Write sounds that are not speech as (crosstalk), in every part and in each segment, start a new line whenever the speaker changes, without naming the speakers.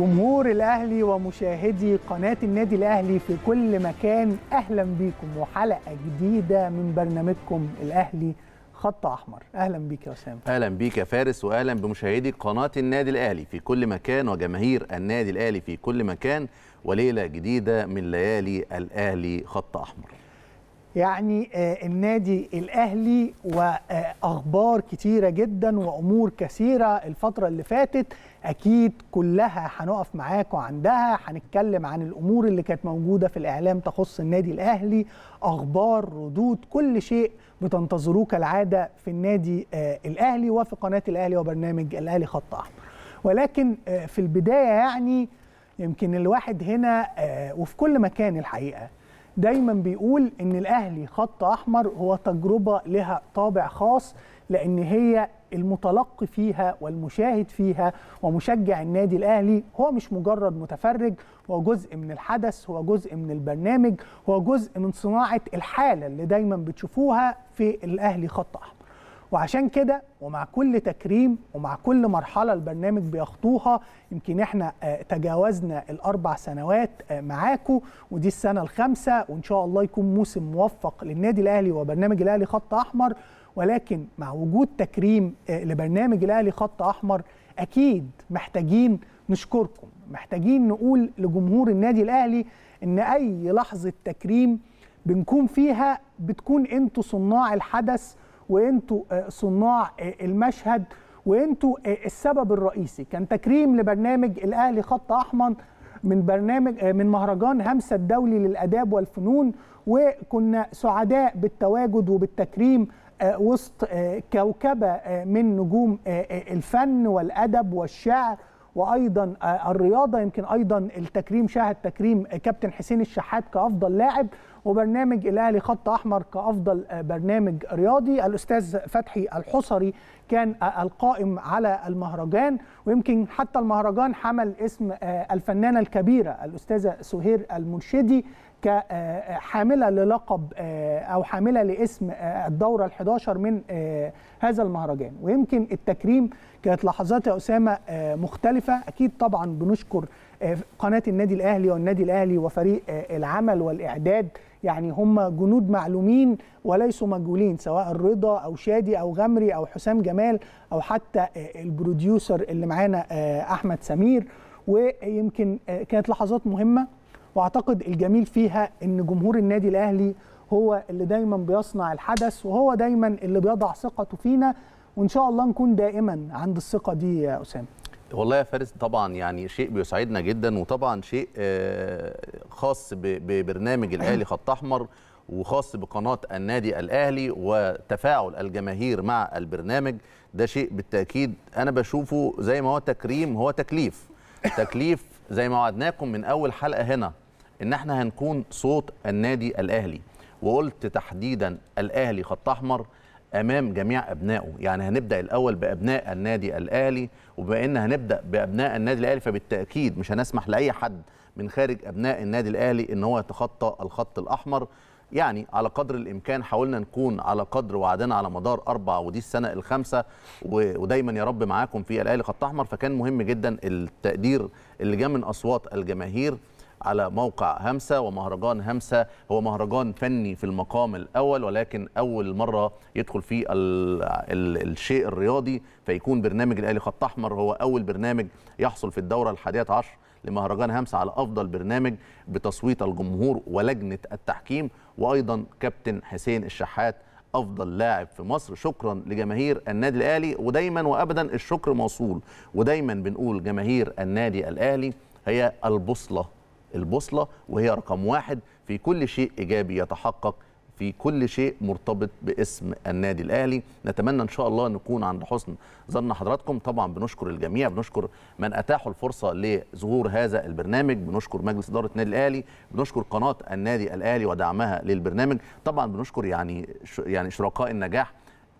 جمهور الاهلي ومشاهدي قناه النادي الاهلي في كل مكان اهلا بيكم وحلقه جديده من برنامجكم الاهلي خط احمر اهلا بيك يا اسامه
اهلا بيك يا فارس واهلا بمشاهدي قناه النادي الاهلي في كل مكان وجماهير النادي الاهلي في كل مكان وليله جديده من ليالي الاهلي خط احمر
يعني آه، النادي الاهلي واخبار كتيره جدا وامور كثيره الفتره اللي فاتت اكيد كلها هنقف معاكم عندها هنتكلم عن الامور اللي كانت موجوده في الاعلام تخص النادي الاهلي اخبار ردود كل شيء بتنتظروه كالعاده في النادي آه، الاهلي وفي قناه الاهلي وبرنامج الاهلي خط احمر ولكن آه، في البدايه يعني يمكن الواحد هنا آه، وفي كل مكان الحقيقه دايما بيقول ان الاهلي خط احمر هو تجربه لها طابع خاص لان هي المتلقي فيها والمشاهد فيها ومشجع النادي الاهلي هو مش مجرد متفرج هو جزء من الحدث هو جزء من البرنامج هو جزء من صناعه الحاله اللي دايما بتشوفوها في الاهلي خط احمر وعشان كده ومع كل تكريم ومع كل مرحلة البرنامج بيخطوها يمكن احنا آه، تجاوزنا الأربع سنوات آه، معاكم ودي السنة الخامسة وإن شاء الله يكون موسم موفق للنادي الأهلي وبرنامج الأهلي خط أحمر ولكن مع وجود تكريم آه، لبرنامج الاهلي خط احمر اكيد محتاجين نشكركم محتاجين نقول لجمهور النادي الاهلي ان اي لحظه تكريم بنكون فيها بتكون انتوا صناع الحدث وانتوا آه، صناع آه، المشهد وانتوا السبب الرئيسي كان تكريم لبرنامج الاهلي خط احمر من برنامج من مهرجان همسه الدولي للاداب والفنون وكنا سعداء بالتواجد وبالتكريم آه، وسط آه، كوكبه آه، من نجوم الفن والادب والشعر وايضا الرياضه يمكن ايضا التكريم شاهد تكريم كابتن حسين الشحات كافضل لاعب وبرنامج الاهلي خط احمر كافضل برنامج رياضي الاستاذ فتحي الحصري كان القائم على المهرجان ويمكن حتى المهرجان حمل اسم الفنانه الكبيره الاستاذه سهير المنشدي كحامله آه، آه، للقب آه، او حامله لاسم الدوره ال11 من هذا المهرجان ويمكن التكريم كانت لحظات يا اسامه مختلفه اكيد طبعا بنشكر قناه النادي الاهلي والنادي الاهلي وفريق العمل والاعداد يعني هم جنود معلومين وليسوا مجهولين سواء الرضا او شادي او غمري او حسام جمال او حتى البروديوسر اللي معانا احمد سمير ويمكن كانت لحظات مهمه واعتقد الجميل فيها ان جمهور النادي الاهلي هو اللي دايما بيصنع الحدث وهو دايما اللي بيضع ثقته فينا وان شاء الله نكون دائما عند الثقه دي يا اسامه
والله يا فارس طبعا يعني شيء بيسعدنا جدا وطبعا شيء آه، خاص ببرنامج الاهلي خط احمر وخاص بقناه النادي الاهلي وتفاعل الجماهير مع البرنامج ده شيء بالتاكيد انا بشوفه زي ما هو تكريم هو تكليف تكليف زي ما وعدناكم من اول حلقه هنا ان احنا هنكون صوت النادي الاهلي وقلت تحديدا الاهلي خط احمر امام جميع ابنائه يعني هنبدا الاول بابناء النادي الاهلي وبما ان هنبدا بابناء النادي الاهلي فبالتاكيد مش هنسمح لاي حد من خارج ابناء النادي الاهلي ان هو يتخطى الخط الاحمر يعني على قدر الامكان حاولنا نكون على قدر وعدنا على مدار اربع ودي السنه الخامسه ودايما يا رب معاكم في الاهلي خط احمر فكان مهم جدا التقدير اللي جاء من اصوات الجماهير على موقع همسة ومهرجان همسة هو مهرجان فني في المقام الأول ولكن أول مرة يدخل فيه الـ الـ الشيء الرياضي فيكون برنامج الأهلي خط أحمر هو أول برنامج يحصل في الدورة الحادية عشر لمهرجان همسة على أفضل برنامج بتصويت الجمهور ولجنة التحكيم وأيضا كابتن حسين الشحات افضل لاعب في مصر شكرا لجماهير النادي الاهلي ودايما وابدا الشكر موصول ودايما بنقول جماهير النادي الاهلي هي البوصله البوصله وهي رقم واحد في كل شيء ايجابي يتحقق في كل شيء مرتبط باسم النادي الاهلي نتمنى ان شاء الله نكون عند حسن ظن حضراتكم طبعا بنشكر الجميع بنشكر من اتاحوا الفرصه لظهور هذا البرنامج بنشكر مجلس اداره النادي الاهلي بنشكر قناه النادي الاهلي ودعمها للبرنامج طبعا بنشكر يعني يعني شركاء النجاح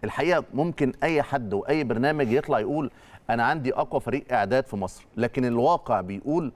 الحقيقه ممكن اي حد واي برنامج يطلع يقول انا عندي اقوى فريق اعداد في مصر لكن الواقع بيقول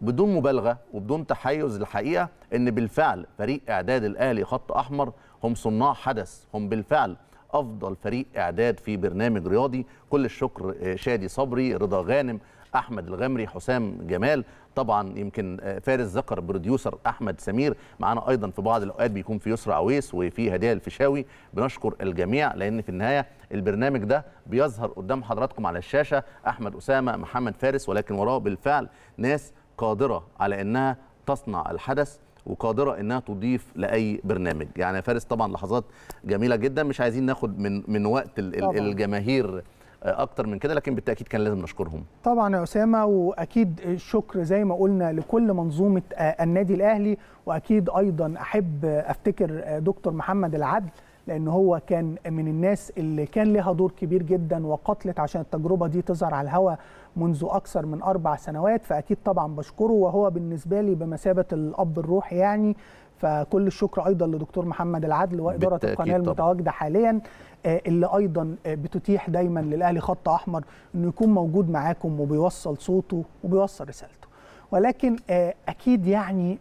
بدون مبالغه وبدون تحيز الحقيقه ان بالفعل فريق اعداد الاهلي خط احمر هم صناع حدث هم بالفعل افضل فريق اعداد في برنامج رياضي كل الشكر آه، شادي صبري رضا غانم احمد الغمري حسام جمال طبعا يمكن آه، فارس ذكر بروديوسر احمد سمير معانا ايضا في بعض الاوقات بيكون في يسرى عويس وفي هديه الفيشاوي بنشكر الجميع لان في النهايه البرنامج ده بيظهر قدام حضراتكم على الشاشه احمد اسامه محمد فارس ولكن وراه بالفعل ناس قادره على انها تصنع الحدث وقادره انها تضيف لاي برنامج يعني فارس طبعا لحظات جميله جدا مش عايزين ناخد من من وقت الجماهير آه، اكتر من كده لكن بالتاكيد كان لازم نشكرهم
طبعا يا اسامه واكيد الشكر زي ما قلنا لكل منظومه آه، النادي الاهلي واكيد ايضا احب افتكر آه، دكتور محمد العدل لان هو كان من الناس اللي كان لها دور كبير جدا وقتلت عشان التجربه دي تظهر على الهواء منذ أكثر من أربع سنوات فأكيد طبعا بشكره وهو بالنسبة لي بمثابة الأب الروحي يعني فكل الشكر ايضا لدكتور محمد العدل واداره القناه المتواجده حاليا آه، اللي ايضا آه، بتتيح دايما للاهلي خط احمر انه يكون موجود معاكم وبيوصل صوته وبيوصل رسالته ولكن آه، اكيد يعني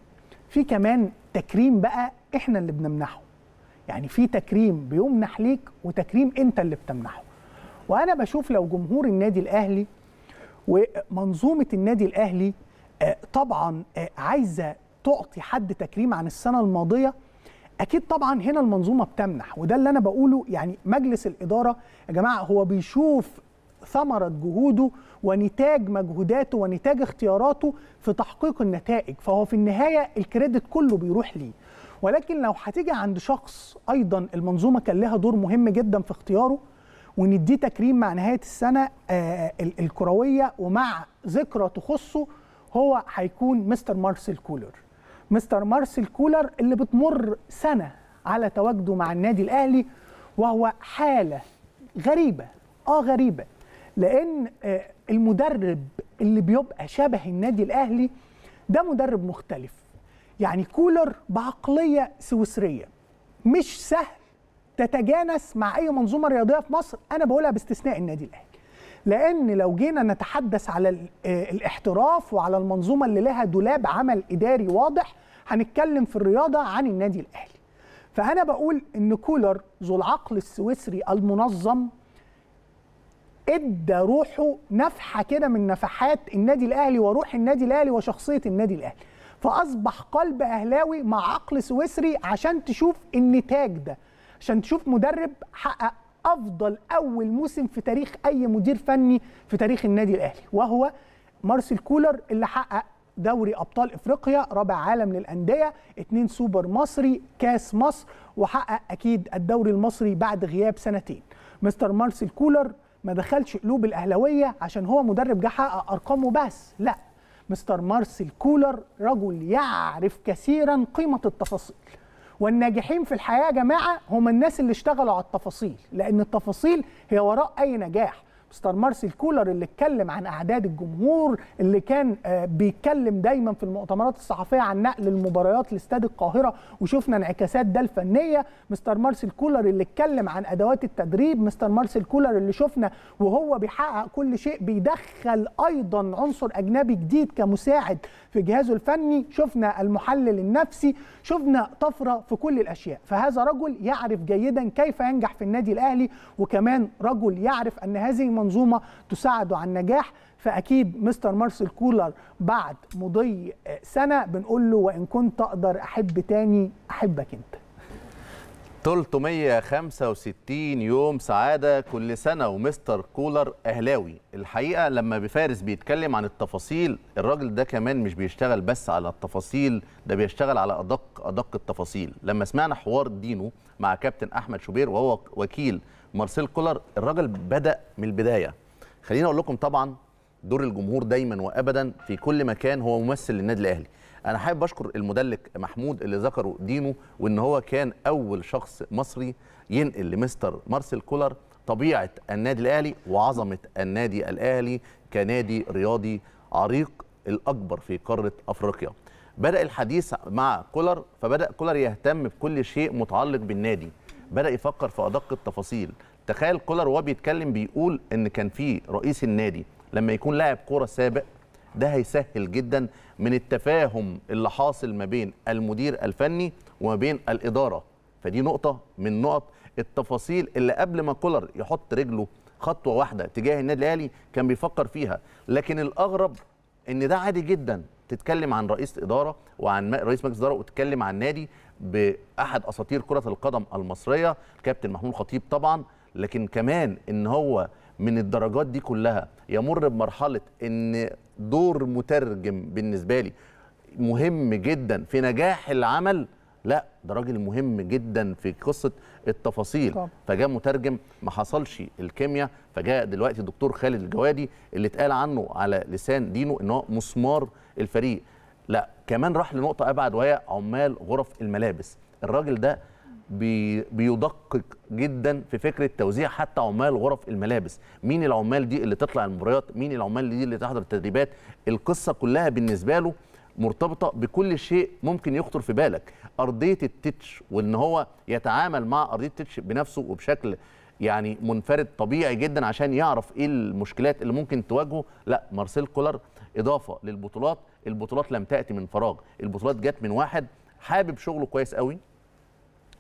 في كمان تكريم بقى احنا اللي بنمنحه يعني في تكريم بيمنح ليك وتكريم انت اللي بتمنحه وانا بشوف لو جمهور النادي الاهلي ومنظومه النادي الاهلي آه، طبعا آه، عايزه تعطي حد تكريم عن السنه الماضيه اكيد طبعا هنا المنظومه بتمنح وده اللي انا بقوله يعني مجلس الاداره يا جماعه هو بيشوف ثمره جهوده ونتاج مجهوداته ونتاج اختياراته في تحقيق النتائج فهو في النهايه الكريدت كله بيروح ليه ولكن لو هتيجي عند شخص ايضا المنظومه كان لها دور مهم جدا في اختياره ونديه تكريم مع نهايه السنه آه، آه، الكرويه ومع ذكرى تخصه هو هيكون مستر مارسيل كولر مستر مارسيل كولر اللي بتمر سنه على تواجده مع النادي الاهلي وهو حاله غريبه اه غريبه لان آه، المدرب اللي بيبقى شبه النادي الاهلي ده مدرب مختلف يعني كولر بعقليه سويسريه مش سهل تتجانس مع اي منظومه رياضيه في مصر انا بقولها باستثناء النادي الاهلي لان لو جينا نتحدث على آه، الاحتراف وعلى المنظومه اللي لها دولاب عمل اداري واضح هنتكلم في الرياضه عن النادي الاهلي فانا بقول ان كولر ذو العقل السويسري المنظم ادى روحه نفحه كده من نفحات النادي الاهلي وروح النادي الاهلي وشخصيه النادي الاهلي فاصبح قلب اهلاوي مع عقل سويسري عشان تشوف النتاج ده عشان تشوف مدرب حقق افضل اول موسم في تاريخ اي مدير فني في تاريخ النادي الاهلي وهو مارسيل كولر اللي حقق دوري ابطال افريقيا رابع عالم للانديه اتنين سوبر مصري كاس مصر وحقق اكيد الدوري المصري بعد غياب سنتين مستر مارسيل كولر ما دخلش قلوب الاهلاويه عشان هو مدرب جه حقق ارقام وبس لا مستر مارسيل كولر رجل يعرف كثيرا قيمه التفاصيل والناجحين في الحياه يا جماعه هم الناس اللي اشتغلوا على التفاصيل لان التفاصيل هي وراء اي نجاح ستار مارسيل كولر اللي اتكلم عن اعداد الجمهور اللي كان آه، بيتكلم دايما في المؤتمرات الصحفيه عن نقل المباريات لاستاد القاهره وشفنا انعكاسات ده الفنيه مستر مارسيل كولر اللي اتكلم عن ادوات التدريب مستر مارسيل كولر اللي شفنا وهو بيحقق كل شيء بيدخل ايضا عنصر اجنبي جديد كمساعد في جهازه الفني شفنا المحلل النفسي شفنا طفره في كل الاشياء فهذا رجل يعرف جيدا كيف ينجح في النادي الاهلي وكمان رجل يعرف ان هذه منظومه تساعده على النجاح فاكيد مستر مارسيل كولر بعد مضي سنه بنقول له وان كنت اقدر احب تاني احبك انت
365 يوم سعادة كل سنة ومستر كولر أهلاوي الحقيقة لما بفارس بيتكلم عن التفاصيل الراجل ده كمان مش بيشتغل بس على التفاصيل ده بيشتغل على أدق أدق التفاصيل لما سمعنا حوار دينو مع كابتن أحمد شوبير وهو وكيل مارسيل كولر الراجل بدا من البدايه خليني اقول لكم طبعا دور الجمهور دايما وابدا في كل مكان هو ممثل للنادي الاهلي انا حابب اشكر المدلك محمود اللي ذكره دينو وان هو كان اول شخص مصري ينقل لمستر مارسيل كولر طبيعه النادي الاهلي وعظمه النادي الاهلي كنادي رياضي عريق الاكبر في قاره افريقيا بدا الحديث مع كولر فبدا كولر يهتم بكل شيء متعلق بالنادي بدا يفكر في ادق التفاصيل تخيل كولر وهو بيتكلم بيقول ان كان في رئيس النادي لما يكون لاعب كوره سابق ده هيسهل جدا من التفاهم اللي حاصل ما بين المدير الفني وما بين الاداره فدي نقطه من نقط التفاصيل اللي قبل ما كولر يحط رجله خطوه واحده تجاه النادي الاهلي كان بيفكر فيها لكن الاغرب ان ده عادي جدا تتكلم عن رئيس اداره وعن رئيس مجلس اداره وتتكلم عن نادي باحد اساطير كره القدم المصريه كابتن محمود خطيب طبعا لكن كمان ان هو من الدرجات دي كلها يمر بمرحله ان دور مترجم بالنسبه لي مهم جدا في نجاح العمل لا ده راجل مهم جدا في قصه التفاصيل فجاء مترجم ما حصلش الكيمياء فجاء دلوقتي الدكتور خالد الجوادي اللي اتقال عنه على لسان دينه ان هو مسمار الفريق لا كمان راح لنقطه ابعد وهي عمال غرف الملابس الراجل ده بي بيدقق جدا في فكره توزيع حتى عمال غرف الملابس مين العمال دي اللي تطلع المباريات مين العمال دي اللي تحضر التدريبات القصه كلها بالنسبه له مرتبطه بكل شيء ممكن يخطر في بالك ارضيه التتش وان هو يتعامل مع ارضيه التتش بنفسه وبشكل يعني منفرد طبيعي جدا عشان يعرف ايه المشكلات اللي ممكن تواجهه لا مارسيل كولر اضافه للبطولات البطولات لم تاتي من فراغ البطولات جت من واحد حابب شغله كويس قوي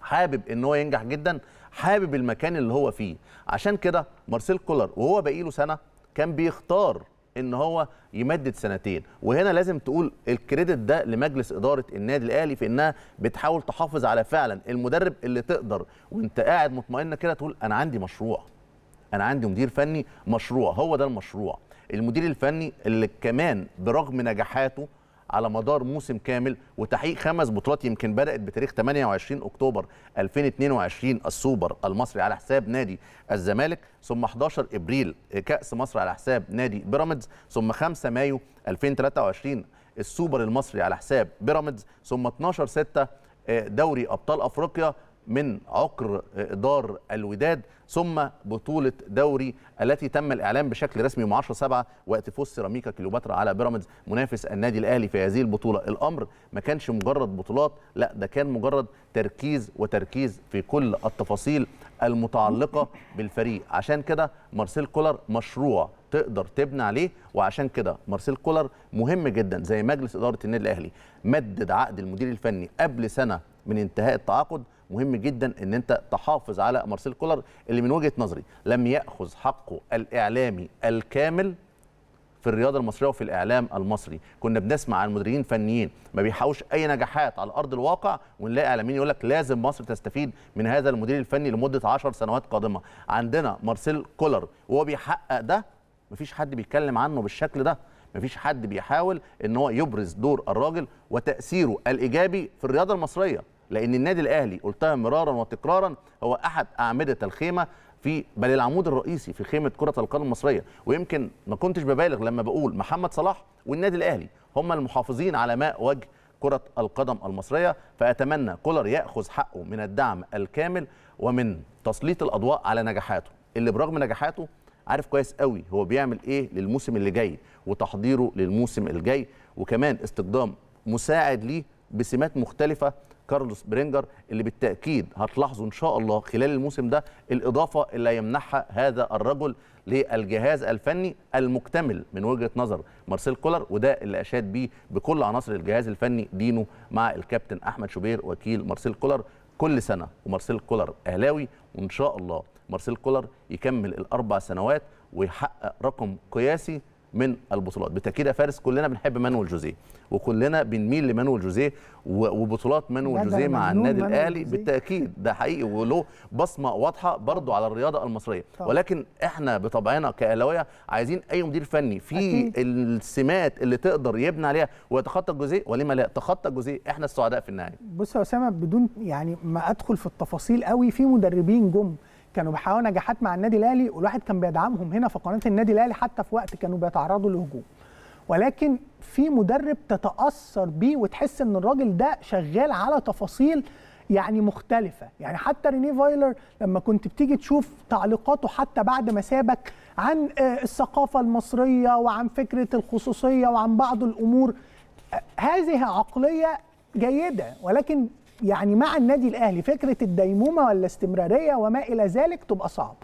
حابب ان هو ينجح جدا حابب المكان اللي هو فيه عشان كده مارسيل كولر وهو باقي له سنه كان بيختار ان هو يمدد سنتين وهنا لازم تقول الكريدت ده لمجلس اداره النادي الاهلي في انها بتحاول تحافظ على فعلا المدرب اللي تقدر وانت قاعد مطمئنه كده تقول انا عندي مشروع انا عندي مدير فني مشروع هو ده المشروع المدير الفني اللي كمان برغم نجاحاته على مدار موسم كامل وتحقيق خمس بطولات يمكن بدات بتاريخ 28 اكتوبر 2022 السوبر المصري على حساب نادي الزمالك ثم 11 ابريل كاس مصر على حساب نادي بيراميدز ثم 5 مايو 2023 السوبر المصري على حساب بيراميدز ثم 12 6 آه، دوري ابطال افريقيا من عقر دار الوداد ثم بطولة دوري التي تم الإعلان بشكل رسمي يوم 10 7 وقت فوز سيراميكا كليوباترا على بيراميدز منافس النادي الأهلي في هذه البطولة الأمر ما كانش مجرد بطولات لا ده كان مجرد تركيز وتركيز في كل التفاصيل المتعلقة بالفريق عشان كده مارسيل كولر مشروع تقدر تبني عليه وعشان كده مارسيل كولر مهم جدا زي مجلس إدارة النادي الأهلي مدد عقد المدير الفني قبل سنة من انتهاء التعاقد مهم جدا ان انت تحافظ على مارسيل كولر اللي من وجهه نظري لم ياخذ حقه الاعلامي الكامل في الرياضه المصريه وفي الاعلام المصري كنا بنسمع عن مديرين فنيين ما بيحققوش اي نجاحات على ارض الواقع ونلاقي اعلاميين يقول لك لازم مصر تستفيد من هذا المدير الفني لمده 10 سنوات قادمه عندنا مارسيل كولر وهو بيحقق ده مفيش حد بيتكلم عنه بالشكل ده مفيش حد بيحاول ان هو يبرز دور الراجل وتاثيره الايجابي في الرياضه المصريه لان النادي الاهلي قلتها مرارا وتكرارا هو احد اعمده الخيمه في بل العمود الرئيسي في خيمه كره القدم المصريه ويمكن ما كنتش ببالغ لما بقول محمد صلاح والنادي الاهلي هم المحافظين على ماء وجه كره القدم المصريه فاتمنى كولر ياخذ حقه من الدعم الكامل ومن تسليط الاضواء على نجاحاته اللي برغم نجاحاته عارف كويس قوي هو بيعمل ايه للموسم اللي جاي وتحضيره للموسم الجاي وكمان استقدام مساعد ليه بسمات مختلفه كارلوس برينجر اللي بالتاكيد هتلاحظوا ان شاء الله خلال الموسم ده الاضافه اللي يمنحها هذا الرجل للجهاز الفني المكتمل من وجهه نظر مارسيل كولر وده اللي اشاد بيه بكل عناصر الجهاز الفني دينه مع الكابتن احمد شوبير وكيل مارسيل كولر كل سنه ومارسيل كولر اهلاوي وان شاء الله مارسيل كولر يكمل الاربع سنوات ويحقق رقم قياسي من البطولات بالتاكيد يا فارس كلنا بنحب مانويل جوزيه وكلنا بنميل لمانويل جوزيه وبطولات مانويل جوزيه مع النادي الاهلي بالتاكيد ده حقيقي وله بصمه واضحه برضه على الرياضه المصريه طبعا. ولكن احنا بطبعنا كاهلاويه عايزين اي مدير فني في السمات اللي تقدر يبني عليها ويتخطى الجوزيه ولما لا تخطى الجوزيه احنا السعداء في النهايه
بص يا اسامه بدون يعني ما ادخل في التفاصيل قوي في مدربين جم كانوا بيحققوا نجاحات مع النادي الاهلي والواحد كان بيدعمهم هنا في قناه النادي الاهلي حتى في وقت كانوا بيتعرضوا لهجوم ولكن في مدرب تتاثر بيه وتحس ان الراجل ده شغال على تفاصيل يعني مختلفة يعني حتى ريني فايلر لما كنت بتيجي تشوف تعليقاته حتى بعد ما سابك عن آه، الثقافة المصرية وعن فكرة الخصوصية وعن بعض الأمور آه، هذه عقلية جيدة ولكن يعني مع النادي الاهلي فكره الديمومه والاستمراريه وما الى ذلك تبقى صعب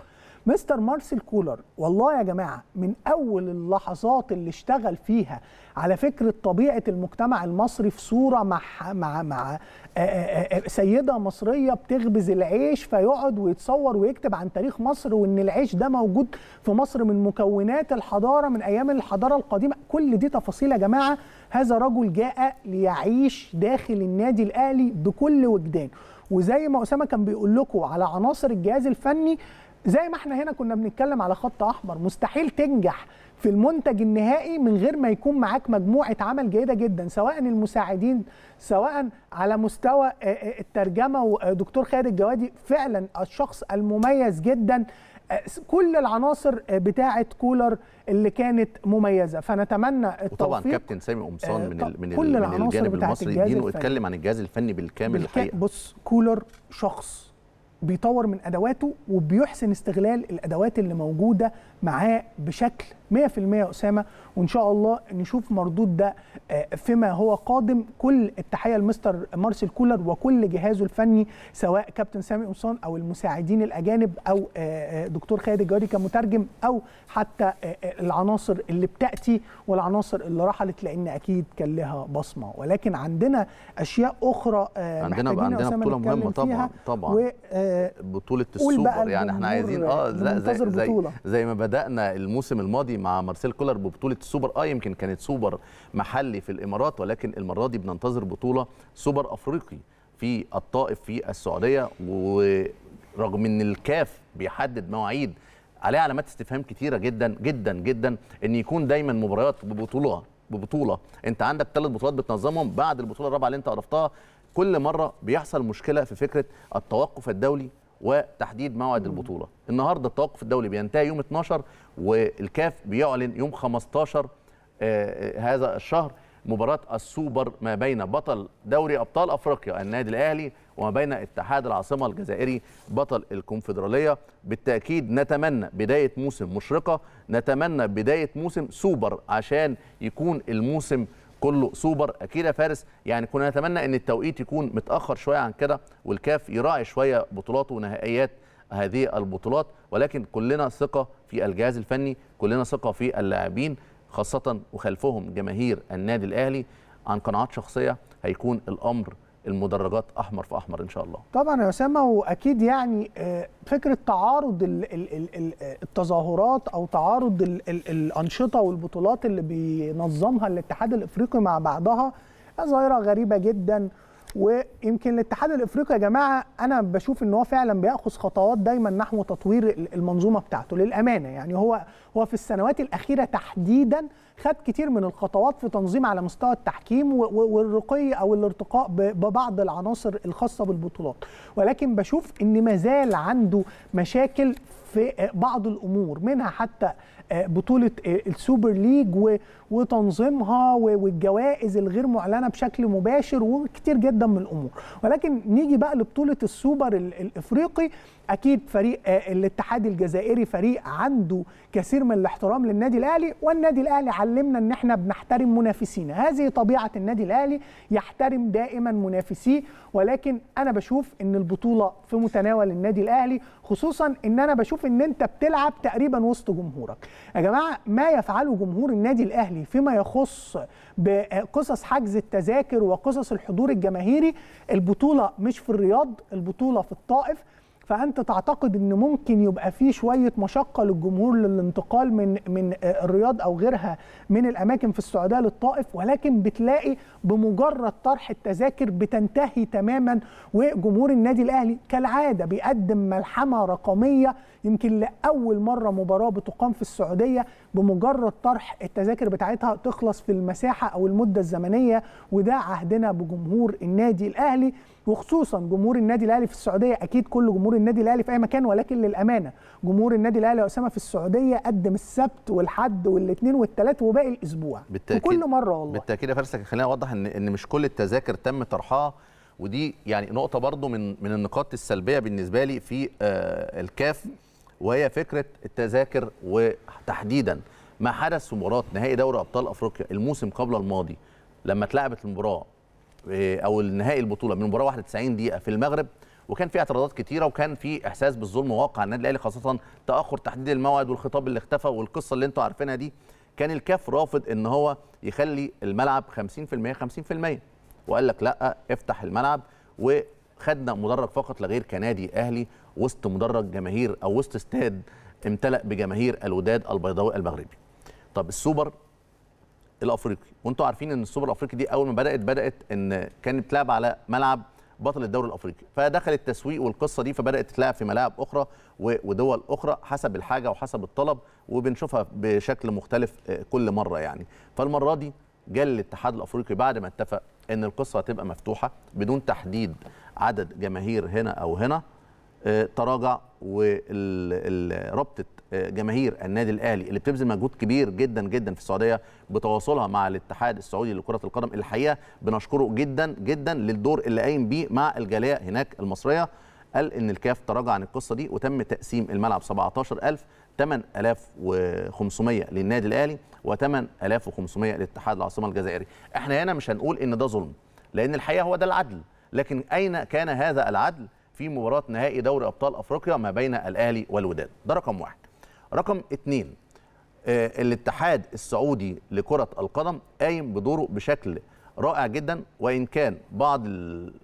مستر مارسيل كولر والله يا جماعه من اول اللحظات اللي اشتغل فيها على فكره طبيعه المجتمع المصري في صوره مع مع مع آه، آه، آه، سيده مصريه بتخبز العيش فيقعد ويتصور ويكتب عن تاريخ مصر وان العيش ده موجود في مصر من مكونات الحضاره من ايام الحضاره القديمه كل دي تفاصيل يا جماعه هذا رجل جاء ليعيش داخل النادي الاهلي بكل وجدان وزي ما اسامه كان بيقول لكم على عناصر الجهاز الفني زي ما احنا هنا كنا بنتكلم على خط احمر مستحيل تنجح في المنتج النهائي من غير ما يكون معاك مجموعه عمل جيده جدا سواء المساعدين سواء على مستوى الترجمه ودكتور خالد الجوادي فعلا الشخص المميز جدا آه، كل العناصر آه، بتاعه كولر اللي كانت مميزه فنتمنى التوفيق وطبعا كابتن
سامي قمصان آه، من ال من, كل من الجانب المصري الفني اتكلم عن الجهاز الفني بالكامل بالك... الحقيقه
بص كولر شخص بيطور من ادواته وبيحسن استغلال الادوات اللي موجوده معاه بشكل 100% يا اسامه وان شاء الله نشوف مردود ده آه، فيما هو قادم كل التحيه لمستر مارسيل كولر وكل جهازه الفني سواء كابتن سامي قمصان او المساعدين الاجانب او آه، آه، دكتور خالد الجوادي كمترجم او حتى العناصر اللي بتاتي والعناصر اللي رحلت لان اكيد كان لها بصمه ولكن عندنا اشياء اخرى عندنا عندنا بطوله مهمه طبعا طبعا
بطوله السوبر يعني احنا عايزين اه زي, زي, زي ما بدأ بدانا الموسم الماضي مع مارسيل كولر ببطوله السوبر اه يمكن كانت سوبر محلي في الامارات ولكن المره دي بننتظر بطوله سوبر افريقي في الطائف في السعوديه ورغم ان الكاف بيحدد مواعيد عليه علامات استفهام كتيره جدا جدا جدا ان يكون دايما مباريات ببطوله ببطوله انت عندك ثلاث بطولات بتنظمهم بعد البطوله الرابعه اللي انت عرفتها كل مره بيحصل مشكله في فكره التوقف الدولي وتحديد موعد البطوله النهارده التوقف الدولي بينتهي يوم 12 والكاف بيعلن يوم 15 آه، آه، هذا الشهر مباراه السوبر ما بين بطل دوري ابطال افريقيا النادي الاهلي وما بين اتحاد العاصمه الجزائري بطل الكونفدراليه بالتاكيد نتمنى بدايه موسم مشرقه نتمنى بدايه موسم سوبر عشان يكون الموسم كله سوبر اكيد يا فارس يعني كنا نتمنى ان التوقيت يكون متاخر شويه عن كده والكاف يراعي شويه بطولاته ونهائيات هذه البطولات ولكن كلنا ثقه في الجهاز الفني كلنا ثقه في اللاعبين خاصه وخلفهم جماهير النادي الاهلي عن قناعات شخصيه هيكون الامر المدرجات احمر في احمر ان شاء الله
طبعا يا اسامه واكيد يعني آه، فكره تعارض التظاهرات او تعارض الانشطه والبطولات اللي بينظمها الاتحاد الافريقي مع بعضها ظاهره غريبه جدا ويمكن الاتحاد الافريقي يا جماعه انا بشوف ان هو فعلا بياخذ خطوات دايما نحو تطوير المنظومه بتاعته للامانه يعني هو هو في السنوات الاخيره تحديدا خد كتير من الخطوات في تنظيم على مستوى التحكيم والرقي او الارتقاء ببعض العناصر الخاصه بالبطولات ولكن بشوف ان ما زال عنده مشاكل في آه، بعض الامور منها حتى آه، بطوله آه، السوبر ليج وتنظيمها والجوائز الغير معلنه بشكل مباشر وكتير جدا من الامور ولكن نيجي بقى لبطوله السوبر الافريقي اكيد فريق آه، الاتحاد الجزائري فريق عنده كثير من الاحترام للنادي الاهلي والنادي الاهلي علمنا ان احنا بنحترم منافسينا هذه طبيعه النادي الاهلي يحترم دائما منافسيه ولكن انا بشوف ان البطوله في متناول النادي الاهلي خصوصا ان انا بشوف ان انت بتلعب تقريبا وسط جمهورك يا جماعه ما يفعله جمهور النادي الاهلي فيما يخص بقصص حجز التذاكر وقصص الحضور الجماهيري البطوله مش في الرياض البطوله في الطائف فانت تعتقد ان ممكن يبقى في شويه مشقه للجمهور للانتقال من من الرياض او غيرها من الاماكن في السعوديه للطائف ولكن بتلاقي بمجرد طرح التذاكر بتنتهي تماما وجمهور النادي الاهلي كالعاده بيقدم ملحمه رقميه يمكن لاول مره مباراه بتقام في السعوديه بمجرد طرح التذاكر بتاعتها تخلص في المساحه او المده الزمنيه وده عهدنا بجمهور النادي الاهلي وخصوصا جمهور النادي الاهلي في السعوديه اكيد كل جمهور النادي الاهلي في اي مكان ولكن للامانه جمهور النادي الاهلي يا اسامه في السعوديه قدم السبت والحد والاثنين والثلاث وباقي الاسبوع بالتأكيد وكل مره والله
بالتاكيد يا فارس خلينا اوضح ان ان مش كل التذاكر تم طرحها ودي يعني نقطه برضو من من النقاط السلبيه بالنسبه لي في آه، الكاف وهي فكره التذاكر وتحديدا ما حدث في مباراه نهائي دوري ابطال افريقيا الموسم قبل الماضي لما اتلعبت المباراه آه، او النهائي البطوله من مباراه 91 دقيقه في المغرب وكان في اعتراضات كتيره وكان في احساس بالظلم واقع النادي الاهلي خاصه تاخر تحديد الموعد والخطاب اللي اختفى والقصه اللي انتوا عارفينها دي كان الكاف رافض ان هو يخلي الملعب 50% 50% وقال لك لا افتح الملعب وخدنا مدرج فقط لغير كنادي اهلي وسط مدرج جماهير او وسط استاد امتلأ بجماهير الوداد البيضاوي المغربي. طب السوبر الافريقي وانتم عارفين ان السوبر الافريقي دي اول ما بدات بدات ان كانت بتلعب على ملعب بطل الدوري الافريقي فدخل التسويق والقصه دي فبدات تتلعب في ملاعب اخرى ودول اخرى حسب الحاجه وحسب الطلب وبنشوفها بشكل مختلف آه، كل مره يعني فالمره دي جاء الاتحاد الافريقي بعد ما اتفق ان القصه هتبقى مفتوحه بدون تحديد عدد جماهير هنا او هنا تراجع ورابطه آه، جماهير النادي الاهلي اللي بتبذل مجهود كبير جدا جدا في السعوديه بتواصلها مع الاتحاد السعودي لكره القدم الحقيقه بنشكره جدا جدا للدور اللي قايم بيه مع الجاليه هناك المصريه قال ان الكاف تراجع عن القصه دي وتم تقسيم الملعب 17000 8500 للنادي الاهلي و8500 لاتحاد العاصمه الجزائري احنا هنا مش هنقول ان ده ظلم لان الحقيقه هو ده العدل لكن اين كان هذا العدل في مباراه نهائي دوري ابطال افريقيا ما بين الاهلي والوداد ده رقم واحد رقم اتنين آه، الاتحاد السعودي لكره القدم قايم بدوره بشكل رائع جدا وان كان بعض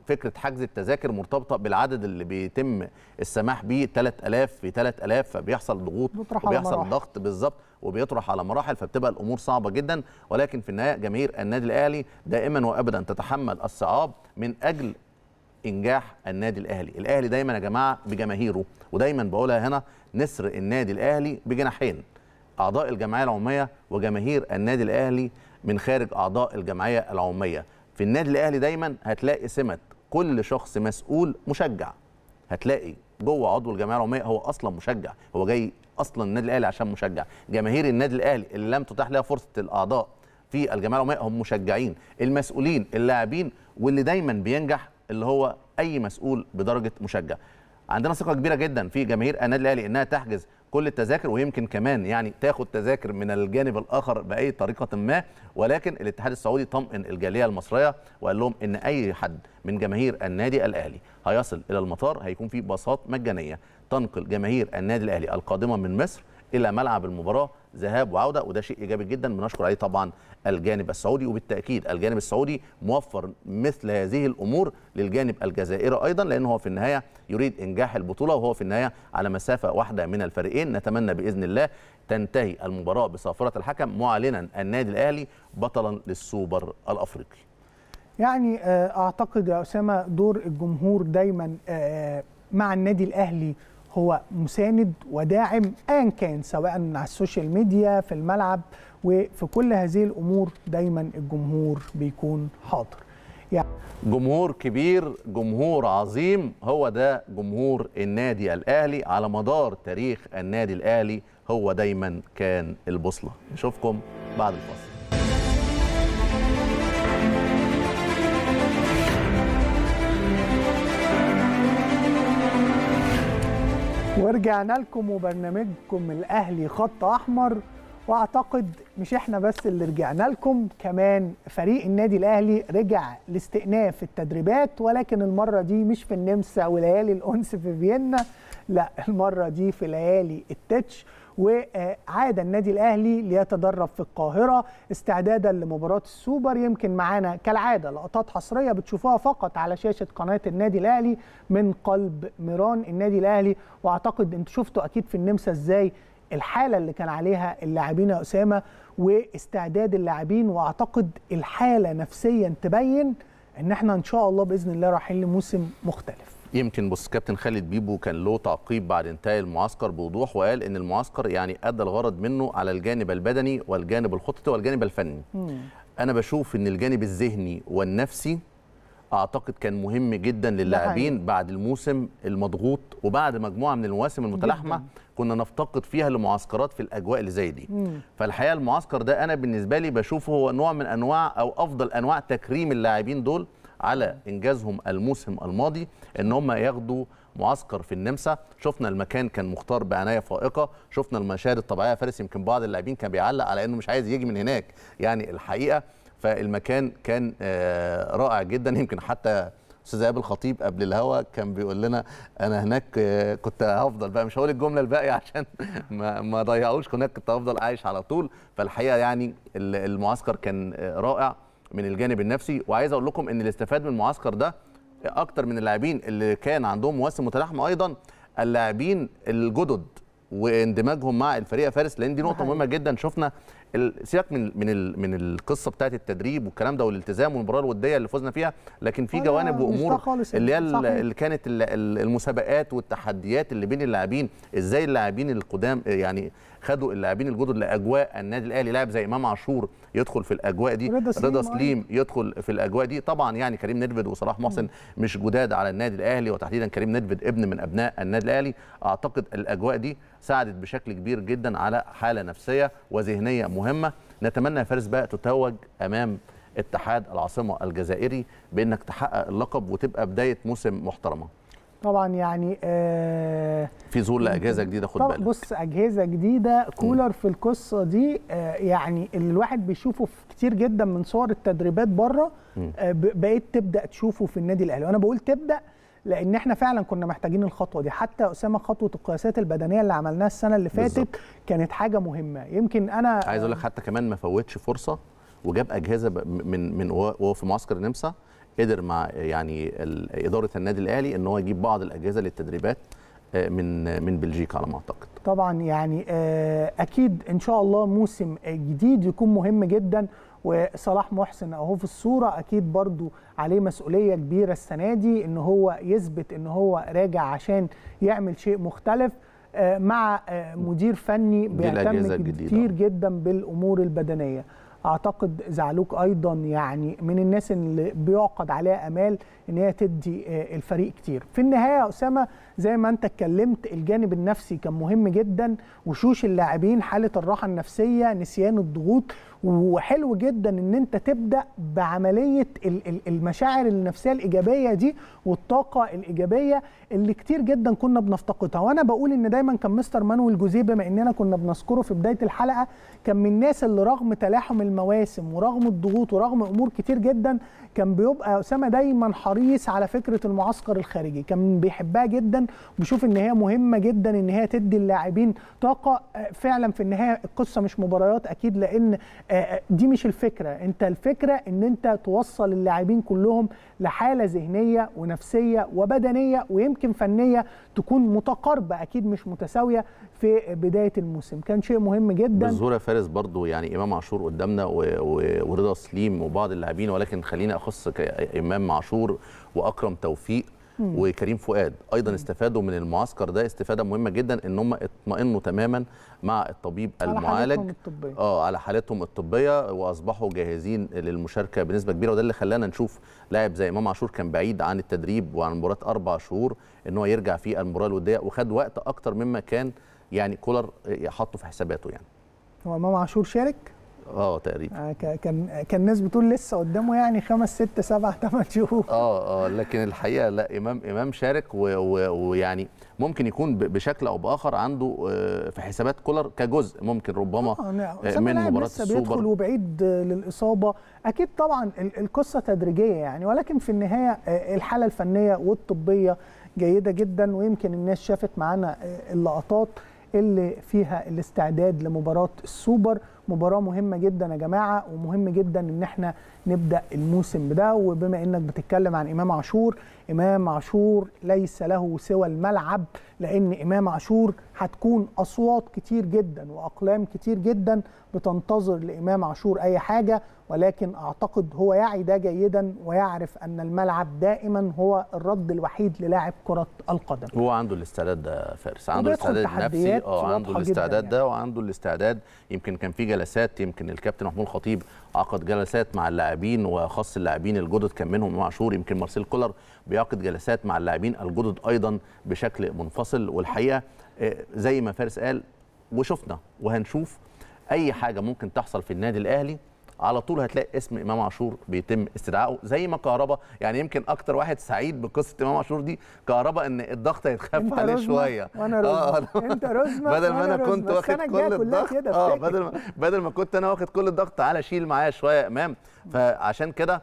فكره حجز التذاكر مرتبطه بالعدد اللي بيتم السماح به 3000 في 3000 فبيحصل ضغوط وبيحصل ضغط بالظبط وبيطرح على مراحل فبتبقى الامور صعبه جدا ولكن في النهايه جماهير النادي الاهلي دائما وابدا تتحمل الصعاب من اجل انجاح النادي الاهلي الاهلي دايما يا جماعه بجماهيره ودايما بقولها هنا نسر النادي الاهلي بجناحين اعضاء الجمعيه العموميه وجماهير النادي الاهلي من خارج اعضاء الجمعيه العموميه في النادي الاهلي دايما هتلاقي سمه كل شخص مسؤول مشجع هتلاقي جوه عضو الجمعيه العموميه هو اصلا مشجع هو جاي اصلا النادي الاهلي عشان مشجع جماهير النادي الاهلي اللي لم تتاح لها فرصه الاعضاء في الجمعيه العموميه هم مشجعين المسؤولين اللاعبين واللي دايما بينجح اللي هو اي مسؤول بدرجه مشجع عندنا ثقه كبيره جدا في جماهير النادي الاهلي انها تحجز كل التذاكر ويمكن كمان يعني تاخد تذاكر من الجانب الاخر باي طريقه ما ولكن الاتحاد السعودي طمئن الجاليه المصريه وقال لهم ان اي حد من جماهير النادي الاهلي هيصل الى المطار هيكون في باصات مجانيه تنقل جماهير النادي الاهلي القادمه من مصر الى ملعب المباراه ذهاب وعوده وده شيء ايجابي جدا بنشكر عليه طبعا الجانب السعودي وبالتاكيد الجانب السعودي موفر مثل هذه الامور للجانب الجزائري ايضا لان هو في النهايه يريد انجاح البطوله وهو في النهايه على مسافه واحده من الفريقين نتمنى باذن الله تنتهي المباراه بصافره الحكم معلنا النادي الاهلي بطلا للسوبر الافريقي
يعني آه، اعتقد يا اسامه دور الجمهور دايما آه، مع النادي الاهلي هو مساند وداعم ايا كان سواء على السوشيال ميديا في الملعب وفي كل هذه الامور دايما الجمهور بيكون حاضر يعني
جمهور كبير جمهور عظيم هو ده جمهور النادي الاهلي على مدار تاريخ النادي الاهلي هو دايما كان البوصله نشوفكم بعد الفاصل
ورجعنا لكم وبرنامجكم الاهلي خط احمر واعتقد مش احنا بس اللي رجعنا لكم كمان فريق النادي الاهلي رجع لاستئناف التدريبات ولكن المره دي مش في النمسا وليالي الانس في فيينا لا المره دي في ليالي التتش وعاد النادي الاهلي ليتدرب في القاهره استعدادا لمباراه السوبر يمكن معانا كالعاده لقطات حصريه بتشوفوها فقط على شاشه قناه النادي الاهلي من قلب ميران النادي الاهلي واعتقد انتم شفتوا اكيد في النمسا ازاي الحاله اللي كان عليها اللاعبين يا اسامه واستعداد اللاعبين واعتقد الحاله نفسيا تبين ان احنا ان شاء الله باذن الله رايحين لموسم مختلف
يمكن بص كابتن خالد بيبو كان له تعقيب بعد انتهاء المعسكر بوضوح وقال ان المعسكر يعني ادى الغرض منه على الجانب البدني والجانب الخططي والجانب الفني مم. انا بشوف ان الجانب الذهني والنفسي اعتقد كان مهم جدا للاعبين بعد الموسم المضغوط وبعد مجموعه من المواسم المتلاحمه كنا نفتقد فيها لمعسكرات في الاجواء اللي زي دي فالحقيقه المعسكر ده انا بالنسبه لي بشوفه هو نوع من انواع او افضل انواع تكريم اللاعبين دول على انجازهم الموسم الماضي ان هم ياخدوا معسكر في النمسا شفنا المكان كان مختار بعنايه فائقه شفنا المشاهد الطبيعيه فارس يمكن بعض اللاعبين كان بيعلق على انه مش عايز يجي من هناك يعني الحقيقه فالمكان كان آه، رائع جدا يمكن حتى استاذ ايهاب الخطيب قبل الهوا كان بيقول لنا انا هناك آه، كنت هفضل بقى مش هقول الجمله الباقيه (laughs) عشان ما ما ضيعوش هناك كنت هفضل عايش على طول فالحقيقه يعني المعسكر كان آه، رائع من الجانب النفسي وعايز اقول لكم ان اللي استفاد من المعسكر ده اكتر من اللاعبين اللي كان عندهم مواسم متلاحمه ايضا اللاعبين الجدد واندماجهم مع الفريق فارس لان دي نقطه مهمه جدا شفنا سيبك من من من القصه بتاعت التدريب والكلام ده والالتزام والمباراه الوديه اللي فزنا فيها لكن في آه، جوانب وامور اللي هي اللي كانت المسابقات والتحديات اللي بين اللاعبين ازاي اللاعبين القدام يعني خدوا اللاعبين الجدد لاجواء النادي الاهلي لاعب زي امام عاشور يدخل في الاجواء دي رضا سليم يدخل في الاجواء دي طبعا يعني كريم نيدفيد وصلاح محسن مش جداد على النادي الاهلي وتحديدا كريم نيدفيد ابن من ابناء النادي الاهلي اعتقد الاجواء دي ساعدت بشكل كبير جدا على حاله نفسيه وذهنيه مهمه نتمنى يا فارس بقى تتوج امام اتحاد العاصمه الجزائري بانك تحقق اللقب وتبقى بدايه موسم محترمه
طبعا يعني آه في
ظل لاجهزه جديده خد بالك
بص اجهزه جديده كولر في القصه دي آه يعني الواحد بيشوفه في كتير جدا من صور التدريبات بره آه بقيت تبدا تشوفه في النادي الاهلي وانا بقول تبدا لان احنا فعلا كنا محتاجين الخطوه دي حتى اسامه خطوه القياسات البدنيه اللي عملناها السنه اللي فاتت بالزبط. كانت حاجه مهمه يمكن انا عايز
اقول لك حتى كمان ما فوتش فرصه وجاب اجهزه من من وهو في معسكر النمسا قدر مع يعني اداره النادي الاهلي ان هو يجيب بعض الاجهزه للتدريبات آه، من من بلجيكا على ما اعتقد
طبعا يعني آه، اكيد ان شاء الله موسم جديد يكون مهم جدا وصلاح محسن اهو في الصوره اكيد برضو عليه مسؤوليه كبيره السنه دي ان هو يثبت ان هو راجع عشان يعمل شيء مختلف آه، مع مدير فني بيهتم كتير جدا بالامور البدنيه اعتقد زعلوك ايضا يعني من الناس اللي بيعقد عليها امال ان هي تدي آه، الفريق كتير في النهايه يا اسامه زي ما انت اتكلمت الجانب النفسي كان مهم جدا وشوش اللاعبين حاله الراحه النفسيه نسيان الضغوط وحلو جدا ان انت تبدا بعمليه المشاعر النفسيه الايجابيه دي والطاقه الايجابيه اللي كتير جدا كنا بنفتقدها وانا بقول ان دايما كان مستر مانويل جوزيه بما اننا كنا بنذكره في بدايه الحلقه كان من الناس اللي رغم تلاحم المواسم ورغم الضغوط ورغم امور كتير جدا كان بيبقى اسامه دايما حريص على فكره المعسكر الخارجي كان بيحبها جدا وبيشوف ان هي مهمه جدا ان هي تدي اللاعبين طاقه فعلا في النهايه القصه مش مباريات اكيد لان آه، آه، دي مش الفكره انت الفكره ان انت توصل اللاعبين كلهم لحاله ذهنيه ونفسيه وبدنيه ويمكن فنيه تكون متقاربه اكيد مش متساويه في بدايه الموسم كان شيء مهم جدا بالظهور
يا فارس برضو يعني امام عاشور قدامنا ورضا سليم وبعض اللاعبين ولكن خليني اخص امام عاشور واكرم توفيق وكريم فؤاد ايضا استفادوا من المعسكر ده استفاده مهمه جدا ان هم اطمئنوا تماما مع الطبيب المعالج على اه على حالتهم الطبيه واصبحوا جاهزين للمشاركه بنسبه كبيره وده اللي خلانا نشوف لاعب زي امام عاشور كان بعيد عن التدريب وعن مباراه اربع شهور ان هو يرجع في المباراه الوديه وخد وقت اكتر مما كان يعني كولر حاطه في حساباته يعني
هو امام عاشور شارك
اه تقريبا
آه، كان كان الناس بتقول لسه قدامه يعني خمس ست سبع ثمان شهور
اه اه لكن الحقيقه لا امام امام شارك ويعني ممكن يكون بشكل او باخر عنده آه، في حسابات كولر كجزء ممكن ربما آه, آه، من مباراه لسه السوبر بيدخل
وبعيد للاصابه اكيد طبعا القصه تدريجيه يعني ولكن في النهايه الحاله الفنيه والطبيه جيده جدا ويمكن الناس شافت معانا اللقطات اللي فيها الاستعداد لمباراه السوبر مباراه مهمه جدا يا جماعه ومهم جدا ان احنا نبدا الموسم بده وبما انك بتتكلم عن امام عاشور امام عاشور ليس له سوى الملعب لان امام عاشور هتكون اصوات كتير جدا واقلام كتير جدا بتنتظر لامام عاشور اي حاجه ولكن اعتقد هو يعي ده جيدا ويعرف ان الملعب دائما هو الرد الوحيد للاعب كره القدم
هو عنده الاستعداد ده فارس عنده الاستعداد النفسي اه عنده الاستعداد ده يعني. وعنده الاستعداد يمكن كان في جلسات يمكن الكابتن محمود الخطيب عقد جلسات مع اللاعبين وخاص اللاعبين الجدد كان منهم امام عاشور يمكن مارسيل كولر بيعقد جلسات مع اللاعبين الجدد ايضا بشكل منفصل والحقيقه آه، زي ما فارس قال وشفنا وهنشوف اي حاجه ممكن تحصل في النادي الاهلي على طول هتلاقي اسم امام عاشور بيتم استدعائه زي ما كهربا يعني يمكن اكتر واحد سعيد بقصه امام عاشور دي كهربا ان الضغط هيتخف عليه شويه وانا آه (laughs) انت
رزمة بدل ما انا كنت واخد كل الضغط اه بدل
ما بدل ما كنت انا واخد كل الضغط تعالى شيل معايا شويه امام فعشان كده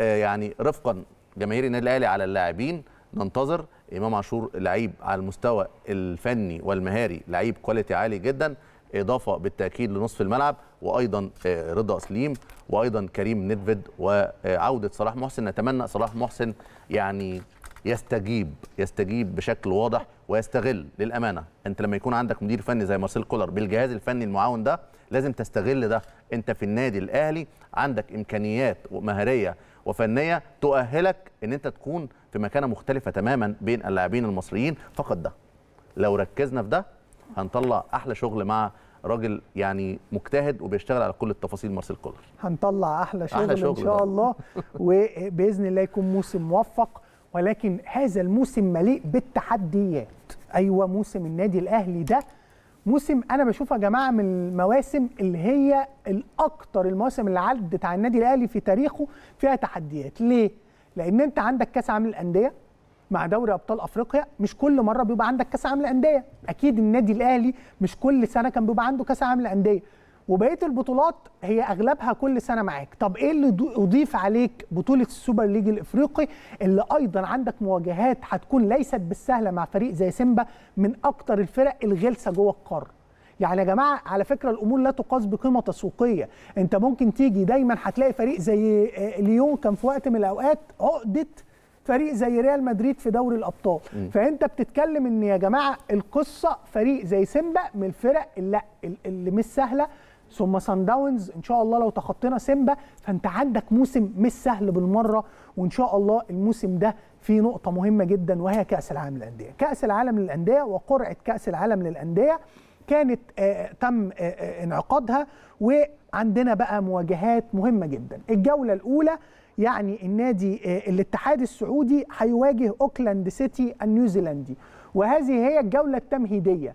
آه يعني رفقا جماهير النادي الاهلي على اللاعبين ننتظر امام عاشور لعيب على المستوى الفني والمهاري لعيب كواليتي عالي جدا اضافه بالتاكيد لنصف الملعب وايضا آه، رضا سليم وايضا كريم ندفد وعوده صلاح محسن نتمنى صلاح محسن يعني يستجيب يستجيب بشكل واضح ويستغل للامانه انت لما يكون عندك مدير فني زي مارسيل كولر بالجهاز الفني المعاون ده لازم تستغل ده انت في النادي الاهلي عندك امكانيات مهاريه وفنيه تؤهلك ان انت تكون في مكانه مختلفه تماما بين اللاعبين المصريين فقط ده لو ركزنا في ده هنطلع احلى شغل مع راجل يعني مجتهد وبيشتغل على كل التفاصيل مارسيل كولر
هنطلع احلى شغل, أحلى شغل ان شاء الله (laughs) وباذن الله يكون موسم موفق ولكن هذا الموسم مليء بالتحديات ايوه موسم النادي الاهلي ده موسم انا بشوفه يا جماعه من المواسم اللي هي الاكثر المواسم اللي عدت على النادي الاهلي في تاريخه فيها تحديات ليه لان انت عندك كاس عالم الانديه مع دوري ابطال افريقيا مش كل مره بيبقى عندك كاس عالم للانديه اكيد النادي الاهلي مش كل سنه كان بيبقى عنده كاس عالم للانديه وبقيه البطولات هي اغلبها كل سنه معاك طب ايه اللي اضيف عليك بطوله السوبر ليج الافريقي اللي ايضا عندك مواجهات هتكون ليست بالسهله مع فريق زي سيمبا من اكتر الفرق الغلسه جوه القاره يعني يا جماعه على فكره الامور لا تقاس بقيمه تسويقيه انت ممكن تيجي دايما هتلاقي فريق زي آه، ليون كان في وقت من الاوقات عقده فريق زي ريال مدريد في دوري الابطال م. فانت بتتكلم ان يا جماعه القصه فريق زي سيمبا من الفرق اللي, اللي مش سهله ثم سان داونز ان شاء الله لو تخطينا سيمبا فانت عندك موسم مش سهل بالمره وان شاء الله الموسم ده فيه نقطه مهمه جدا وهي كاس العالم للانديه كاس العالم للانديه وقرعه كاس العالم للانديه كانت آه تم آه انعقادها وعندنا بقى مواجهات مهمه جدا الجوله الاولى يعني النادي آه، الاتحاد السعودي هيواجه اوكلاند سيتي النيوزيلندي وهذه هي الجوله التمهيديه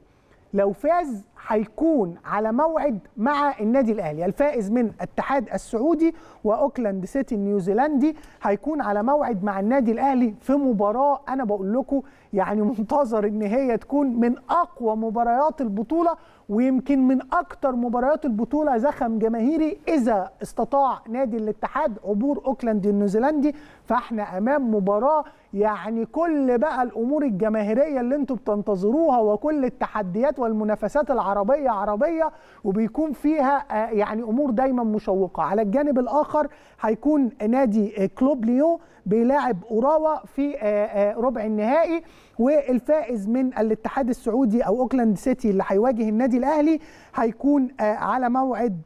لو فاز هيكون على موعد مع النادي الاهلي الفائز من الاتحاد السعودي واوكلاند سيتي النيوزيلندي هيكون على موعد مع النادي الاهلي في مباراه انا بقول لكم يعني منتظر ان هي تكون من اقوى مباريات البطوله ويمكن من اكثر مباريات البطوله زخم جماهيري اذا استطاع نادي الاتحاد عبور اوكلاند النيوزيلندي فاحنا امام مباراه يعني كل بقى الامور الجماهيريه اللي انتم بتنتظروها وكل التحديات والمنافسات العظيمه عربيه عربيه وبيكون فيها آه، يعني امور دايما مشوقه على الجانب الاخر هيكون نادي آه، كلوب ليون بيلاعب اوراوا في آه، ربع النهائي والفائز من الاتحاد السعودي او اوكلاند سيتي اللي هيواجه النادي الاهلي هيكون على موعد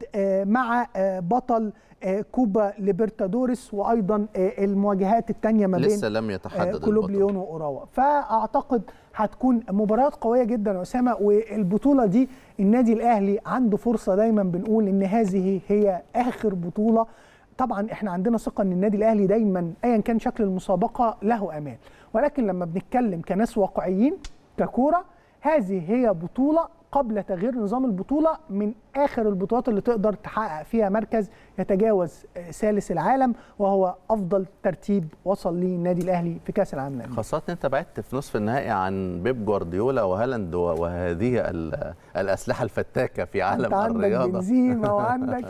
مع بطل كوبا ليبرتادوريس وايضا المواجهات الثانيه ما بين لسه لم يتحدد كلوب ليون واوراوا فاعتقد هتكون مباريات قويه جدا اسامه والبطوله دي النادي الاهلي عنده فرصه دايما بنقول ان هذه هي اخر بطوله طبعا احنا عندنا ثقه ان النادي الاهلي دايما ايا كان شكل المسابقه له امان ولكن لما بنتكلم كناس واقعيين ككوره هذه هي بطوله قبل تغيير نظام البطوله من اخر البطولات اللي تقدر تحقق فيها مركز يتجاوز آه، ثالث العالم وهو افضل ترتيب وصل ليه النادي الاهلي في كاس العالم للأندية.
خاصه انت بعدت في نصف النهائي عن بيب جوارديولا وهالاند وهذه الاسلحه الفتاكه في عالم انت عندك الرياضه عندك بنزيما (laughs) وعندك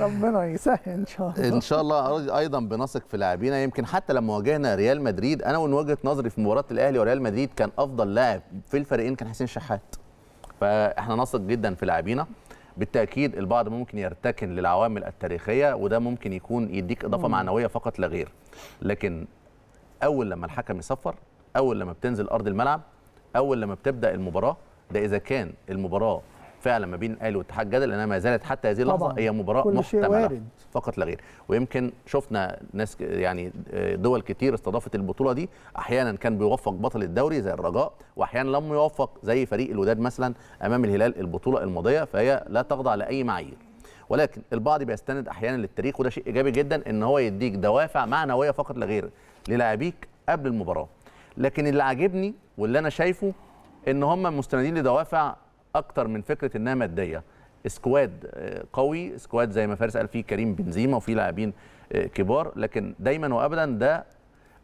ربنا يسهل ان شاء الله ان
شاء الله ايضا بنثق في لاعبينا يمكن حتى لما واجهنا ريال مدريد انا من وجهه نظري في مباراه الاهلي وريال مدريد كان افضل لاعب في الفريقين كان حسين شحات فاحنا نثق جدا في لاعبينا بالتاكيد البعض ممكن يرتكن للعوامل التاريخيه وده ممكن يكون يديك اضافه مم. معنويه فقط لا غير لكن اول لما الحكم يصفر اول لما بتنزل ارض الملعب اول لما بتبدا المباراه ده اذا كان المباراه فعلا ما بين الاهلي واتحاد جدل لانها ما زالت حتى هذه اللحظه هي مباراه محتمله فقط لا غير ويمكن شفنا ناس يعني آه، دول كتير استضافت البطوله دي احيانا كان بيوفق بطل الدوري زي الرجاء واحيانا لم يوفق زي فريق الوداد مثلا امام الهلال البطوله الماضيه فهي لا تخضع لاي معايير ولكن البعض بيستند احيانا للتاريخ وده شيء ايجابي جدا ان هو يديك دوافع معنويه فقط لا غير للاعبيك قبل المباراه لكن اللي عاجبني واللي انا شايفه ان هم مستندين لدوافع اكتر من فكره انها ماديه سكواد آه، قوي سكواد زي ما فارس قال فيه كريم بنزيما وفيه لاعبين آه، كبار لكن دايما وابدا ده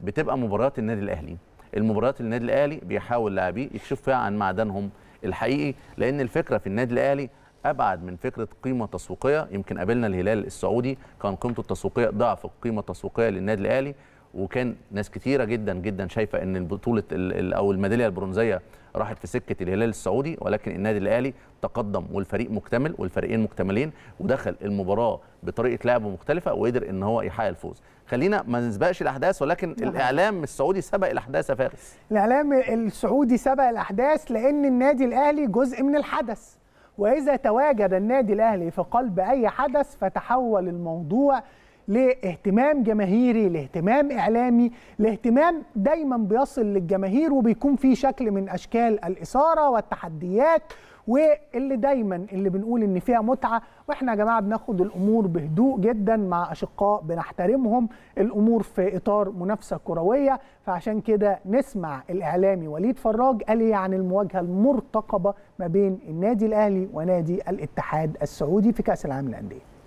بتبقى مباريات النادي الاهلي المباريات النادي الاهلي بيحاول لاعبيه يكشف فيها عن معدنهم الحقيقي لان الفكره في النادي الاهلي ابعد من فكره قيمه تسويقيه يمكن قابلنا الهلال السعودي كان قيمته التسويقيه ضعف القيمه التسويقيه للنادي الاهلي وكان ناس كتيره جدا جدا شايفه ان البطوله او الميداليه البرونزيه راحت في سكه الهلال السعودي ولكن النادي الاهلي تقدم والفريق مكتمل والفريقين مكتملين ودخل المباراه بطريقه لعب مختلفه وقدر ان هو يحقق الفوز خلينا ما نسبقش الاحداث ولكن نعم. الاعلام السعودي سبق الاحداث يا فارس
الاعلام السعودي سبق الاحداث لان النادي الاهلي جزء من الحدث واذا تواجد النادي الاهلي في قلب اي حدث فتحول الموضوع لاهتمام جماهيري لاهتمام اعلامي لاهتمام دايما بيصل للجماهير وبيكون في شكل من اشكال الاثاره والتحديات واللي دايما اللي بنقول ان فيها متعه واحنا يا جماعه بناخد الامور بهدوء جدا مع اشقاء بنحترمهم الامور في اطار منافسه كرويه فعشان كده نسمع الاعلامي وليد فراج قال ايه عن المواجهه المرتقبه ما بين النادي الاهلي ونادي الاتحاد السعودي في كاس العالم للانديه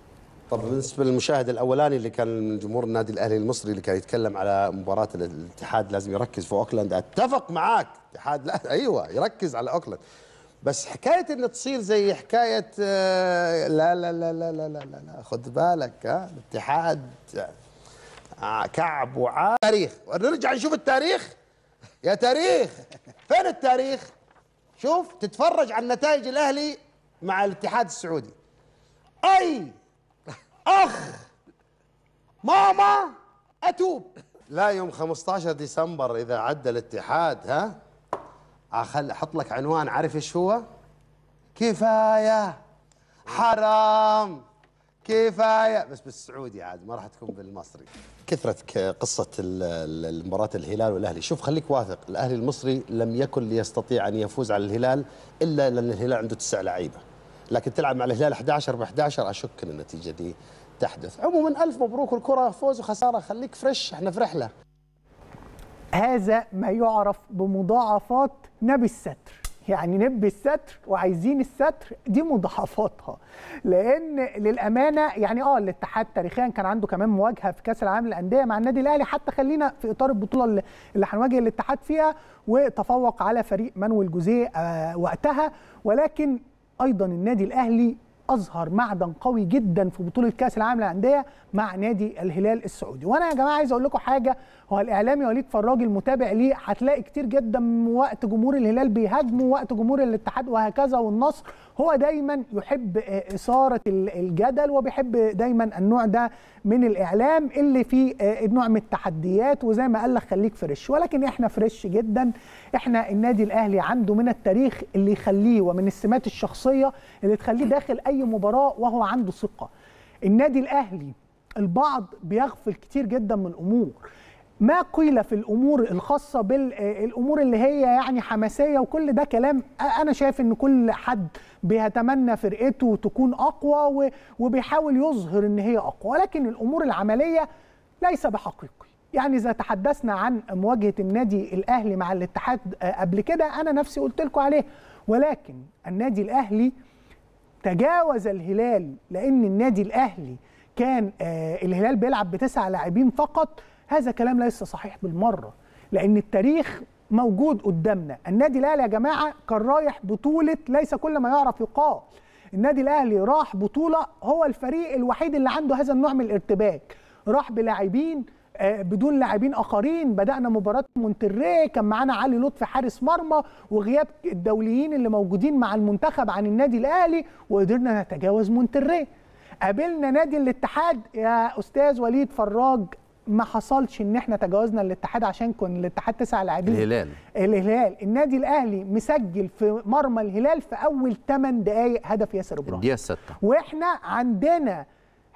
طب بالنسبه للمشاهد الاولاني اللي كان من جمهور النادي الاهلي المصري اللي كان يتكلم على مباراه الاتحاد لازم يركز في اوكلاند اتفق معاك اتحاد لا ايوه يركز على اوكلاند بس حكايه ان تصير زي حكايه آه، لا لا لا لا لا لا لا خد بالك ها آه، الاتحاد آه، كعب وعار تاريخ نرجع نشوف التاريخ يا تاريخ فين التاريخ شوف تتفرج على نتائج الاهلي مع الاتحاد السعودي اي اخ ماما اتوب لا يوم 15 ديسمبر اذا عدى الاتحاد ها اخل آه، احط لك عنوان عارف ايش هو كفايه حرام كفايه بس بالسعودي عاد ما راح تكون بالمصري كثره قصه مباراه الهلال والاهلي شوف خليك واثق الاهلي المصري لم يكن ليستطيع ان يفوز على الهلال الا لان الهلال عنده تسع لعيبه لكن تلعب مع الهلال 11 ب 11 اشك ان النتيجه دي تحدث عموما الف مبروك الكره فوز وخساره خليك فريش احنا في رحله
هذا ما يعرف بمضاعفات نبي الستر يعني نبي الستر وعايزين الستر دي مضاعفاتها لان للامانه يعني اه الاتحاد تاريخيا كان عنده كمان مواجهه في كاس العالم للانديه مع النادي الاهلي حتى خلينا في اطار البطوله اللي هنواجه الاتحاد فيها وتفوق على فريق مانويل جوزيه آه وقتها ولكن ايضا النادي الاهلي اظهر معدن قوي جدا في بطوله كاس العالم للانديه مع نادي الهلال السعودي وانا يا جماعه عايز اقول لكم حاجه هو الاعلامي وليد فراج المتابع ليه هتلاقي كتير جدا وقت جمهور الهلال بيهاجمه وقت جمهور الاتحاد وهكذا والنصر هو دايما يحب اثاره الجدل وبيحب دايما النوع ده من الاعلام اللي فيه آه، نوع من التحديات وزي ما قال لك خليك فريش ولكن احنا فريش جدا احنا النادي الاهلي عنده من التاريخ اللي يخليه ومن السمات الشخصيه اللي تخليه داخل اي مباراه وهو عنده ثقه النادي الاهلي البعض بيغفل كتير جدا من امور ما قيل في الامور الخاصه بالامور اللي هي يعني حماسيه وكل ده كلام انا شايف ان كل حد بيتمنى فرقته تكون اقوى وبيحاول يظهر ان هي اقوى ولكن الامور العمليه ليس بحقيقي يعني إذا تحدثنا عن مواجهة النادي الأهلي مع الاتحاد آه، قبل كده أنا نفسي قلت لكم عليه ولكن النادي الأهلي تجاوز الهلال لأن النادي الأهلي كان آه، الهلال بيلعب بتسع لاعبين فقط هذا كلام ليس صحيح بالمرة لأن التاريخ موجود قدامنا النادي الأهلي يا جماعة كان رايح بطولة ليس كل ما يعرف يقال النادي الأهلي راح بطولة هو الفريق الوحيد اللي عنده هذا النوع من الارتباك راح بلاعبين آه، بدون لاعبين اخرين بدانا مباراه مونتري كان معانا علي لطفي حارس مرمى وغياب الدوليين اللي موجودين مع المنتخب عن النادي الاهلي وقدرنا نتجاوز مونتري قابلنا نادي الاتحاد يا استاذ وليد فراج ما حصلش ان احنا تجاوزنا الاتحاد عشان كان الاتحاد تسع لاعبين الهلال الهلال النادي الاهلي مسجل في مرمى الهلال في اول 8 دقائق هدف ياسر ابراهيم الدقيقه 6 واحنا عندنا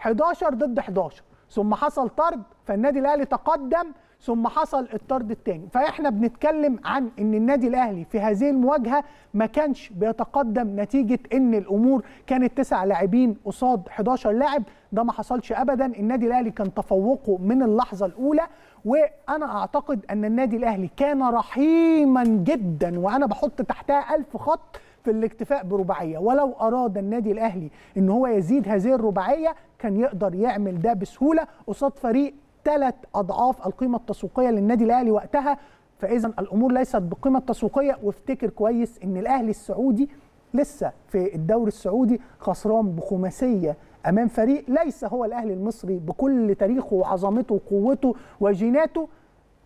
11 ضد 11 ثم حصل طرد فالنادي الاهلي تقدم ثم حصل الطرد الثاني فاحنا بنتكلم عن ان النادي الاهلي في هذه المواجهه ما كانش بيتقدم نتيجه ان الامور كانت تسع لاعبين قصاد 11 لاعب ده ما حصلش ابدا النادي الاهلي كان تفوقه من اللحظه الاولى وانا اعتقد ان النادي الاهلي كان رحيما جدا وانا بحط تحتها ألف خط في الاكتفاء برباعيه ولو اراد النادي الاهلي ان هو يزيد هذه الرباعيه كان يقدر يعمل ده بسهوله قصاد فريق ثلاث اضعاف القيمه التسويقيه للنادي الاهلي وقتها فاذا الامور ليست بقيمه تسويقيه وافتكر كويس ان الاهلي السعودي لسه في الدوري السعودي خسران بخماسيه امام فريق ليس هو الاهلي المصري بكل تاريخه وعظمته وقوته وجيناته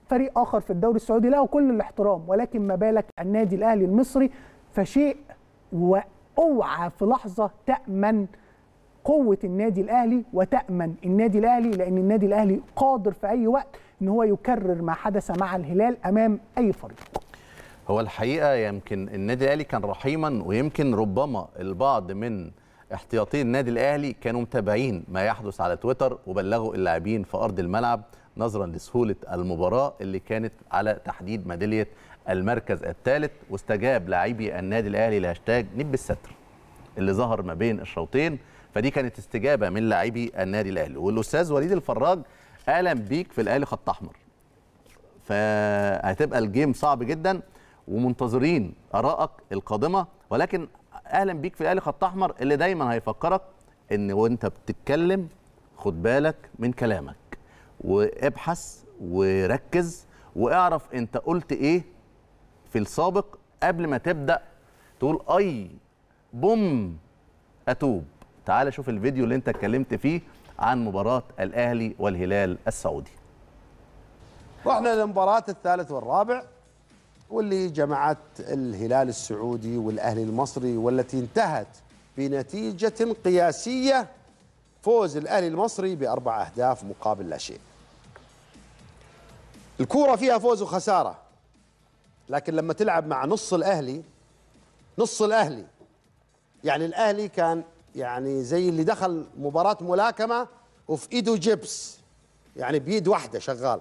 فريق اخر في الدوري السعودي له كل الاحترام ولكن ما بالك النادي الاهلي المصري فشيء واوعى في لحظه تامن قوه النادي الاهلي وتامن النادي الاهلي لان النادي الاهلي قادر في اي وقت ان هو يكرر ما حدث مع الهلال امام اي فريق
هو الحقيقه يمكن النادي الاهلي كان رحيما ويمكن ربما البعض من احتياطي النادي الاهلي كانوا متابعين ما يحدث على تويتر وبلغوا اللاعبين في ارض الملعب نظرا لسهوله المباراه اللي كانت على تحديد ميداليه المركز الثالث واستجاب لاعبي النادي الاهلي لهاشتاج نب الستر اللي ظهر ما بين الشوطين فدي كانت استجابه من لاعبي النادي الاهلي والاستاذ وليد الفراج اهلا بيك في الاهلي خط احمر فهتبقى الجيم صعب جدا ومنتظرين ارائك القادمه ولكن اهلا بيك في الاهلي خط احمر اللي دايما هيفكرك ان وانت بتتكلم خد بالك من كلامك وابحث وركز واعرف انت قلت ايه في السابق قبل ما تبدا تقول اي بوم اتوب تعال شوف الفيديو اللي انت اتكلمت فيه عن مباراه الاهلي والهلال السعودي
رحنا للمباراه الثالث والرابع واللي جمعت الهلال السعودي والاهلي المصري والتي انتهت بنتيجه قياسيه فوز الاهلي المصري باربع اهداف مقابل لا شيء الكوره فيها فوز وخساره لكن لما تلعب مع نص الاهلي نص الاهلي يعني الاهلي كان يعني زي اللي دخل مباراه ملاكمه وفي ايده جبس يعني بيد واحده شغال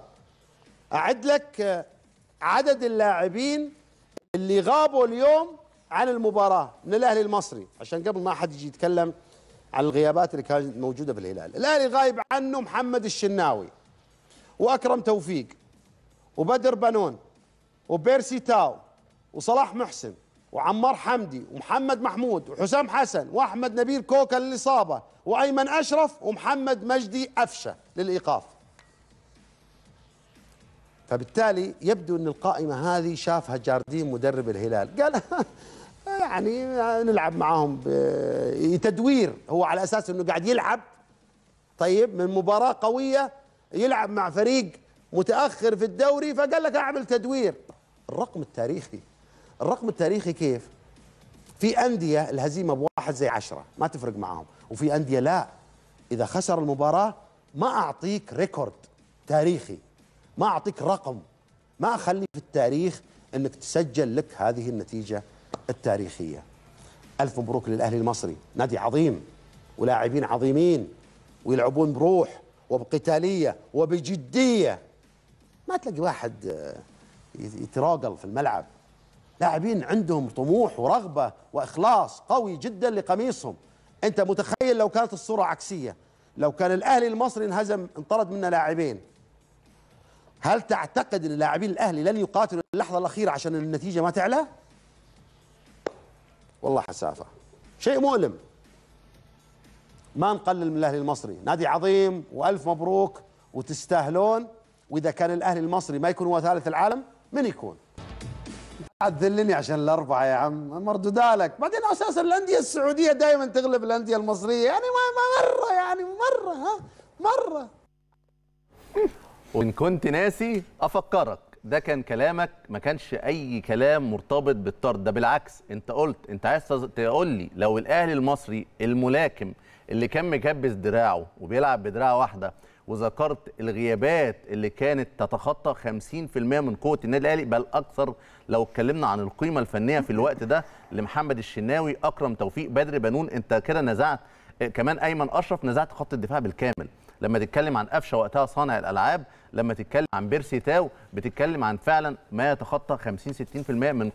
اعد لك عدد اللاعبين اللي غابوا اليوم عن المباراه من الاهلي المصري عشان قبل ما احد يجي يتكلم عن الغيابات اللي كانت موجوده بالهلال الاهلي غايب عنه محمد الشناوي واكرم توفيق وبدر بنون وبيرسي تاو وصلاح محسن وعمار حمدي ومحمد محمود وحسام حسن واحمد نبيل كوكا للاصابه وايمن اشرف ومحمد مجدي افشه للايقاف فبالتالي يبدو ان القائمه هذه شافها جاردين مدرب الهلال قال (laughs) يعني نلعب معاهم تدوير هو على اساس انه قاعد يلعب طيب من مباراه قويه يلعب مع فريق متاخر في الدوري فقال لك اعمل تدوير الرقم التاريخي الرقم التاريخي كيف في انديه الهزيمه بواحد زي عشرة ما تفرق معاهم وفي انديه لا اذا خسر المباراه ما اعطيك ريكورد تاريخي ما اعطيك رقم ما اخلي في التاريخ انك تسجل لك هذه النتيجه التاريخيه الف مبروك للاهلي المصري نادي عظيم ولاعبين عظيمين ويلعبون بروح وبقتاليه وبجديه ما تلاقي واحد آه، يتراجل في الملعب لاعبين عندهم طموح ورغبة وإخلاص قوي جدا لقميصهم أنت متخيل لو كانت الصورة عكسية لو كان الأهلي المصري انهزم انطرد منه لاعبين هل تعتقد أن لاعبين الأهلي لن يقاتلوا اللحظة الأخيرة عشان النتيجة ما تعلى والله حسافة شيء مؤلم ما نقلل من الأهلي المصري نادي عظيم وألف مبروك وتستاهلون وإذا كان الأهلي المصري ما يكون هو ثالث العالم من يكون تذلني عشان الاربعه يا عم مردوده لك بعدين اساسا الانديه السعوديه دائما تغلب الانديه المصريه يعني ما مره يعني مره ها مره
وان كنت ناسي افكرك ده كان كلامك ما كانش اي كلام مرتبط بالطرد ده بالعكس انت قلت انت عايز تقول لي لو الاهلي المصري الملاكم اللي كان مكبس دراعه وبيلعب بدراعه واحده وذكرت الغيابات اللي كانت تتخطى 50% من قوه النادي الاهلي بل اكثر لو اتكلمنا عن القيمه الفنيه في الوقت ده لمحمد الشناوي اكرم توفيق بدر بنون انت كده نزعت آه، كمان ايمن اشرف نزعت خط الدفاع بالكامل لما تتكلم عن قفشه وقتها صانع الالعاب لما تتكلم عن بيرسي تاو بتتكلم عن فعلا ما يتخطى 50 60% من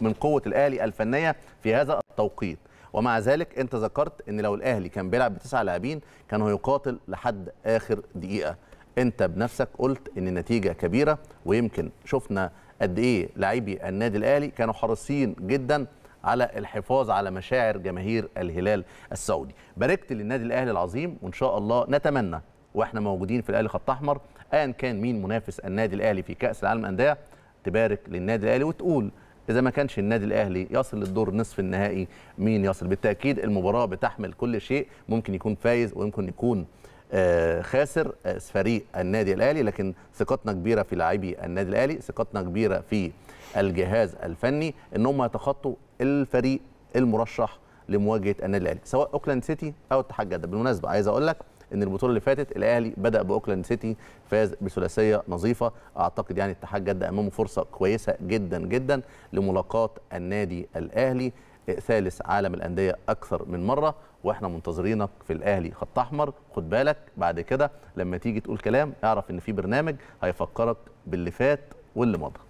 من قوه الاهلي الفنيه في هذا التوقيت ومع ذلك انت ذكرت ان لو الاهلي كان بيلعب بتسع لاعبين كان هيقاتل لحد اخر دقيقه انت بنفسك قلت ان النتيجه كبيره ويمكن شفنا قد ايه لاعبي النادي الاهلي كانوا حريصين جدا على الحفاظ على مشاعر جماهير الهلال السعودي باركت للنادي الاهلي العظيم وان شاء الله نتمنى واحنا موجودين في الاهلي خط احمر ايا كان مين منافس النادي الاهلي في كاس العالم انديه تبارك للنادي الاهلي وتقول اذا ما كانش النادي الاهلي يصل للدور نصف النهائي مين يصل بالتاكيد المباراه بتحمل كل شيء ممكن يكون فايز ويمكن يكون آه، خاسر آه، فريق النادي الاهلي لكن ثقتنا كبيره في لاعبي النادي الاهلي ثقتنا كبيره في الجهاز الفني ان هم يتخطوا الفريق المرشح لمواجهه النادي الاهلي سواء اوكلاند سيتي او الاتحاد جده بالمناسبه عايز اقول لك ان البطوله اللي فاتت الاهلي بدا باوكلاند سيتي فاز بثلاثيه نظيفه اعتقد يعني اتحاد جد امامه فرصه كويسه جدا جدا لملاقاه النادي الاهلي ثالث عالم الانديه اكثر من مره واحنا منتظرينك في الاهلي خط احمر خد بالك بعد كده لما تيجي تقول كلام اعرف ان في برنامج هيفكرك باللي فات واللي مضى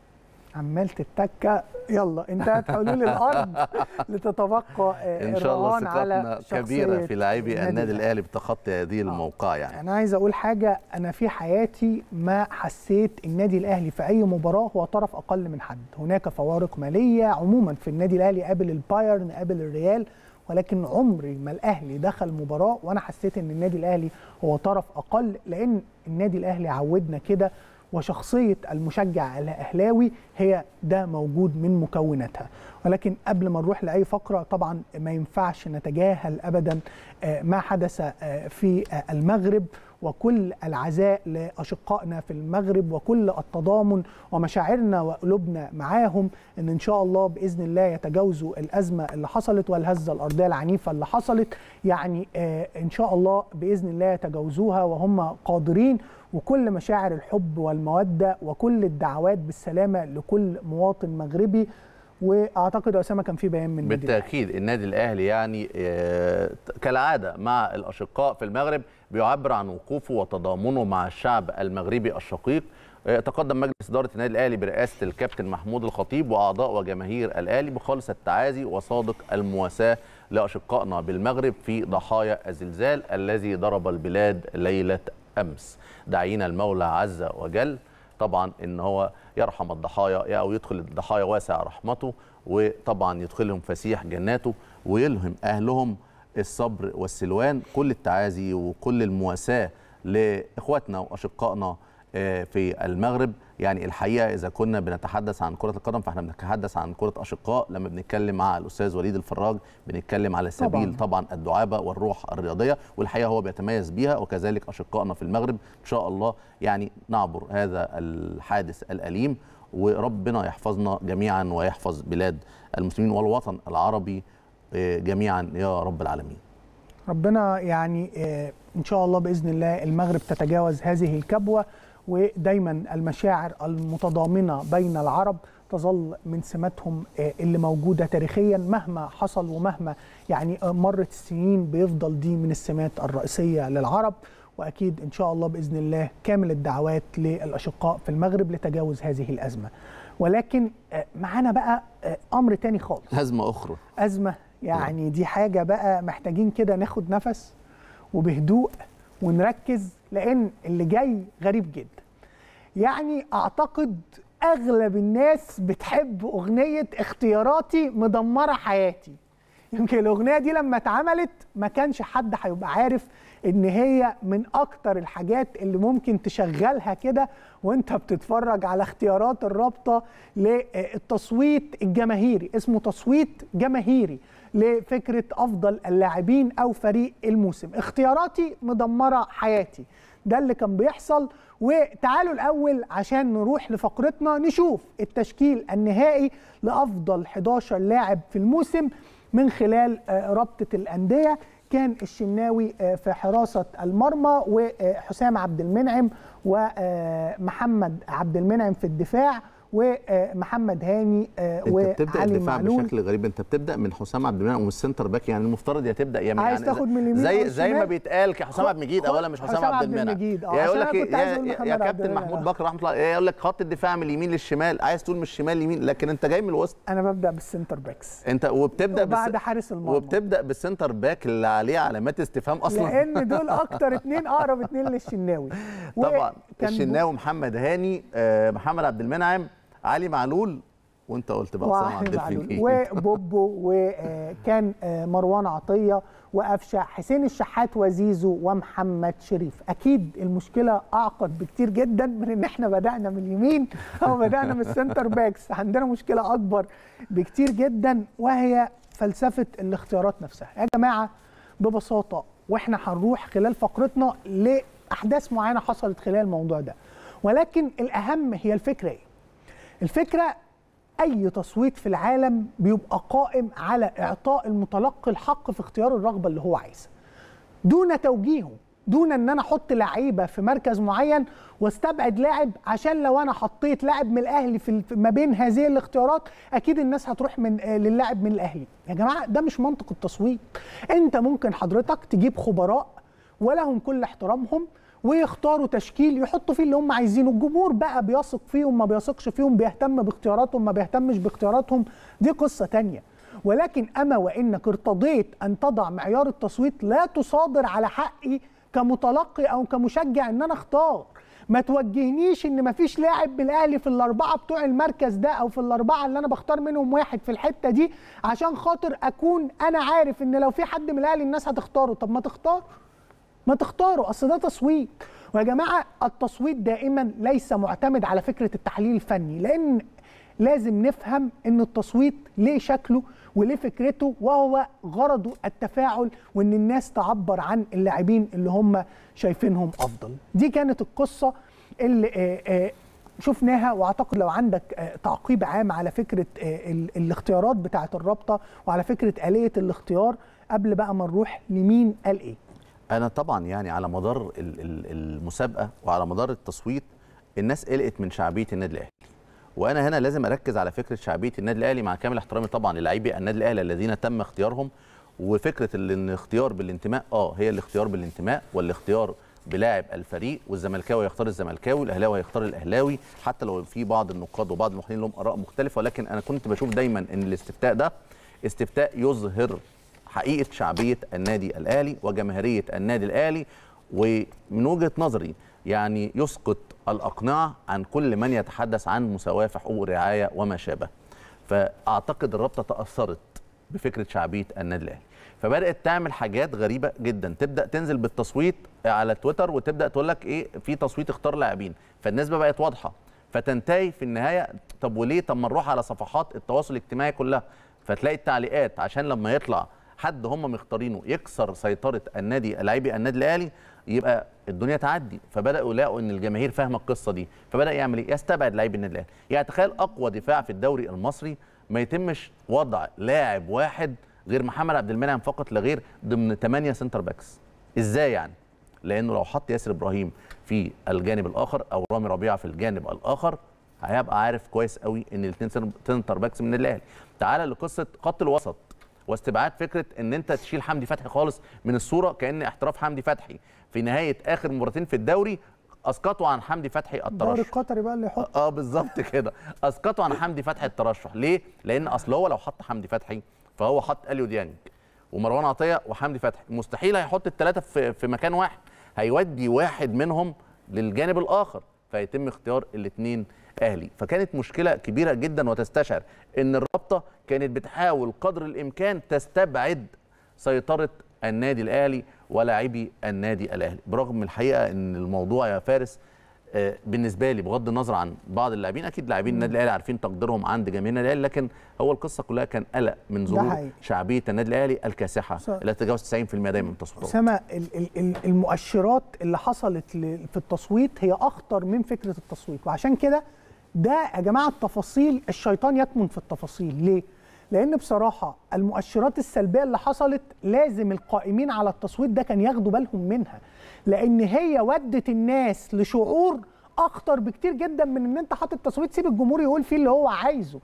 عمال تتكه يلا انتهت حلول الارض (laughs) لتتبقى ان شاء الله ثقتنا كبيره في لاعبي النادي
الاهلي بتخطي هذه آه. الموقعه يعني
انا عايز اقول حاجه انا في حياتي ما حسيت النادي الاهلي في اي مباراه هو طرف اقل من حد هناك فوارق ماليه عموما في النادي الاهلي قابل البايرن قابل الريال ولكن عمري ما الاهلي دخل مباراه وانا حسيت ان النادي الاهلي هو طرف اقل لان النادي الاهلي عودنا كده وشخصيه المشجع الاهلاوي هي ده موجود من مكوناتها ولكن قبل ما نروح لاي فقره طبعا ما ينفعش نتجاهل ابدا آه، ما حدث آه، في آه، المغرب وكل العزاء لاشقائنا في المغرب وكل التضامن ومشاعرنا وقلوبنا معاهم ان ان شاء الله باذن الله يتجاوزوا الازمه اللي حصلت والهزه الارضيه العنيفه اللي حصلت يعني ان شاء الله باذن الله يتجاوزوها وهم قادرين وكل مشاعر الحب والمودة وكل الدعوات بالسلامة لكل مواطن مغربي واعتقد اسامه كان في بيان من بالتاكيد
النادي, النادي الاهلي يعني آه، كالعاده مع الاشقاء في المغرب بيعبر عن وقوفه وتضامنه مع الشعب المغربي الشقيق آه، تقدم مجلس اداره النادي الاهلي برئاسه الكابتن محمود الخطيب واعضاء وجماهير الاهلي بخالص التعازي وصادق المواساه لاشقائنا بالمغرب في ضحايا الزلزال الذي ضرب البلاد ليله امس دعينا المولى عز وجل طبعا ان هو يرحم الضحايا او يدخل الضحايا واسع رحمته وطبعا يدخلهم فسيح جناته ويلهم اهلهم الصبر والسلوان كل التعازي وكل المواساه لاخواتنا واشقائنا آه، في المغرب يعني الحقيقه اذا كنا بنتحدث عن كره القدم فاحنا بنتحدث عن كره اشقاء لما بنتكلم مع الاستاذ وليد الفراج بنتكلم على سبيل طبعا, طبعاً الدعابه والروح الرياضيه والحقيقه هو بيتميز بيها وكذلك اشقائنا في المغرب ان شاء الله يعني نعبر هذا الحادث الاليم وربنا يحفظنا جميعا ويحفظ بلاد المسلمين والوطن العربي آه، جميعا يا رب العالمين
ربنا يعني آه، ان شاء الله باذن الله المغرب تتجاوز هذه الكبوه ودايما المشاعر المتضامنه بين العرب تظل من سماتهم آه، اللي موجوده تاريخيا مهما حصل ومهما يعني آه، مرت السنين بيفضل دي من السمات الرئيسيه للعرب واكيد ان شاء الله باذن الله كامل الدعوات للاشقاء في المغرب لتجاوز هذه الازمه ولكن آه، معانا بقى امر تاني خالص
ازمه اخرى
ازمه يعني نعم. دي حاجه بقى محتاجين كده ناخد نفس وبهدوء ونركز لان اللي جاي غريب جدا يعني اعتقد اغلب الناس بتحب اغنيه اختياراتي مدمره حياتي يمكن الاغنيه دي لما اتعملت ما كانش حد هيبقى عارف ان هي من اكتر الحاجات اللي ممكن تشغلها كده وانت بتتفرج على اختيارات الرابطه للتصويت الجماهيري اسمه تصويت جماهيري لفكره افضل اللاعبين او فريق الموسم اختياراتي مدمره حياتي ده اللي كان بيحصل وتعالوا الاول عشان نروح لفقرتنا نشوف التشكيل النهائي لافضل 11 لاعب في الموسم من خلال آه، رابطه الانديه كان الشناوي آه، في حراسة المرمى وحسام عبد المنعم ومحمد آه، عبد المنعم في الدفاع ومحمد هاني آه، وعلي انت بتبدا الدفاع معلول. بشكل
غريب انت بتبدا من حسام عبد المنعم والسنتر باك يعني المفترض يا تبدا يا عايز يعني تاخد من اليمين زي زي ما بيتقال حسام عبد المجيد اولا مش حسام عبد المنعم يا آه، يقول لك يا كابتن محمود بكر رحمه الله يقول لك خط الدفاع من اليمين للشمال عايز تقول من الشمال لليمين لكن انت جاي من الوسط
انا ببدا بالسنتر باكس
انت وبتبدا بعد حارس المرمى وبتبدا بالسنتر باك اللي عليه علامات استفهام اصلا لان دول (laughs) اكتر
اثنين اقرب اثنين للشناوي طبعا الشناوي
محمد هاني آه، محمد عبد المنعم علي معلول وانت قلت بقى اسامه عبد معلول
وبوبو وكان آه، مروان عطيه وقفشه حسين الشحات وزيزو ومحمد شريف اكيد المشكله اعقد بكتير جدا من ان احنا بدانا من اليمين او بدانا من السنتر باكس عندنا مشكله اكبر بكتير جدا وهي فلسفه الاختيارات نفسها يا جماعه ببساطه واحنا هنروح خلال فقرتنا لاحداث معينه حصلت خلال الموضوع ده ولكن الاهم هي الفكره ايه الفكره اي تصويت في العالم بيبقى قائم على اعطاء المتلقي الحق في اختيار الرغبه اللي هو عايزها دون توجيهه دون ان انا احط لعيبه في مركز معين واستبعد لاعب عشان لو انا حطيت لاعب من الاهلي في ما بين هذه الاختيارات اكيد الناس هتروح من آه، للاعب من الاهلي يا جماعه ده مش منطق التصويت انت ممكن حضرتك تجيب خبراء ولهم كل احترامهم ويختاروا تشكيل يحطوا فيه اللي هم عايزينه الجمهور بقى بيثق فيهم ما بيثقش فيهم بيهتم باختياراتهم ما بيهتمش باختياراتهم دي قصه تانية ولكن اما وانك ارتضيت ان تضع معيار التصويت لا تصادر على حقي كمتلقي او كمشجع ان انا اختار ما توجهنيش ان مفيش لاعب بالاهلي في الاربعه بتوع المركز ده او في الاربعه اللي انا بختار منهم واحد في الحته دي عشان خاطر اكون انا عارف ان لو في حد من الاهلي الناس هتختاره طب ما تختار ما تختاروا اصل ده تصويت ويا جماعه التصويت دائما ليس معتمد على فكره التحليل الفني لان لازم نفهم ان التصويت ليه شكله وليه فكرته وهو غرضه التفاعل وان الناس تعبر عن اللاعبين اللي هم شايفينهم افضل دي كانت القصه اللي آه، آه، شفناها واعتقد لو عندك آه، تعقيب عام على فكره الاختيارات بتاعه الرابطه وعلى فكره اليه الاختيار قبل بقى ما نروح لمين قال ايه
انا طبعا يعني على مدار المسابقه وعلى مدار التصويت الناس قلقت من شعبيه النادي الاهلي وانا هنا لازم اركز على فكره شعبيه النادي الاهلي مع كامل احترامي طبعا للاعبي النادي الاهلي الذين تم اختيارهم وفكره الاختيار بالانتماء اه هي الاختيار بالانتماء والاختيار بلاعب الفريق والزملكاوي هيختار الزملكاوي والاهلاوي هيختار الاهلاوي حتى لو في بعض النقاد وبعض المحللين لهم اراء مختلفه ولكن انا كنت بشوف دايما ان الاستفتاء ده استفتاء يظهر حقيقه شعبيه النادي الاهلي وجماهيريه النادي الاهلي ومن وجهه نظري يعني يسقط الاقنعه عن كل من يتحدث عن مساواه في حقوق الرعايه وما شابه. فاعتقد الرابطه تاثرت بفكره شعبيه النادي الاهلي. فبدات تعمل حاجات غريبه جدا تبدا تنزل بالتصويت على تويتر وتبدا تقول لك ايه في تصويت اختار لاعبين فالنسبه بقت واضحه فتنتهي في النهايه طب وليه طب ما نروح على صفحات التواصل الاجتماعي كلها فتلاقي التعليقات عشان لما يطلع حد هم مختارينه يكسر سيطره النادي لاعبي النادي الاهلي يبقى الدنيا تعدي فبداوا يلاقوا ان الجماهير فاهمه القصه دي فبدا يعمل ايه يستبعد لاعبي النادي الاهلي يعني تخيل اقوى دفاع في الدوري المصري ما يتمش وضع لاعب واحد غير محمد عبد المنعم فقط لا غير ضمن 8 سنتر باكس ازاي يعني لانه لو حط ياسر ابراهيم في الجانب الاخر او رامي ربيعه في الجانب الاخر هيبقى عارف كويس قوي ان الاثنين سنتر باكس من الاهلي تعالى لقصه خط الوسط واستبعاد فكره ان انت تشيل حمدي فتحي خالص من الصوره كان احتراف حمدي فتحي في نهايه اخر مباراتين في الدوري اسقطوا عن حمدي فتحي الترشح الدوري القطري بقى اللي يحط اه بالظبط كده اسقطوا عن حمدي فتحي الترشح ليه لان اصل هو لو حط حمدي فتحي فهو حط اليو ديانج ومروان عطيه وحمدي فتحي مستحيل هيحط الثلاثه في في مكان واحد هيودي واحد منهم للجانب الاخر فيتم اختيار الاثنين اهلي فكانت مشكله كبيره جدا وتستشعر ان الرابطه كانت بتحاول قدر الامكان تستبعد سيطره النادي الاهلي ولاعبي النادي الاهلي برغم الحقيقه ان الموضوع يا فارس آه، بالنسبه لي بغض النظر عن بعض اللاعبين اكيد لاعبين النادي الاهلي عارفين تقديرهم عند جماهير النادي الاهلي لكن هو القصه كلها كان قلق من ظهور شعبيه النادي الاهلي الكاسحه اللي تتجاوز 90% دايما من التصويت سما
المؤشرات اللي حصلت في التصويت هي اخطر من فكره التصويت وعشان كده ده يا جماعه التفاصيل الشيطان يكمن في التفاصيل ليه؟ لان بصراحه المؤشرات السلبيه اللي حصلت لازم القائمين على التصويت ده كان ياخدوا بالهم منها لان هي ودت الناس لشعور اخطر بكتير جدا من ان انت حاطط تصويت سيب الجمهور يقول فيه اللي هو عايزه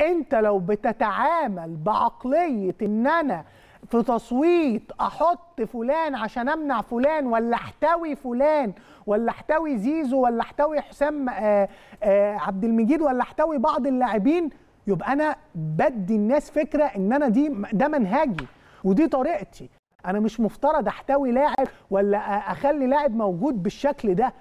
انت لو بتتعامل بعقليه ان انا في تصويت احط فلان عشان امنع فلان ولا احتوي فلان ولا احتوي زيزو ولا احتوي حسام آآ آه، آآ آه، عبد المجيد ولا احتوي بعض اللاعبين يبقى انا بدي الناس فكره ان انا دي ده منهجي ودي طريقتي انا مش مفترض احتوي لاعب ولا اخلي لاعب موجود بالشكل ده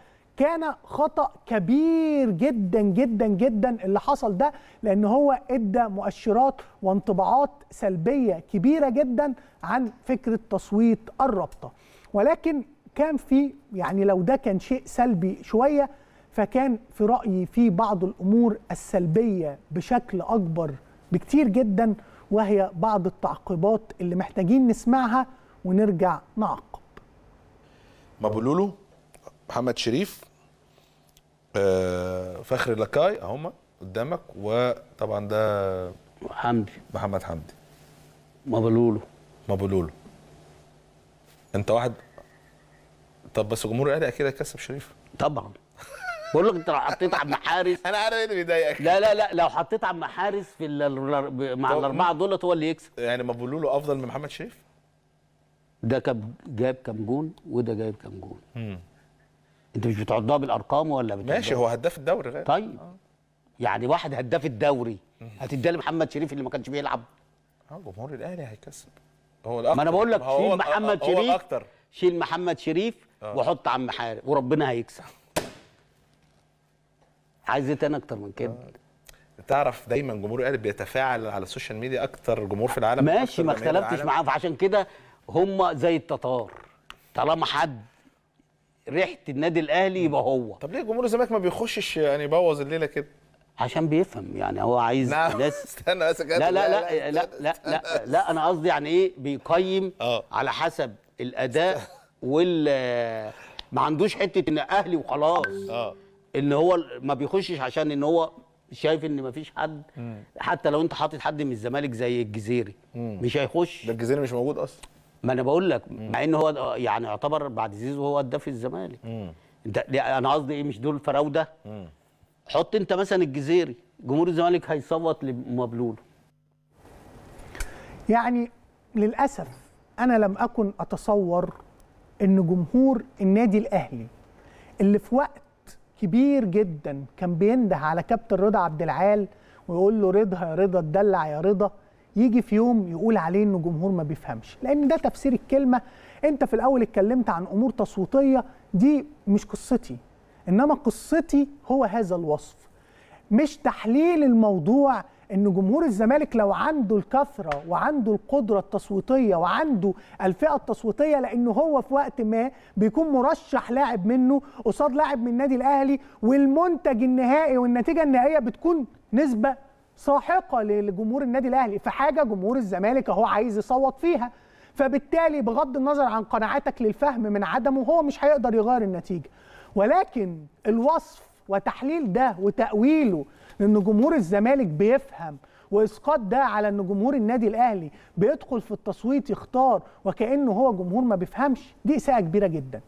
كان خطا كبير جدا جدا جدا اللي حصل ده لان هو ادى مؤشرات وانطباعات سلبيه كبيره جدا عن فكره تصويت الرابطه ولكن كان في يعني لو ده كان شيء سلبي شويه فكان في رايي في بعض الامور السلبيه بشكل اكبر بكتير جدا وهي بعض التعقيبات اللي محتاجين نسمعها ونرجع نعقب
مبولولو
محمد شريف آه، فخر لكاي اهم قدامك وطبعا ده حمدي محمد حمدي مبلولو مبلولو انت واحد طب بس جمهور الاهلي اكيد هيكسب شريف طبعا بقول لك انت لو حطيت عم حارس (laughs) انا عارف ايه اللي بيضايقك لا لا لا لو حطيت عم حارس في مع الاربعه دولت هو اللي يكسب يعني مبلولو افضل من محمد شريف ده كان جاب كام جون وده جايب كام جون انت مش بتعدها بالارقام ولا بتعدها ماشي هو هداف الدوري غير طيب آه. يعني واحد هداف الدوري هتديها لمحمد شريف اللي ما كانش بيلعب اه جمهور الاهلي هيكسب
هو الاكتر ما انا بقول لك شيل محمد شريف الأكتر.
شيل محمد شريف آه. وحط عم حارق وربنا هيكسب عايز ايه تاني اكتر من كده آه. تعرف دايما جمهور الاهلي بيتفاعل على السوشيال ميديا اكتر جمهور في العالم ماشي ما اختلفتش معاه فعشان كده هم زي التتار طالما حد ريحه النادي الاهلي يبقى هو طب ليه جمهور الزمالك ما بيخشش يعني يبوظ الليله كده عشان بيفهم يعني هو عايز ناس لا (laughs) استنى بس لا لا لا لا لا لا, لا, لا, لا انا قصدي يعني ايه بيقيم أوه. على حسب الاداء وال ما عندوش حته ان اهلي وخلاص اه ان هو ما بيخشش عشان ان هو شايف ان ما فيش حد حتى لو انت حاطط حد من الزمالك زي الجزيري مش هيخش ده الجزيري مش موجود اصلا ما انا بقول لك مع ان هو يعني يعتبر بعد زيزو هو هداف الزمالك انت انا قصدي ايه مش دول فراوده حط انت مثلا الجزيري جمهور الزمالك هيصوت لمبلول
يعني للاسف انا لم اكن اتصور ان جمهور النادي الاهلي اللي في وقت كبير جدا كان بينده على كابتن رضا عبد العال ويقول له رضا يا رضا تدلع يا رضا يجي في يوم يقول عليه انه جمهور ما بيفهمش لان ده تفسير الكلمه انت في الاول اتكلمت عن امور تصويتيه دي مش قصتي انما قصتي هو هذا الوصف مش تحليل الموضوع ان جمهور الزمالك لو عنده الكثره وعنده القدره التصويتيه وعنده الفئه التصويتيه لان هو في وقت ما بيكون مرشح لاعب منه قصاد لاعب من النادي الاهلي والمنتج النهائي والنتيجه النهائيه بتكون نسبه ساحقه لجمهور النادي الاهلي في حاجه جمهور الزمالك اهو عايز يصوت فيها فبالتالي بغض النظر عن قناعاتك للفهم من عدمه هو مش هيقدر يغير النتيجه ولكن الوصف وتحليل ده وتاويله لان جمهور الزمالك بيفهم واسقاط ده على ان جمهور النادي الاهلي بيدخل في التصويت يختار وكانه هو جمهور ما بيفهمش دي اساءه كبيره جدا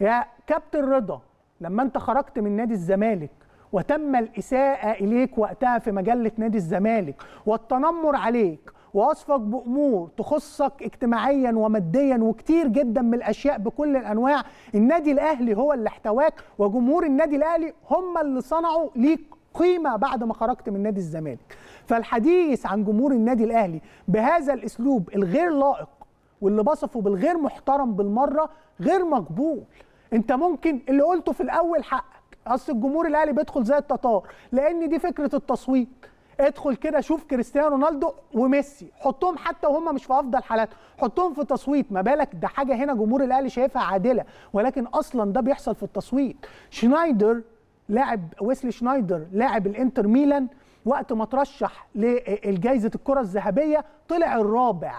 يا كابتن رضا لما انت خرجت من نادي الزمالك وتم الإساءة إليك وقتها في مجلة نادي الزمالك والتنمر عليك ووصفك بامور تخصك اجتماعيا وماديا وكتير جدا من الاشياء بكل الانواع النادي الاهلي هو اللي احتواك وجمهور النادي الاهلي هم اللي صنعوا ليك قيمه بعد ما خرجت من نادي الزمالك فالحديث عن جمهور النادي الاهلي بهذا الاسلوب الغير لائق واللي بصفه بالغير محترم بالمره غير مقبول انت ممكن اللي قلته في الاول حقك اصل الجمهور الاهلي بيدخل زي التتار لان دي فكره التسويق ادخل كده شوف كريستيانو رونالدو وميسي حطهم حتى وهم مش في افضل حالاتهم حطهم في تصويت ما بالك ده حاجه هنا جمهور الاهلي شايفها عادله ولكن اصلا ده بيحصل في التصويت شنايدر لاعب ويسلي شنايدر لاعب الانتر ميلان وقت ما ترشح لجائزه الكره الذهبيه طلع الرابع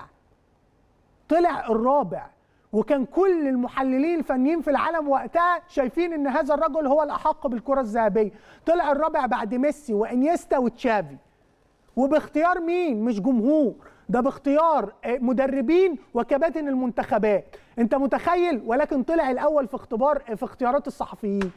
طلع الرابع وكان كل المحللين الفنيين في العالم وقتها شايفين ان هذا الرجل هو الاحق بالكره الذهبيه طلع الرابع بعد ميسي وانيستا وتشافي وباختيار مين مش جمهور ده باختيار آه، مدربين وكباتن المنتخبات انت متخيل ولكن طلع الاول في اختبار آه، في اختيارات الصحفيين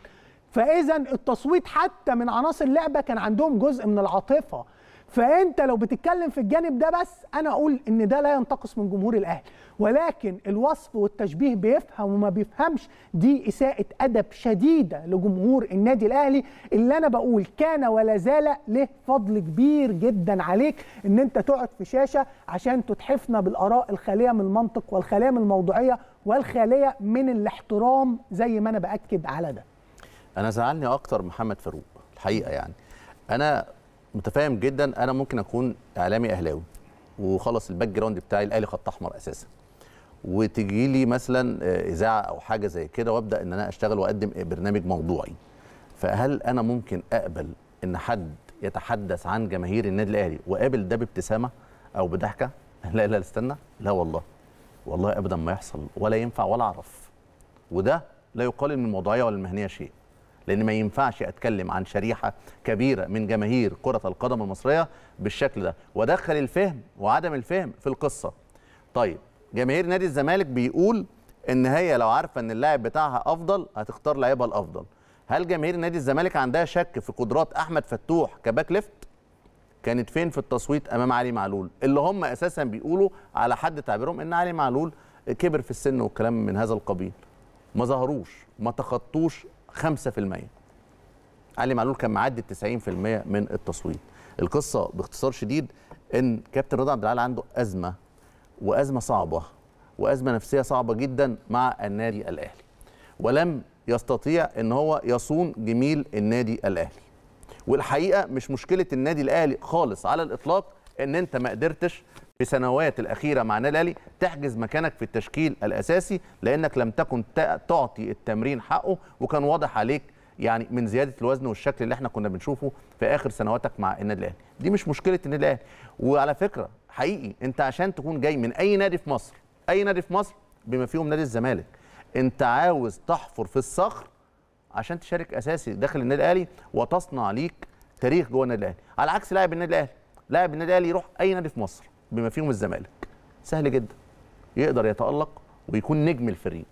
فاذا التصويت حتى من عناصر اللعبه كان عندهم جزء من العاطفه فانت لو بتتكلم في الجانب ده بس انا اقول ان ده لا ينتقص من جمهور الاهلي ولكن الوصف والتشبيه بيفهم وما بيفهمش دي إساءة أدب شديدة لجمهور النادي الأهلي اللي أنا بقول كان ولا زال له فضل كبير جدا عليك إن أنت تقعد في شاشة عشان تتحفنا بالآراء الخالية من المنطق والخالية من الموضوعية والخالية من الاحترام زي ما أنا بأكد على ده
أنا زعلني أكتر محمد فاروق الحقيقة يعني أنا متفاهم جدا أنا ممكن أكون إعلامي أهلاوي وخلص الباك جراوند بتاعي الأهلي خط أحمر أساساً وتجي لي مثلا آه، اذاعه او حاجه زي كده وابدا ان انا اشتغل واقدم برنامج موضوعي فهل انا ممكن اقبل ان حد يتحدث عن جماهير النادي الاهلي وقابل ده بابتسامه او بضحكه (laughs) لا لا استنى لا والله والله ابدا ما يحصل ولا ينفع ولا اعرف وده لا يقال من الموضوعيه ولا المهنيه شيء لان ما ينفعش اتكلم عن شريحه كبيره من جماهير كره القدم المصريه بالشكل ده وادخل الفهم وعدم الفهم في القصه طيب جماهير نادي الزمالك بيقول ان هي لو عارفه ان اللاعب بتاعها افضل هتختار لعيبها الافضل هل جماهير نادي الزمالك عندها شك في قدرات احمد فتوح كباك ليفت كانت فين في التصويت امام علي معلول اللي هم اساسا بيقولوا على حد تعبيرهم ان علي معلول كبر في السن والكلام من هذا القبيل ما ظهروش ما تخطوش 5% علي معلول كان معدي 90% من التصويت القصه باختصار شديد ان كابتن رضا عبد العال عنده ازمه وازمه صعبه وازمه نفسيه صعبه جدا مع النادي الاهلي ولم يستطيع ان هو يصون جميل النادي الاهلي والحقيقه مش مشكله النادي الاهلي خالص على الاطلاق ان انت ما قدرتش في سنوات الاخيره مع النادي الاهلي تحجز مكانك في التشكيل الاساسي لانك لم تكن تعطي التمرين حقه وكان واضح عليك يعني من زياده الوزن والشكل اللي احنا كنا بنشوفه في اخر سنواتك مع النادي الاهلي دي مش مشكله النادي الاهلي وعلى فكره حقيقي انت عشان تكون جاي من اي نادي في مصر اي نادي في مصر بما فيهم نادي الزمالك انت عاوز تحفر في الصخر عشان تشارك اساسي داخل النادي الاهلي وتصنع ليك تاريخ جوه النادي الاهلي على عكس لاعب النادي الاهلي لاعب النادي الاهلي يروح اي نادي في مصر بما فيهم الزمالك سهل جدا يقدر يتالق ويكون نجم الفريق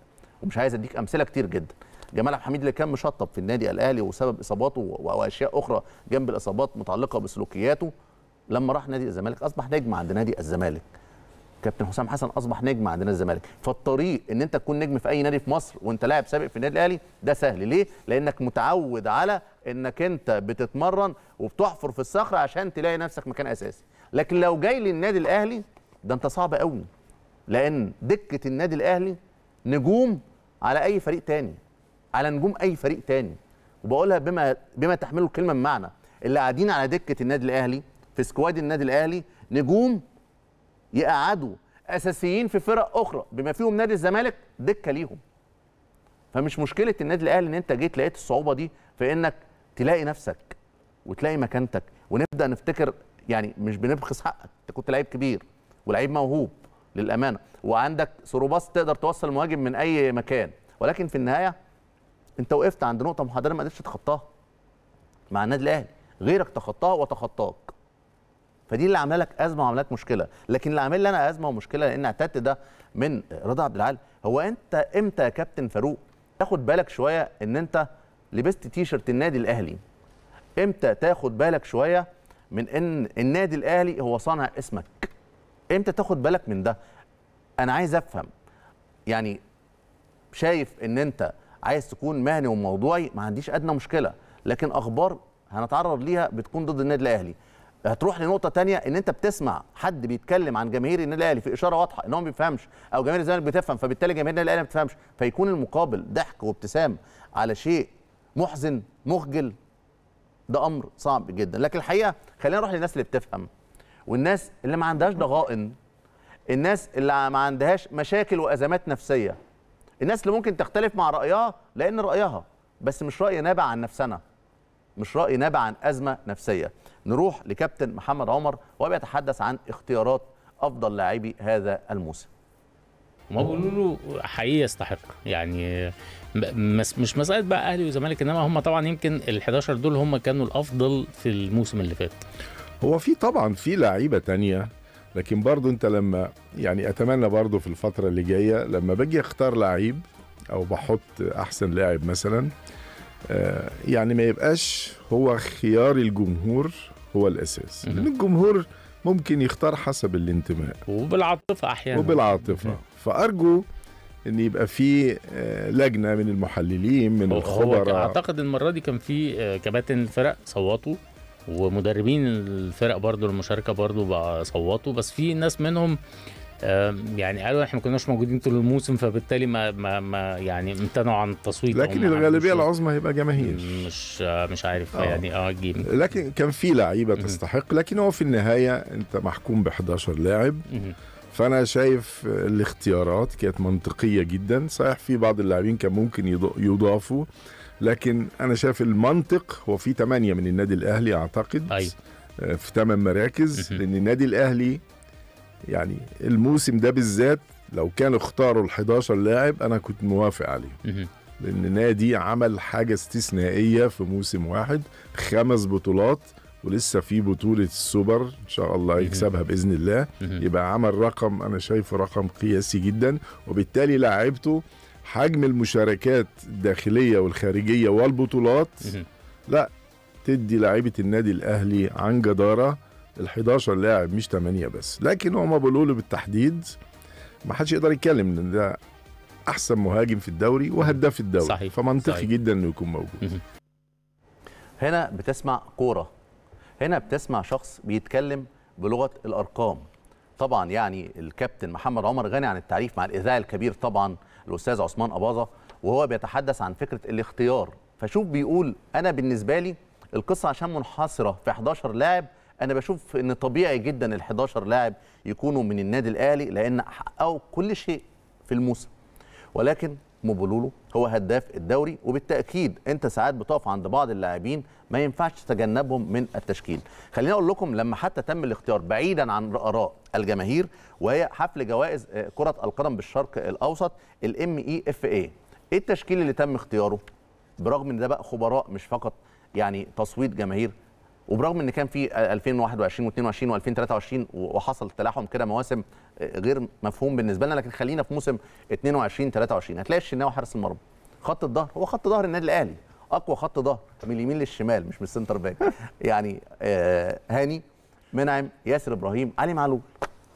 ومش عايز اديك امثله كتير جدا جمال عبد الحميد اللي كان مشطب في النادي الاهلي وسبب اصاباته واشياء اخرى جنب الاصابات متعلقه بسلوكياته لما راح نادي الزمالك اصبح نجم عند نادي الزمالك كابتن حسام حسن اصبح نجم عند نادي الزمالك فالطريق ان انت تكون نجم في اي نادي في مصر وانت لاعب سابق في النادي الاهلي ده سهل ليه لانك متعود على انك انت بتتمرن وبتحفر في الصخر عشان تلاقي نفسك مكان اساسي لكن لو جاي للنادي الاهلي ده انت صعب قوي لان دكه النادي الاهلي نجوم على اي فريق تاني على نجوم اي فريق تاني وبقولها بما بما تحمله الكلمه من معنى اللي قاعدين على دكه النادي الاهلي في سكواد النادي الاهلي نجوم يقعدوا اساسيين في فرق اخرى بما فيهم نادي الزمالك دكه ليهم فمش مشكله النادي الاهلي ان انت جيت لقيت الصعوبه دي في انك تلاقي نفسك وتلاقي مكانتك ونبدا نفتكر يعني مش بنبخس حقك انت كنت لعيب كبير ولعيب موهوب للامانه وعندك سروباس تقدر توصل مهاجم من اي مكان ولكن في النهايه انت وقفت عند نقطه محاضره ما قدرتش تتخطاها مع النادي الاهلي غيرك تخطاها وتخطاك فدي اللي عامله لك ازمه وعامله لك مشكله لكن اللي عامل لي انا ازمه ومشكله لان اعتدت ده من رضا عبد العال هو انت امتى يا كابتن فاروق تاخد بالك شويه ان انت لبست تيشرت النادي الاهلي امتى تاخد بالك شويه من ان النادي الاهلي هو صانع اسمك امتى تاخد بالك من ده انا عايز افهم يعني شايف ان انت عايز تكون مهني وموضوعي ما عنديش ادنى مشكله لكن اخبار هنتعرض ليها بتكون ضد النادي الاهلي هتروح لنقطه تانية ان انت بتسمع حد بيتكلم عن جماهير النادي الاهلي في اشاره واضحه ان هو ما بيفهمش او جماهير الزمالك بتفهم فبالتالي جماهير النادي الاهلي ما بتفهمش فيكون المقابل ضحك وابتسام على شيء محزن مخجل ده امر صعب جدا لكن الحقيقه خلينا نروح للناس اللي بتفهم والناس اللي ما عندهاش ضغائن الناس اللي ما عندهاش مشاكل وازمات نفسيه الناس اللي ممكن تختلف مع رايها لان رايها بس مش راي نابع عن نفسنا مش راي نابع عن ازمه نفسيه نروح لكابتن محمد عمر وهو بيتحدث عن اختيارات افضل لاعبي هذا الموسم ما بقولوا له حقيقي يستحق يعني مش مساله بقى اهلي وزمالك انما هم طبعا يمكن ال 11 دول هم كانوا الافضل في الموسم
اللي فات هو في طبعا في لعيبه تانية لكن برضو انت لما يعني اتمنى برضو في الفتره اللي جايه لما باجي اختار لعيب او بحط احسن لاعب مثلا آه، يعني ما يبقاش هو خيار الجمهور هو الاساس لان الجمهور ممكن يختار حسب الانتماء
وبالعاطفه احيانا
وبالعاطفه فارجو ان يبقى في آه، لجنه من المحللين من الخبراء اعتقد
المره دي كان في آه، كباتن الفرق صوتوا ومدربين الفرق برضو المشاركه برضو صوتوا بس في ناس منهم يعني قالوا احنا ما كناش موجودين طول الموسم فبالتالي ما ما, ما يعني امتنعوا عن التصويت لكن الغالبيه العظمى
هيبقى جماهير مش مش عارف أوه. يعني اه جيم لكن كان في لعيبه تستحق لكن هو في النهايه انت محكوم ب 11 لاعب فانا شايف الاختيارات كانت منطقيه جدا صحيح في بعض اللاعبين كان ممكن يضافوا لكن انا شايف المنطق هو في ثمانيه من النادي الاهلي اعتقد أيوه. آه، في ثمان مراكز لان النادي الاهلي يعني الموسم ده بالذات لو كان اختاروا ال11 لاعب انا كنت موافق عليهم لان نادي عمل حاجه استثنائيه في موسم واحد خمس بطولات ولسه في بطوله السوبر ان شاء الله يكسبها باذن الله يبقى عمل رقم انا شايفه رقم قياسي جدا وبالتالي لاعبته حجم المشاركات الداخليه والخارجيه والبطولات لا تدي لعيبه النادي الاهلي عن جداره ال 11 لاعب مش 8 بس لكن هو بيقولوا له بالتحديد ما حدش يقدر يتكلم ان ده احسن مهاجم في الدوري وهداف الدوري صحيح. فمنطقي صحيح. جدا انه يكون موجود
هنا بتسمع كوره هنا بتسمع شخص بيتكلم بلغه الارقام طبعا يعني الكابتن محمد عمر غني عن التعريف مع الاذاعي الكبير طبعا الاستاذ عثمان اباظه وهو بيتحدث عن فكره الاختيار فشوف بيقول انا بالنسبه لي القصه عشان منحصره في 11 لاعب انا بشوف ان طبيعي جدا ال11 لاعب يكونوا من النادي الاهلي لان حققوا كل شيء في الموسم ولكن موبولولو هو هداف الدوري وبالتاكيد انت ساعات بتقف عند بعض اللاعبين ما ينفعش تتجنبهم من التشكيل خليني اقول لكم لما حتى تم الاختيار بعيدا عن اراء الجماهير وهي حفل جوائز آه، كره القدم بالشرق الاوسط الام اي اف اي ايه التشكيل اللي تم اختياره برغم ان ده بقى خبراء مش فقط يعني تصويت جماهير وبرغم ان كان في 2021 و22 و2023 وحصل تلاحم كده مواسم آه، غير مفهوم بالنسبه لنا لكن خلينا في موسم 22 23 هتلاقي الشناوي حارس المرمى خط الظهر هو خط ظهر النادي الاهلي اقوى خط ظهر من اليمين للشمال مش من السنتر باك (laughs) يعني آه هاني منعم ياسر ابراهيم علي معلول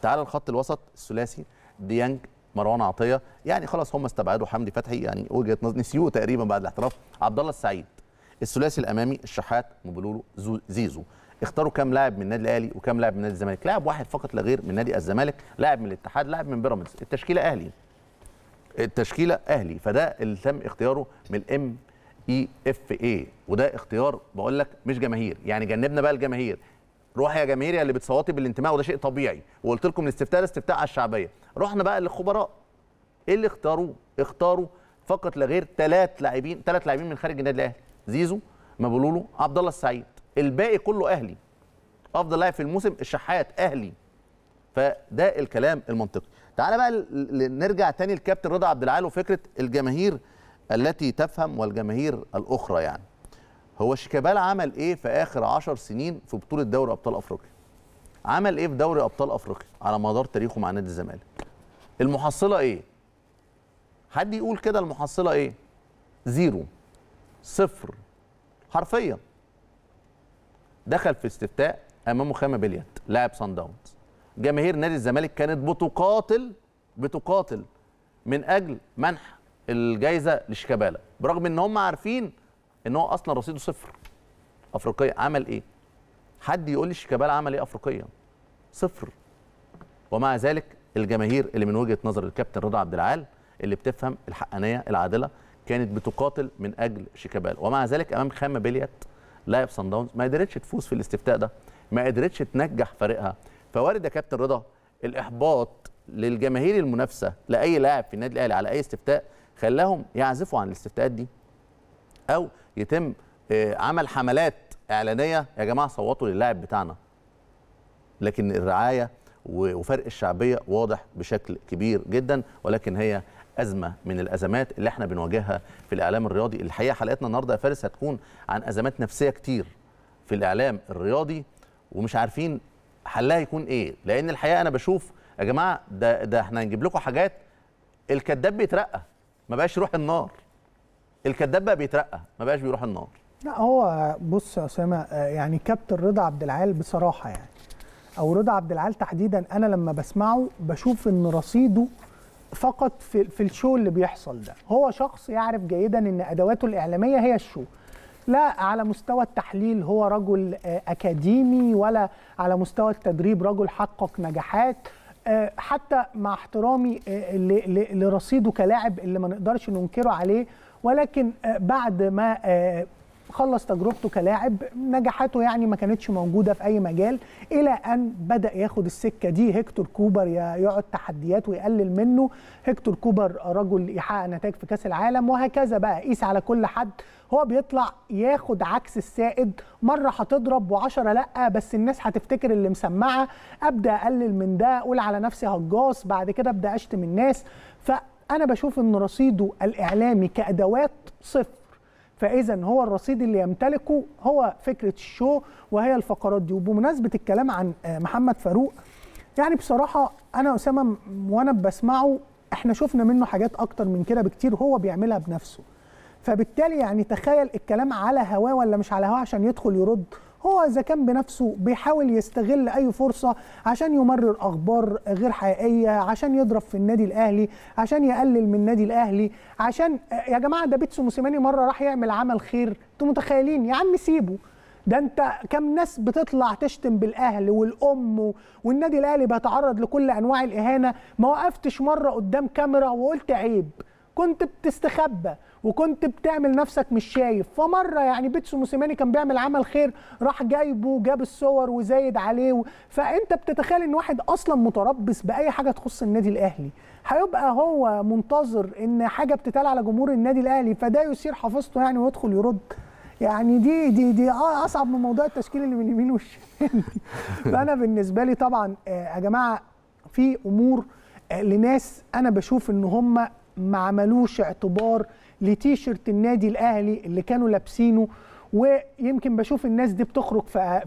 تعال الخط الوسط الثلاثي ديانج مروان عطيه يعني خلاص هم استبعدوا حمدي فتحي يعني وجهه نظر نسيوه تقريبا بعد الاحتراف عبد الله السعيد الثلاثي الامامي الشحات مبلولو زيزو اختاروا كام لاعب من النادي الاهلي وكام لاعب من نادي الزمالك لاعب واحد فقط لا غير من نادي الزمالك لاعب من الاتحاد لاعب من بيراميدز التشكيله اهلي التشكيله اهلي فده اللي تم اختياره من الام اي اف اي وده اختيار بقول لك مش جماهير يعني جنبنا بقى الجماهير روح يا جماهير يا اللي بتصوتي بالانتماء وده شيء طبيعي وقلت لكم الاستفتاء الاستفتاء على الشعبيه رحنا بقى للخبراء ايه اللي اختاروه اختاروا فقط لا غير ثلاث لاعبين ثلاث لاعبين من خارج النادي الاهلي زيزو مبولولو عبد الله السعيد الباقي كله اهلي افضل لاعب في الموسم الشحات اهلي فده الكلام المنطقي تعالى بقى نرجع تاني للكابتن رضا عبد العال وفكره الجماهير التي تفهم والجماهير الاخرى يعني هو شيكابالا عمل ايه في اخر 10 سنين في بطوله دوري ابطال افريقيا عمل ايه في دوري ابطال افريقيا على مدار تاريخه مع نادي الزمالك المحصله ايه حد يقول كده المحصله ايه زيرو صفر حرفيا دخل في استفتاء امامه خامه بليت لاعب سان داونز جماهير نادي الزمالك كانت بتقاتل بتقاتل من اجل منح الجائزه لشيكابالا برغم ان هم عارفين ان هو اصلا رصيده صفر افريقيا عمل ايه حد يقول لي شيكابالا عمل ايه افريقيا صفر ومع ذلك الجماهير اللي من وجهه نظر الكابتن رضا عبد العال اللي بتفهم الحقانيه العادله كانت بتقاتل من اجل شيكابالا ومع ذلك امام خامه بليت لاعب صن داونز ما قدرتش تفوز في الاستفتاء ده ما قدرتش تنجح فريقها فوارد يا كابتن رضا الاحباط للجماهير المنافسه لاي لاعب في النادي الاهلي على اي استفتاء خلاهم يعزفوا عن الاستفتاءات دي او يتم آه، عمل حملات اعلانيه يا جماعه صوتوا للاعب بتاعنا لكن الرعايه وفرق الشعبيه واضح بشكل كبير جدا ولكن هي ازمه من الازمات اللي احنا بنواجهها في الاعلام الرياضي الحقيقه حلقتنا النهارده يا فارس هتكون عن ازمات نفسيه كتير في الاعلام الرياضي ومش عارفين حلها يكون ايه لان الحقيقه انا بشوف يا جماعه ده ده احنا هنجيب لكم حاجات الكذاب بيترقى ما بقاش يروح النار الكذاب بقى بيترقى ما بقاش بيروح النار
لا هو بص يا اسامه يعني كابتن رضا عبد العال بصراحه يعني او رضا عبد العال تحديدا انا لما بسمعه بشوف ان رصيده فقط في, في الشو اللي بيحصل ده هو شخص يعرف جيدا ان ادواته الاعلاميه هي الشو لا على مستوى التحليل هو رجل آه، اكاديمي ولا على مستوى التدريب رجل حقق نجاحات آه، حتى مع احترامي آه، لرصيده كلاعب اللي ما نقدرش ننكره عليه ولكن بعد ما خلص تجربته كلاعب نجاحاته يعني ما كانتش موجوده في اي مجال الى ان بدا ياخد السكه دي هيكتور كوبر يقعد تحديات ويقلل منه هيكتور كوبر رجل يحقق نتائج في كاس العالم وهكذا بقى قيس على كل حد هو بيطلع ياخد عكس السائد مرة هتضرب وعشرة لأ بس الناس هتفتكر اللي مسمعة أبدأ أقلل من ده أقول على نفسي هجاص بعد كده أبدأ أشتم الناس فأنا بشوف إن رصيده الإعلامي كأدوات صفر فاذا هو الرصيد اللي يمتلكه هو فكره الشو وهي الفقرات دي وبمناسبه الكلام عن آه، محمد فاروق يعني بصراحه انا اسامه وانا بسمعه احنا شفنا منه حاجات اكتر من كده بكتير هو بيعملها بنفسه فبالتالي يعني تخيل الكلام على هواه ولا مش على هواه عشان يدخل يرد هو اذا كان بنفسه بيحاول يستغل اي فرصه عشان يمرر اخبار غير حقيقيه عشان يضرب في النادي الاهلي عشان يقلل من النادي الاهلي عشان يا جماعه ده بيتسو موسيماني مره راح يعمل عمل خير انتوا متخيلين يا عم سيبه ده انت كم ناس بتطلع تشتم بالاهل والام والنادي الاهلي بيتعرض لكل انواع الاهانه ما وقفتش مره قدام كاميرا وقلت عيب كنت بتستخبى وكنت بتعمل نفسك مش شايف فمره يعني بيتسو موسيماني كان بيعمل عمل خير راح جايبه جاب الصور وزايد عليه فانت بتتخيل ان واحد اصلا متربص باي حاجه تخص النادي الاهلي هيبقى هو منتظر ان حاجه بتتقال على جمهور النادي الاهلي فده يثير حفظته يعني ويدخل يرد يعني دي دي دي آه، اصعب من موضوع التشكيل اللي من اليمين والشمال (laughs) فانا بالنسبه لي طبعا آه، يا جماعه في امور آه، لناس انا بشوف ان هم ما عملوش اعتبار لتيشرت النادي الاهلي اللي كانوا لابسينه ويمكن بشوف الناس دي بتخرج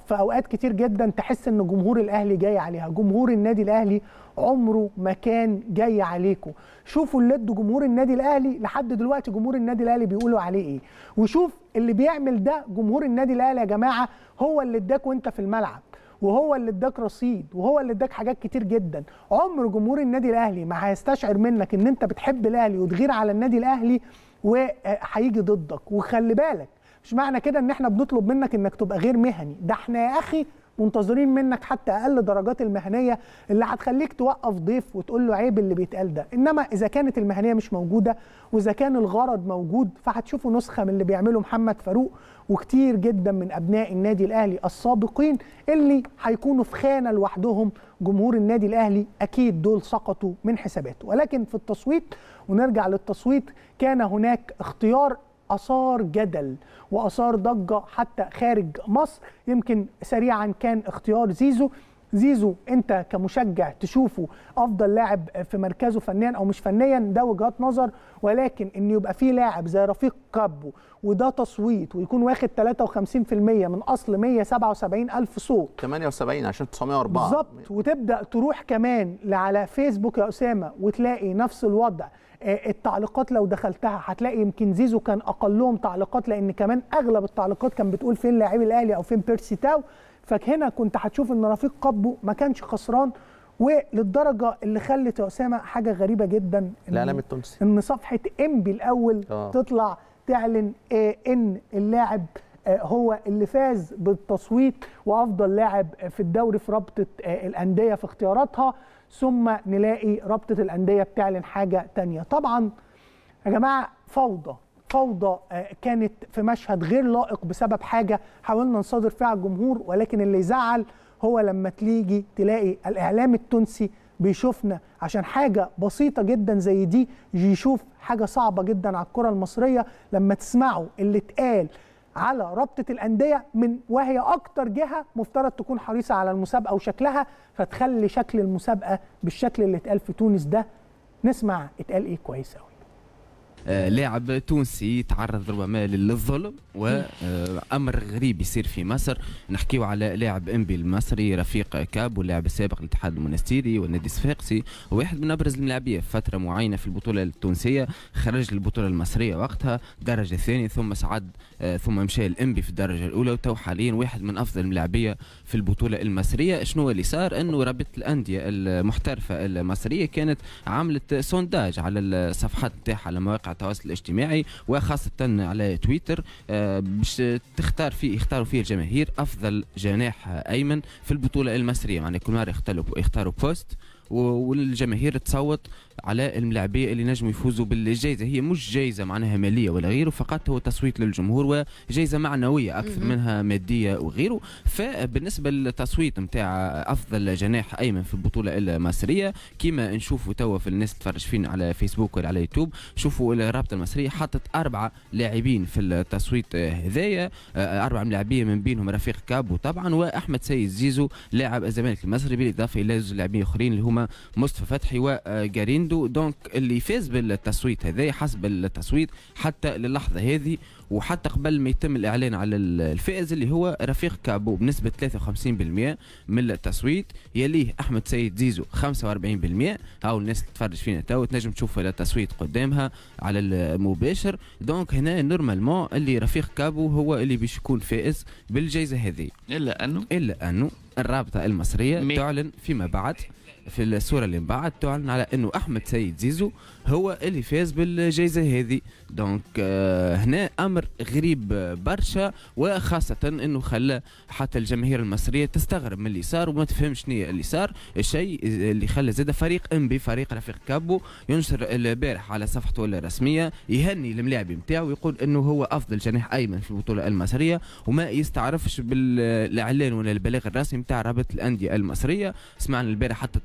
في اوقات كتير جدا تحس ان جمهور الاهلي جاي عليها جمهور النادي الاهلي عمره ما كان جاي عليكم شوفوا اللي ادوا جمهور النادي الاهلي لحد دلوقتي جمهور النادي الاهلي بيقولوا عليه ايه وشوف اللي بيعمل ده جمهور النادي الاهلي يا جماعه هو اللي اداك وانت في الملعب وهو اللي اداك رصيد وهو اللي اداك حاجات كتير جدا عمر جمهور النادي الاهلي ما هيستشعر منك ان انت بتحب الاهلي وتغير على النادي الاهلي وهيجي آه، ضدك وخلي بالك مش معنى كده ان احنا بنطلب منك انك تبقى غير مهني ده احنا يا اخي منتظرين منك حتى اقل درجات المهنيه اللي هتخليك توقف ضيف وتقول له عيب اللي بيتقال ده انما اذا كانت المهنيه مش موجوده واذا كان الغرض موجود فهتشوفوا نسخه من اللي بيعمله محمد فاروق وكتير جدا من ابناء النادي الاهلي السابقين اللي هيكونوا في خانه لوحدهم جمهور النادي الاهلي اكيد دول سقطوا من حساباته ولكن في التصويت ونرجع للتصويت كان هناك اختيار اثار جدل واثار ضجه حتى خارج مصر يمكن سريعا كان اختيار زيزو زيزو انت كمشجع تشوفه افضل لاعب في مركزه فنيا او مش فنيا ده وجهات نظر ولكن ان يبقى في لاعب زي رفيق كابو وده تصويت ويكون واخد 53% من اصل 177 الف صوت
78 عشان 904 بالظبط
وتبدا تروح كمان على فيسبوك يا اسامه وتلاقي نفس الوضع آه، التعليقات لو دخلتها هتلاقي يمكن زيزو كان اقلهم تعليقات لان كمان اغلب التعليقات كان بتقول فين لاعبي الاهلي او فين بيرسي تاو فهنا كنت هتشوف ان رفيق قبو ما كانش خسران وللدرجه اللي خلت يا اسامه حاجه غريبه جدا الاعلام التونسي ان صفحه انبي الاول أوه. تطلع تعلن آه، ان اللاعب آه، هو اللي فاز بالتصويت وافضل لاعب في الدوري في رابطه الانديه في اختياراتها ثم نلاقي رابطه الانديه بتعلن حاجه تانية طبعا يا جماعه فوضى فوضى آه، كانت في مشهد غير لائق بسبب حاجه حاولنا نصادر فيها على الجمهور ولكن اللي يزعل هو لما تيجي تلاقي الاعلام التونسي بيشوفنا عشان حاجه بسيطه جدا زي دي يشوف حاجه صعبه جدا على الكره المصريه لما تسمعوا اللي اتقال على رابطه الانديه من وهي اكتر جهه مفترض تكون حريصه على المسابقه وشكلها فتخلي شكل المسابقه بالشكل اللي اتقال في تونس ده نسمع اتقال ايه كويس قوي
آه لاعب تونسي تعرض ربما للظلم وامر غريب يصير في مصر نحكيو على لاعب انبي المصري رفيق كاب واللاعب السابق للاتحاد المنستيري والنادي الصفاقسي واحد من ابرز الملاعبيه في فتره معينه في البطوله التونسيه خرج للبطوله المصريه وقتها درجه ثانيه ثم صعد آه، ثم مشى الانبي في الدرجه الاولى وتو حاليا واحد من افضل الملاعبيه في البطوله المصريه شنو اللي صار انه رابط الانديه المحترفه المصريه كانت عملت سونداج على الصفحات تاعها على مواقع التواصل الاجتماعي وخاصه على تويتر آه، باش تختار فيه يختاروا فيه الجماهير افضل جناح آه، ايمن في البطوله المصريه يعني كل مره يختاروا بوست والجماهير تصوت على الملاعبيه اللي نجموا يفوزوا بالجائزه هي مش جائزه معناها ماليه ولا غيره فقط هو تصويت للجمهور وجائزه معنويه اكثر منها ماديه وغيره فبالنسبه للتصويت نتاع افضل جناح ايمن في البطوله المصريه كما نشوفوا توا في الناس تفرج فينا على فيسبوك ولا على يوتيوب شوفوا الرابطه المصريه حطت اربعه لاعبين في التصويت هذايا آه، اربع ملاعبيه من بينهم رفيق كابو طبعا واحمد سيد زيزو لاعب الزمالك المصري بالاضافه الى زوج لاعبين اخرين اللي هما مصطفى فتحي وجاريندو دونك اللي فاز بالتصويت هذا حسب التصويت حتى للحظه هذه وحتى قبل ما يتم الاعلان على الفائز اللي هو رفيق كابو بنسبه 53% من التصويت يليه احمد سيد زيزو 45% هاو الناس اللي تفرج فينا تو تنجم تشوف التصويت قدامها على المباشر دونك هنا نورمالمون اللي رفيق كابو هو اللي باش يكون فائز بالجائزه هذه الا انه الا انه الرابطه المصريه تعلن فيما بعد في الصوره اللي انبعت تعلن على انه احمد سيد زيزو هو اللي فاز بالجائزه هذه دونك آه هنا امر غريب برشا وخاصه انه خلى حتى الجماهير المصريه تستغرب من اللي صار وما تفهم شنو اللي صار الشيء اللي خلى زاد فريق أمبي فريق رفيق كابو ينشر البارح على صفحته الرسميه يهني الملاعب نتاعو ويقول انه هو افضل جناح ايمن في البطوله المصريه وما يستعرفش بالاعلان ولا البلاغ الرسمي نتاع رابط الانديه المصريه سمعنا البارح حتى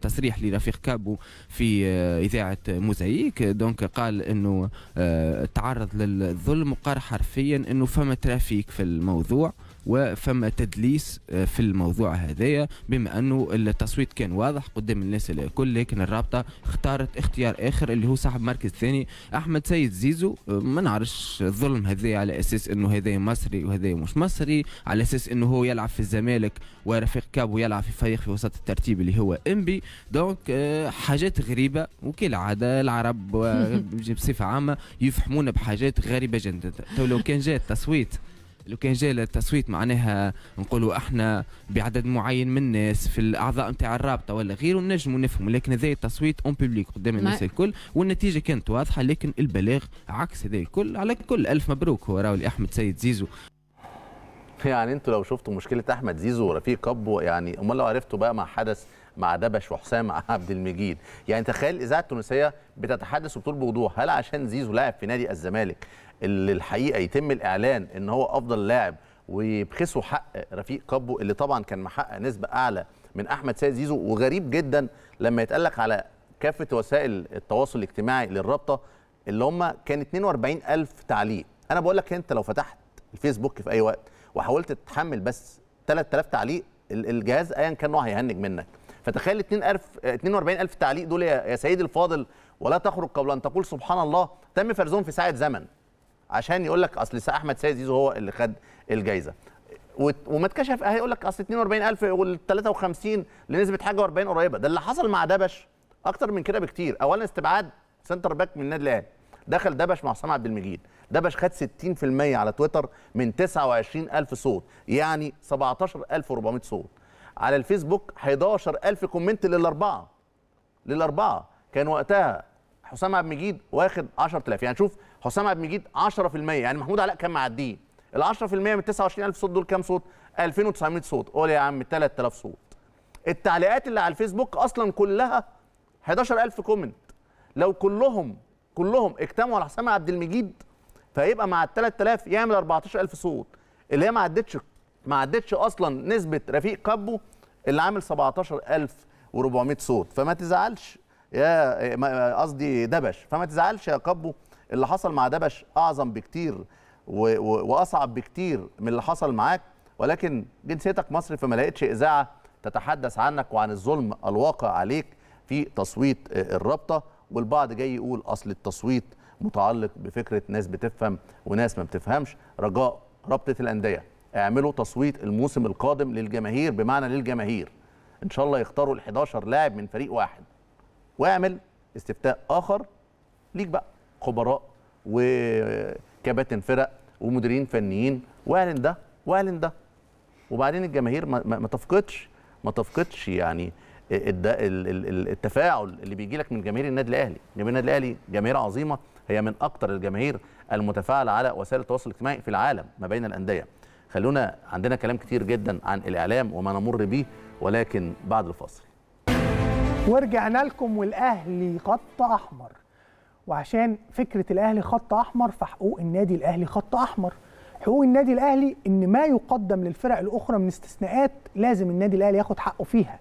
تصريح لرفيق كابو في آه، اذاعه موزايك دونك قال انه آه، تعرض للظلم وقال حرفيا انه فما ترافيك في الموضوع وفما تدليس آه، في الموضوع هذايا بما انه التصويت كان واضح قدام الناس الكل لكن الرابطه اختارت اختيار اخر اللي هو صاحب مركز ثاني احمد سيد زيزو آه، ما نعرفش الظلم هذايا على اساس انه هذايا مصري وهذايا مش مصري على اساس انه هو يلعب في الزمالك ورفيق كابو يلعب في فريق في وسط الترتيب اللي هو انبي دونك آه، حاجات غريبه وكالعاده العرب (laughs) بصفه عامه يفهمونا بحاجات غريبه جدا لو كان جاء التصويت لو كان جاي للتصويت معناها نقولوا احنا بعدد معين من الناس في الاعضاء نتاع الرابطه ولا غيره نجموا نفهموا لكن هذا التصويت اون بوبليك قدام الناس الكل والنتيجه كانت واضحه لكن البلاغ عكس هذا الكل على كل الف مبروك هو راهو لاحمد سيد زيزو
يعني انتوا لو شفتوا مشكله احمد زيزو ورفيق كبو يعني امال لو عرفتوا بقى ما حدث مع دبش وحسام (laughs) عبد المجيد يعني تخيل اذاعه التونسيه بتتحدث وبتقول بوضوح هل عشان زيزو لاعب في نادي الزمالك اللي الحقيقه يتم الاعلان ان هو افضل لاعب ويبخسوا حق رفيق كابو اللي طبعا كان محقق نسبه اعلى من احمد سيد زيزو وغريب جدا لما يتقلق على كافه وسائل التواصل الاجتماعي للرابطه اللي هم كان 42000 تعليق انا بقول لك انت لو فتحت الفيسبوك في اي وقت وحاولت تتحمل بس 3000 تعليق الجهاز ايا كان نوعه هيهنج منك فتخيل 2000 42000 تعليق دول يا سيدي الفاضل ولا تخرج قبل ان تقول سبحان الله تم فرزهم في ساعه زمن عشان يقول لك اصل احمد سيد زيزو هو اللي خد الجايزه وما اتكشف هيقول لك اصل 42000 وال 53 لنسبه حاجه و40 قريبه ده اللي حصل مع دبش اكتر من كده بكتير اولا استبعاد سنتر باك من النادي الاهلي دخل دبش مع حسام عبد المجيد دبش خد 60% على تويتر من 29000 صوت يعني 17400 صوت على الفيسبوك 11000 كومنت للاربعه للاربعه كان وقتها حسام عبد المجيد واخد 10000 يعني شوف حسام عبد المجيد 10% يعني محمود علاء كان معديه ال 10% من 29000 صوت دول كام صوت 2900 صوت قول يا عم 3000 صوت التعليقات اللي على الفيسبوك اصلا كلها 11000 كومنت لو كلهم كلهم اجتمعوا على حسام عبد المجيد فيبقى مع ال 3000 يعمل 14000 صوت اللي هي ما عدتش ما عدتش اصلا نسبه رفيق كابو اللي عامل 17400 صوت فما تزعلش يا قصدي دبش فما تزعلش يا كابو اللي حصل مع دبش اعظم بكتير و... و... واصعب بكتير من اللي حصل معاك ولكن جنسيتك مصري فما لقيتش اذاعه تتحدث عنك وعن الظلم الواقع عليك في تصويت الرابطه والبعض جاي يقول اصل التصويت متعلق بفكره ناس بتفهم وناس ما بتفهمش رجاء رابطه الانديه اعملوا تصويت الموسم القادم للجماهير بمعنى للجماهير ان شاء الله يختاروا ال 11 لاعب من فريق واحد واعمل استفتاء اخر ليك بقى خبراء وكباتن فرق ومديرين فنيين واعلن ده واعلن ده وبعدين الجماهير ما تفقدش ما تفقدش يعني التفاعل اللي بيجي لك من جماهير النادي الاهلي جماهير النادي الاهلي جماهير عظيمه هي من اكثر الجماهير المتفاعله على وسائل التواصل الاجتماعي في العالم ما بين الانديه خلونا عندنا كلام كتير جدا عن الاعلام وما نمر به ولكن بعد الفاصل
ورجعنا لكم والاهلي خط احمر وعشان فكره الاهلي خط احمر فحقوق النادي الاهلي خط احمر حقوق النادي الاهلي ان ما يقدم للفرق الاخرى من استثناءات لازم النادي الاهلي ياخد حقه فيها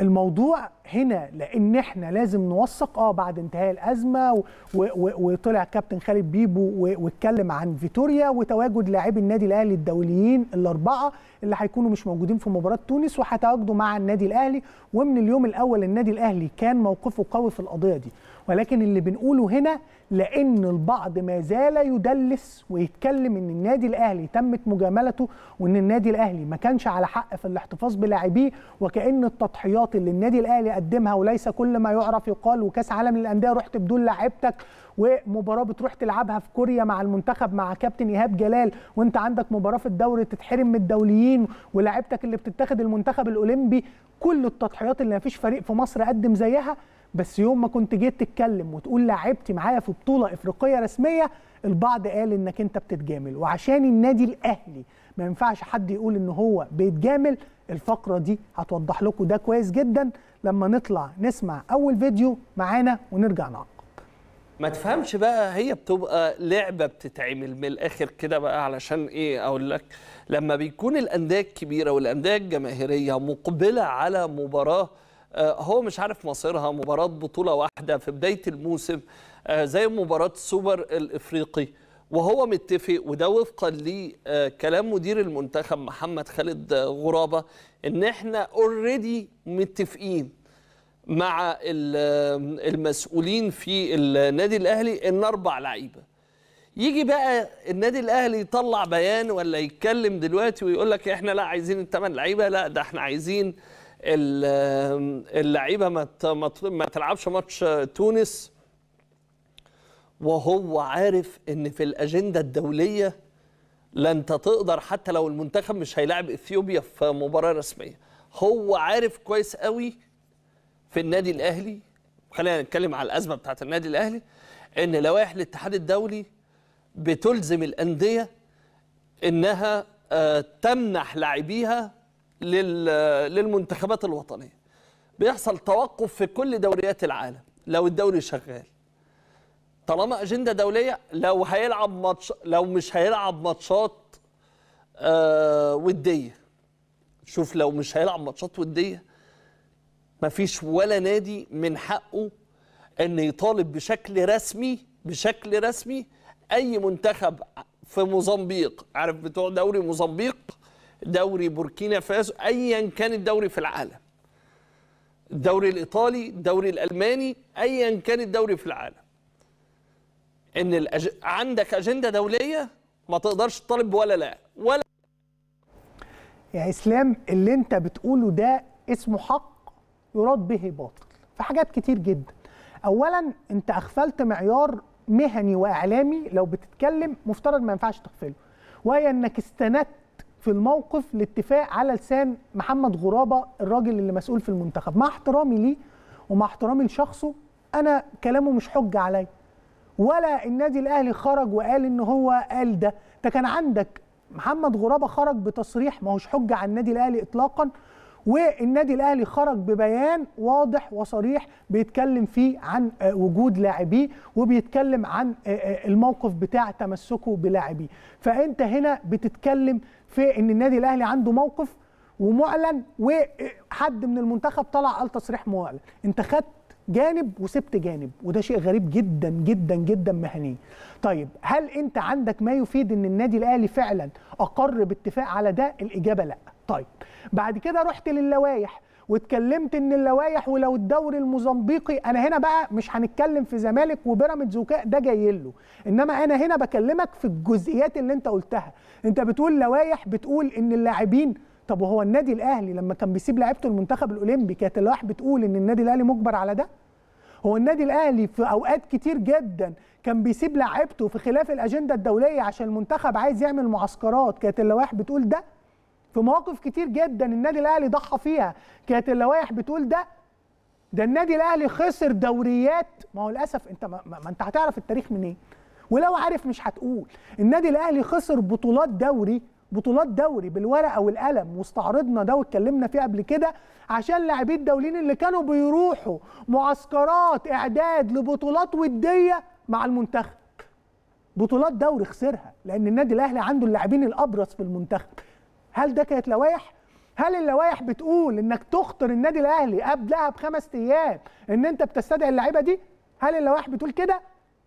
الموضوع هنا لان احنا لازم نوثق اه بعد انتهاء الازمه وطلع كابتن خالد بيبو واتكلم عن فيتوريا وتواجد لاعبي النادي الاهلي الدوليين الاربعه اللي هيكونوا مش موجودين في مباراه تونس وهيتواجدوا مع النادي الاهلي ومن اليوم الاول النادي الاهلي كان موقفه قوي في القضيه دي ولكن اللي بنقوله هنا لأن البعض ما زال يدلس ويتكلم إن النادي الأهلي تمت مجاملته وإن النادي الأهلي ما كانش على حق في الاحتفاظ بلاعبيه وكأن التضحيات اللي النادي الأهلي قدمها وليس كل ما يعرف يقال وكأس عالم للأندية رحت بدون لاعبتك ومباراه بتروح تلعبها في كوريا مع المنتخب مع كابتن ايهاب جلال وانت عندك مباراه في الدوري تتحرم من الدوليين ولاعبتك اللي بتتاخد المنتخب الاولمبي كل التضحيات اللي ما فيش فريق في مصر قدم زيها بس يوم ما كنت جيت تتكلم وتقول لعبتي معايا في بطوله افريقيه رسميه البعض قال انك انت بتتجامل وعشان النادي الاهلي ما ينفعش حد يقول ان هو بيتجامل الفقره دي هتوضح لكم ده كويس جدا لما نطلع نسمع اول فيديو معانا ونرجع نعقب
ما تفهمش بقى هي بتبقى لعبه بتتعمل من الاخر كده بقى علشان ايه اقول لك لما بيكون الانديه الكبيره والانديه الجماهيريه مقبله على مباراه آه، هو مش عارف مصيرها مباراة بطولة واحدة في بداية الموسم آه، زي مباراة السوبر الإفريقي وهو متفق وده وفقا لكلام آه، مدير المنتخب محمد خالد غرابة إن إحنا أوريدي متفقين مع المسؤولين في النادي الأهلي إن أربع لعيبة يجي بقى النادي الاهلي يطلع بيان ولا يتكلم دلوقتي ويقول لك احنا لا عايزين الثمان لعيبه لا ده احنا عايزين اللعيبه ما تلعبش ماتش تونس وهو عارف ان في الاجنده الدوليه لا انت تقدر حتى لو المنتخب مش هيلاعب اثيوبيا في مباراه رسميه هو عارف كويس قوي في النادي الاهلي خلينا نتكلم على الازمه بتاعه النادي الاهلي ان لوائح الاتحاد الدولي بتلزم الانديه انها آه، تمنح لاعبيها للمنتخبات الوطنيه بيحصل توقف في كل دوريات العالم لو الدوري شغال طالما اجنده دوليه لو هيلعب ماتش لو مش هيلعب ماتشات آه وديه شوف لو مش هيلعب ماتشات وديه مفيش ولا نادي من حقه ان يطالب بشكل رسمي بشكل رسمي اي منتخب في موزمبيق عارف بتوع دوري موزمبيق دوري بوركينا فاسو ايا كان الدوري في العالم الدوري الايطالي الدوري الالماني ايا كان الدوري في العالم ان الأج... عندك اجنده دوليه ما تقدرش تطالب ولا لا ولا
يا اسلام اللي انت بتقوله ده اسمه حق يراد به باطل في حاجات كتير جدا اولا انت اغفلت معيار مهني واعلامي لو بتتكلم مفترض ما ينفعش تغفله وهي انك استندت في الموقف الاتفاق على لسان محمد غرابه الراجل اللي مسؤول في المنتخب مع احترامي ليه ومع احترامي لشخصه انا كلامه مش حجه عليا ولا النادي الاهلي خرج وقال ان هو قال ده ده كان عندك محمد غرابه خرج بتصريح ما هوش حجه على النادي الاهلي اطلاقا والنادي الاهلي خرج ببيان واضح وصريح بيتكلم فيه عن آه، وجود لاعبيه وبيتكلم عن آه، آه، الموقف بتاع تمسكه بلاعبيه فانت هنا بتتكلم في ان النادي الاهلي عنده موقف ومعلن وحد من المنتخب طلع قال تصريح معلن انت خدت جانب وسبت جانب وده شيء غريب جدا جدا جدا مهنيا طيب هل انت عندك ما يفيد ان النادي الاهلي فعلا اقر باتفاق على ده الاجابه لا طيب بعد كده رحت للوائح واتكلمت ان اللوائح ولو الدوري الموزمبيقي انا هنا بقى مش هنتكلم في زمالك وبيراميدز ده جاي له انما انا هنا بكلمك في الجزئيات اللي انت قلتها انت بتقول لوائح بتقول ان اللاعبين طب وهو النادي الاهلي لما كان بيسيب لعيبته المنتخب الاولمبي كانت اللوائح بتقول ان النادي الاهلي مجبر على ده هو النادي الاهلي في اوقات كتير جدا كان بيسيب لعيبته في خلاف الاجنده الدوليه عشان المنتخب عايز يعمل معسكرات كانت اللوائح بتقول ده في مواقف كتير جدا النادي الاهلي ضحى فيها كانت اللوائح بتقول ده ده النادي الاهلي خسر دوريات ما هو للاسف انت ما, ما انت هتعرف التاريخ منين إيه؟ ولو عارف مش هتقول النادي الاهلي خسر بطولات دوري بطولات دوري بالورقه والقلم واستعرضنا ده واتكلمنا فيه قبل كده عشان لاعبين الدوليين اللي كانوا بيروحوا معسكرات اعداد لبطولات وديه مع المنتخب بطولات دوري خسرها لان النادي الاهلي عنده اللاعبين الابرز في المنتخب هل ده كانت لوائح هل اللوائح بتقول انك تخطر النادي الاهلي قبلها بخمس ايام ان انت بتستدعي اللعيبه دي هل اللوائح بتقول كده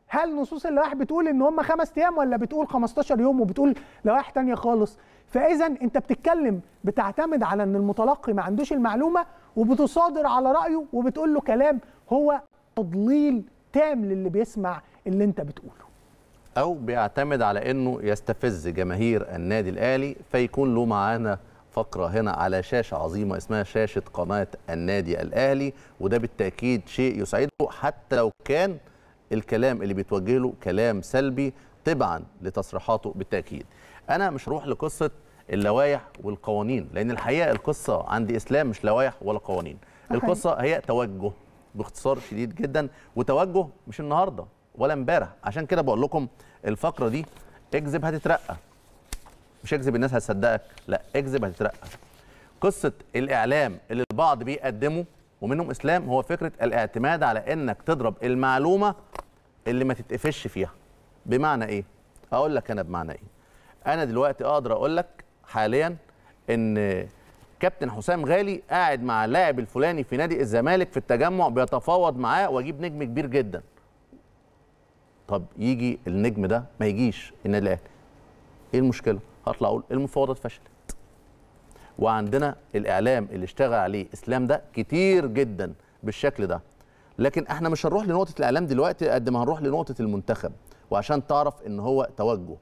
هل نصوص اللوائح بتقول ان هم خمس ايام ولا بتقول 15 يوم وبتقول لوائح ثانيه خالص فاذا انت بتتكلم بتعتمد على ان المتلقي ما عندوش المعلومه وبتصادر على رايه وبتقول له كلام هو تضليل تام للي بيسمع اللي انت بتقوله
او بيعتمد على انه يستفز جماهير النادي الاهلي فيكون له معانا فقره هنا على شاشه عظيمه اسمها شاشه قناه النادي الاهلي وده بالتاكيد شيء يسعده حتى لو كان الكلام اللي بيتوجه له كلام سلبي تبعا لتصريحاته بالتاكيد انا مش هروح لقصه اللوائح والقوانين لان الحقيقه القصه عند اسلام مش لوائح ولا قوانين القصه هي توجه باختصار شديد جدا وتوجه مش النهارده ولا امبارح عشان كده بقول لكم الفقره دي اكذب هتترقى مش اكذب الناس هتصدقك لا اكذب هتترقى قصه الاعلام اللي البعض بيقدمه ومنهم اسلام هو فكره الاعتماد على انك تضرب المعلومه اللي ما تتقفش فيها بمعنى ايه اقول لك انا بمعنى ايه انا دلوقتي اقدر اقول لك حاليا ان كابتن حسام غالي قاعد مع اللاعب الفلاني في نادي الزمالك في التجمع بيتفاوض معاه واجيب نجم كبير جدا طب يجي النجم ده ما يجيش النادي الاهلي ايه المشكله هطلع اقول إيه المفاوضات فشلت وعندنا الاعلام اللي اشتغل عليه اسلام ده كتير جدا بالشكل ده لكن احنا مش هنروح لنقطه الاعلام دلوقتي قد ما هنروح لنقطه المنتخب وعشان تعرف ان هو توجه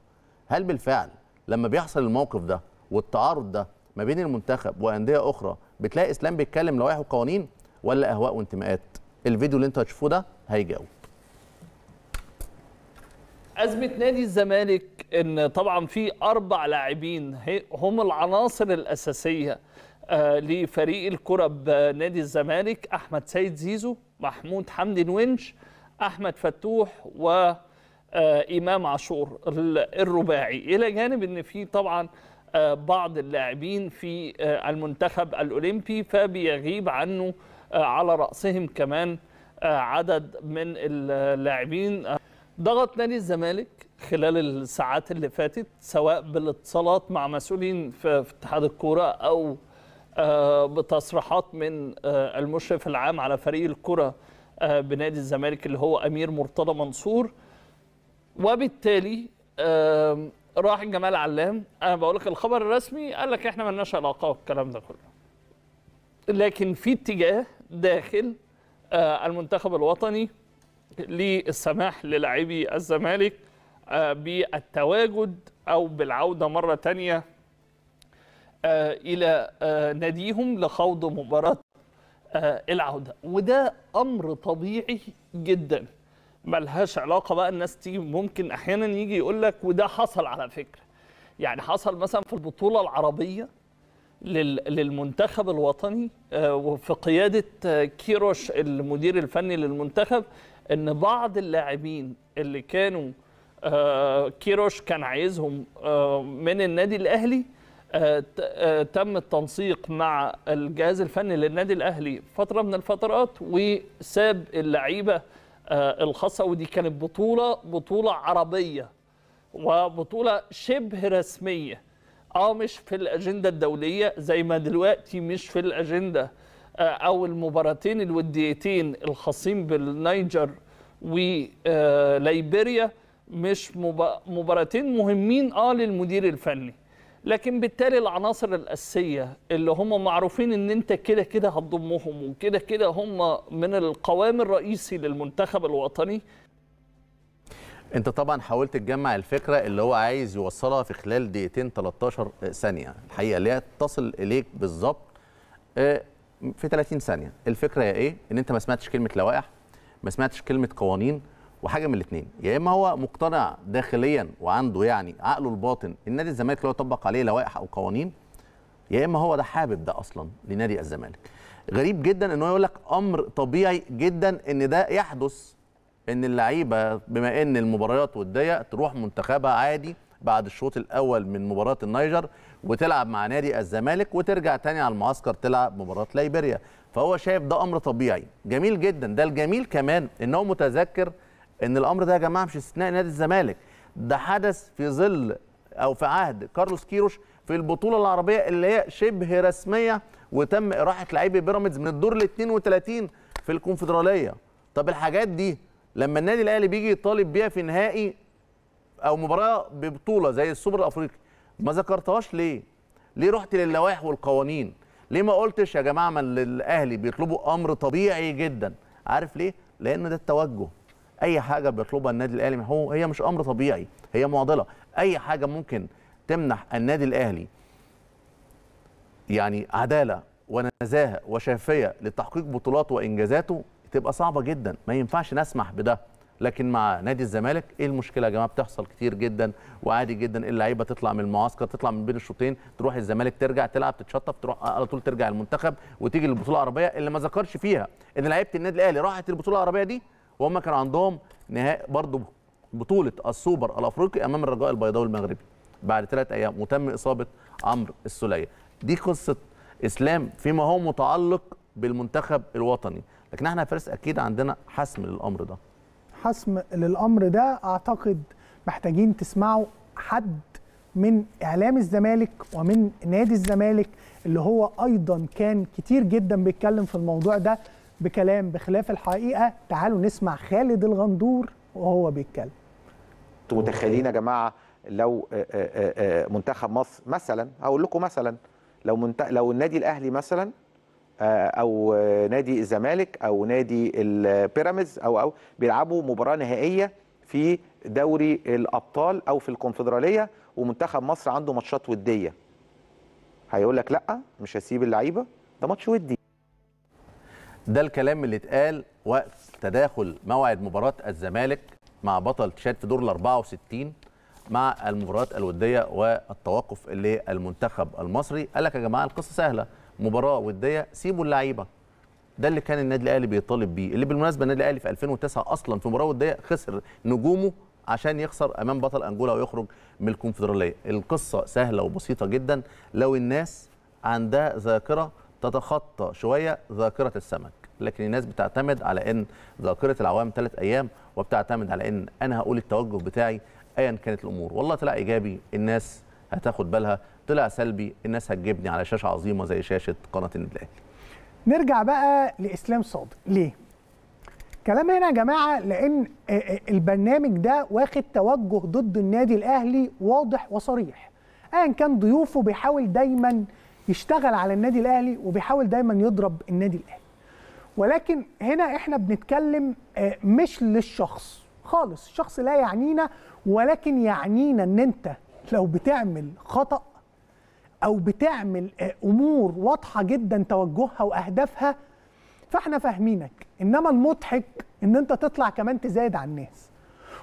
هل بالفعل لما بيحصل الموقف ده والتعارض ده ما بين المنتخب وانديه اخرى بتلاقي اسلام بيتكلم لوائح وقوانين ولا اهواء وانتماءات الفيديو اللي انتوا هتشوفوه ده هيجاوب
أزمة نادي الزمالك إن طبعا في أربع لاعبين هم العناصر الأساسية آه، لفريق الكرة بنادي الزمالك أحمد سيد زيزو محمود حمدي نونش أحمد فتوح و آه، إمام عاشور الرباعي إلى جانب إن في طبعا آه، بعض اللاعبين في المنتخب الأولمبي فبيغيب عنه على رأسهم كمان عدد من اللاعبين ضغط نادي الزمالك خلال الساعات اللي فاتت سواء بالاتصالات مع مسؤولين في اتحاد الكوره او آه، بتصريحات من آه، المشرف العام على فريق الكره آه، بنادي الزمالك اللي هو امير مرتضى منصور وبالتالي راح جمال علام انا بقول لك الخبر الرسمي قال لك احنا مالناش علاقه بالكلام ده كله لكن في اتجاه داخل المنتخب الوطني للسماح للاعبي الزمالك آه، بالتواجد او بالعوده مره ثانيه آه، الى آه، ناديهم لخوض مباراه العوده وده امر طبيعي جدا ملهاش علاقه بقى الناس تيجي ممكن احيانا يجي يقول لك وده حصل على فكره يعني حصل مثلا في البطوله العربيه للمنتخب الوطني وفي قياده كيروش المدير الفني للمنتخب ان بعض اللاعبين اللي كانوا آه كيروش كان عايزهم آه من النادي الاهلي آه, آه، تم التنسيق مع الجهاز الفني للنادي الاهلي فتره من الفترات وساب اللعيبه آه، الخاصه ودي كانت بطوله بطوله عربيه وبطوله شبه رسميه اه مش في الاجنده الدوليه زي ما دلوقتي مش في الاجنده او المباراتين الوديتين الخاصين بالنيجر وليبيريا مش مباراتين مهمين اه للمدير الفني لكن بالتالي العناصر الاساسيه اللي هم معروفين ان انت كده كده هتضمهم وكده كده هم من القوام الرئيسي للمنتخب الوطني
انت طبعا حاولت تجمع الفكره اللي هو عايز يوصلها في خلال دقيقتين 13 ثانيه الحقيقه اللي هي تصل اليك بالظبط آه، في 30 ثانيه الفكره يا ايه ان انت ما سمعتش كلمه لوائح ما سمعتش كلمه قوانين وحاجه من الاثنين يا اما هو مقتنع داخليا وعنده يعني عقله الباطن ان نادي الزمالك لو يطبق عليه لوائح او قوانين يا اما هو ده حابب ده اصلا لنادي الزمالك غريب جدا ان هو يقول لك امر طبيعي جدا ان ده يحدث ان اللعيبه بما ان المباريات وديه تروح منتخبها عادي بعد الشوط الاول من مباراه النيجر وتلعب مع نادي الزمالك وترجع تاني على المعسكر تلعب مباراه ليبيريا فهو شايف ده امر طبيعي جميل جدا ده الجميل كمان ان هو متذكر ان الامر ده يا جماعه مش استثناء نادي الزمالك ده حدث في ظل او في عهد كارلوس كيروش في البطوله العربيه اللي هي شبه رسميه وتم اراحه لعيبه بيراميدز من الدور ال 32 في الكونفدراليه طب الحاجات دي لما النادي الاهلي بيجي يطالب بيها في نهائي او مباراه ببطوله زي السوبر الافريقي ما ذكرتهاش ليه ليه رحت للوائح والقوانين ليه ما قلتش يا جماعه ما الاهلي بيطلبوا امر طبيعي جدا عارف ليه لان ده التوجه اي حاجه بيطلبها النادي الاهلي هو هي مش امر طبيعي هي معضله اي حاجه ممكن تمنح النادي الاهلي يعني عداله ونزاهه وشفافيه لتحقيق بطولاته وانجازاته تبقى صعبه جدا ما ينفعش نسمح بده لكن مع نادي الزمالك ايه المشكله يا جماعه بتحصل كتير جدا وعادي جدا اللعيبه تطلع من المعسكر تطلع من بين الشوطين تروح الزمالك ترجع تلعب تتشطف تروح على طول ترجع المنتخب وتيجي للبطوله العربيه اللي ما ذكرش فيها ان لعيبه النادي الاهلي راحت البطوله العربيه دي وهم كان عندهم نهائي برضه بطوله السوبر الافريقي امام الرجاء البيضاوي المغربي بعد ثلاث ايام وتم اصابه عمرو السليه دي قصه اسلام فيما هو متعلق بالمنتخب الوطني لكن احنا فارس اكيد عندنا حسم للامر ده
حسم للامر ده اعتقد محتاجين تسمعوا حد من اعلام الزمالك ومن نادي الزمالك اللي هو ايضا كان كتير جدا بيتكلم في الموضوع ده بكلام بخلاف الحقيقه تعالوا نسمع خالد الغندور وهو بيتكلم
انتوا متخيلين يا جماعه لو آه، آه، آه، منتخب مصر مثلا هقول لكم مثلا لو منت... لو النادي الاهلي مثلا آه، او نادي الزمالك او نادي البيراميدز او او بيلعبوا مباراه نهائيه في دوري الابطال او في الكونفدراليه
ومنتخب مصر عنده ماتشات وديه هيقول لك لا مش هسيب اللعيبه ده ماتش ودي ده الكلام اللي اتقال وقت تداخل موعد مباراه الزمالك مع بطل تشاد في دور ال 64 مع المباريات الوديه والتوقف للمنتخب المصري قال لك يا جماعه القصه سهله مباراه وديه سيبوا اللعيبه ده اللي كان النادي الاهلي بيطالب بيه اللي بالمناسبه النادي الاهلي في 2009 اصلا في مباراه وديه خسر نجومه عشان يخسر امام بطل انجولا ويخرج من الكونفدراليه القصه سهله وبسيطه جدا لو الناس عندها ذاكره تتخطى شويه ذاكره السمك لكن الناس بتعتمد على ان ذاكره العوام ثلاث ايام وبتعتمد على ان انا هقول التوجه بتاعي ايا كانت الامور والله طلع ايجابي الناس هتاخد بالها طلع سلبي الناس هتجيبني على شاشه عظيمه زي شاشه قناه النادي الاهلي
نرجع بقى لاسلام صادق ليه كلام هنا يا جماعه لان البرنامج ده واخد توجه ضد النادي الاهلي واضح وصريح ايا كان ضيوفه بيحاول دايما يشتغل على النادي الاهلي وبيحاول دايما يضرب النادي الاهلي ولكن هنا احنا بنتكلم مش للشخص خالص الشخص لا يعنينا ولكن يعنينا ان انت لو بتعمل خطأ او بتعمل آه، امور واضحه جدا توجهها واهدافها فاحنا فاهمينك انما المضحك ان انت تطلع كمان تزايد على الناس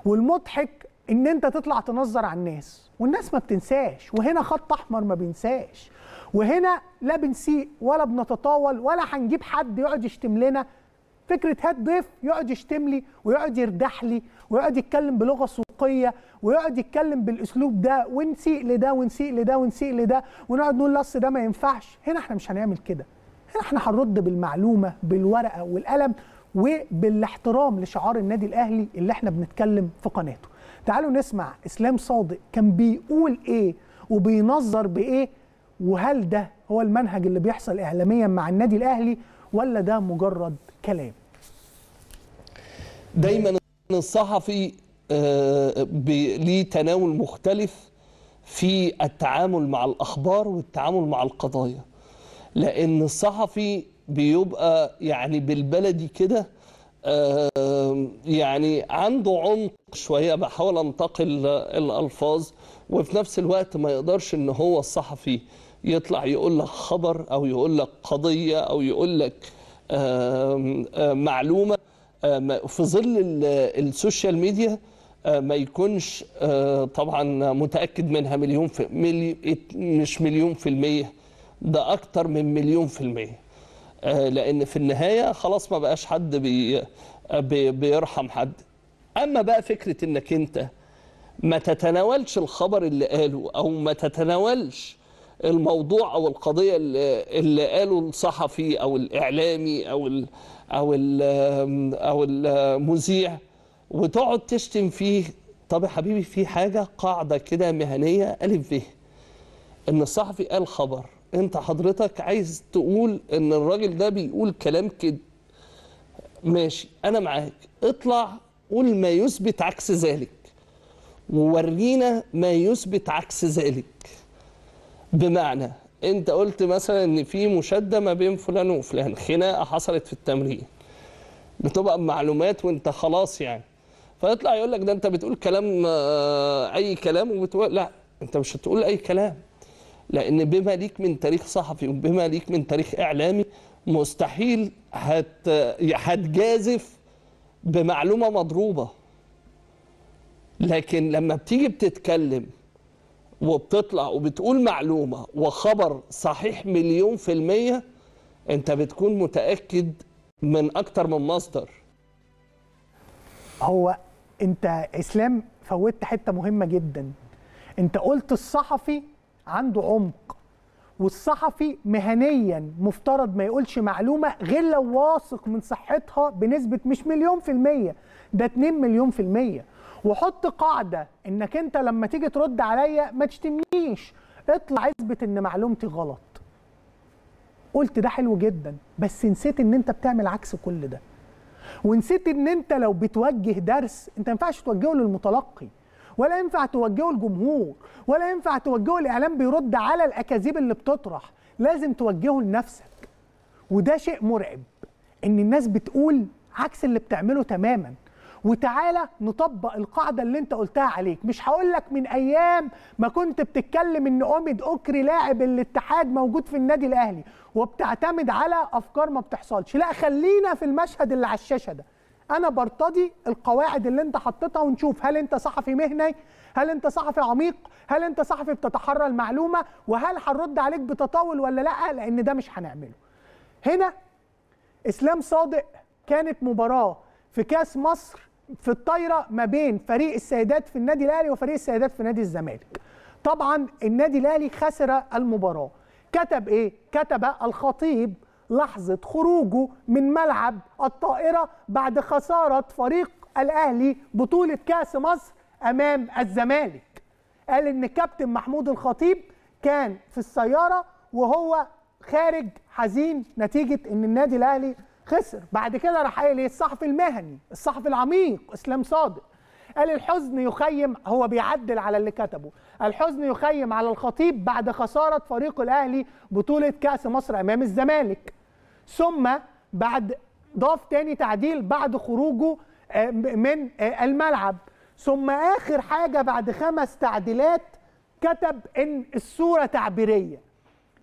والمضحك ان انت تطلع تنظر على الناس والناس ما بتنساش وهنا خط احمر ما بينساش وهنا لا بنسيء ولا بنتطاول ولا هنجيب حد يقعد يشتم لنا فكره هات ضيف يقعد يشتم لي ويقعد يردح لي ويقعد يتكلم بلغه سوقيه ويقعد يتكلم بالاسلوب ده ونسيء لده ونسيء لده ونسيء لده ونقعد نقول لص ده ما ينفعش هنا احنا مش هنعمل كده هنا احنا هنرد بالمعلومه بالورقه والقلم وبالاحترام لشعار النادي الاهلي اللي احنا بنتكلم في قناته تعالوا نسمع اسلام صادق كان بيقول ايه وبينظر بايه وهل ده هو المنهج اللي بيحصل اعلاميا مع النادي الاهلي ولا ده مجرد كلام
دايما الصحفي آه، ليه تناول مختلف في التعامل مع الأخبار والتعامل مع القضايا لأن الصحفي بيبقى يعني بالبلدي كده آه، يعني عنده عمق شوية بحاول أنتقل الألفاظ وفي نفس الوقت ما يقدرش إن هو الصحفي يطلع يقول لك خبر أو يقول لك قضية أو يقول لك معلومة آه، في ظل السوشيال ميديا آه، ما يكونش آه، طبعا متاكد منها مليون في ملي مش مليون في الميه ده اكتر من مليون في الميه لان في النهايه خلاص ما بقاش حد بي بي بيرحم حد اما بقى فكره انك انت ما تتناولش الخبر اللي قاله او ما تتناولش الموضوع او القضيه اللي, اللي قاله الصحفي او الاعلامي او ال او ال او المذيع وتقعد تشتم فيه طب يا حبيبي في حاجه قاعده كده مهنيه الف ب ان الصحفي قال خبر انت حضرتك عايز تقول ان الراجل ده بيقول كلام كده ماشي انا معاك اطلع قول ما يثبت عكس ذلك وورينا ما يثبت عكس ذلك بمعنى انت قلت مثلا ان في مشاده ما بين فلان وفلان خناقه حصلت في التمرين بتبقى معلومات وانت خلاص يعني فيطلع يقول لك ده انت بتقول كلام آه، اي كلام وبتقول لا انت مش هتقول اي كلام لان بما ليك من تاريخ صحفي وبما ليك من تاريخ اعلامي مستحيل هت هتجازف بمعلومه مضروبه لكن لما بتيجي بتتكلم وبتطلع وبتقول معلومة وخبر صحيح مليون في المية انت بتكون متأكد من أكتر من مصدر
هو انت اسلام فوتت حتة مهمة جدا انت قلت الصحفي عنده عمق والصحفي مهنيا مفترض ما يقولش معلومة غير لو واثق من صحتها بنسبة مش مليون في المية ده 2 مليون في المية وحط قاعده انك انت لما تيجي ترد عليا ما تشتمنيش اطلع اثبت ان معلومتي غلط قلت ده حلو جدا بس نسيت ان انت بتعمل عكس كل ده ونسيت ان انت لو بتوجه درس انت ما ينفعش توجهه للمتلقي ولا ينفع توجهه الجمهور ولا ينفع توجهه الاعلام بيرد على الاكاذيب اللي بتطرح لازم توجهه لنفسك وده شيء مرعب ان الناس بتقول عكس اللي بتعمله تماما وتعالى نطبق القاعده اللي انت قلتها عليك مش هقول لك من ايام ما كنت بتتكلم ان اوميد اوكري لاعب الاتحاد موجود في النادي الاهلي وبتعتمد على افكار ما بتحصلش لا خلينا في المشهد اللي على الشاشه ده انا برتضي القواعد اللي انت حطيتها ونشوف هل انت صحفي مهني هل انت صحفي عميق هل انت صحفي بتتحرى المعلومه وهل هنرد عليك بتطاول ولا لا لان ده مش هنعمله هنا اسلام صادق كانت مباراه في كاس مصر في الطايره ما بين فريق السيدات في النادي الاهلي وفريق السيدات في نادي الزمالك. طبعا النادي الاهلي خسر المباراه. كتب ايه؟ كتب الخطيب لحظه خروجه من ملعب الطائره بعد خساره فريق الاهلي بطوله كاس مصر امام الزمالك. قال ان كابتن محمود الخطيب كان في السياره وهو خارج حزين نتيجه ان النادي الاهلي خسر بعد كده راح قايل ايه الصحفي المهني الصحفي العميق اسلام صادق قال الحزن يخيم هو بيعدل على اللي كتبه الحزن يخيم على الخطيب بعد خسارة فريق الأهلي بطولة كأس مصر أمام الزمالك ثم بعد ضاف تاني تعديل بعد خروجه آه، من آه، الملعب ثم آخر حاجة بعد خمس تعديلات كتب إن الصورة تعبيرية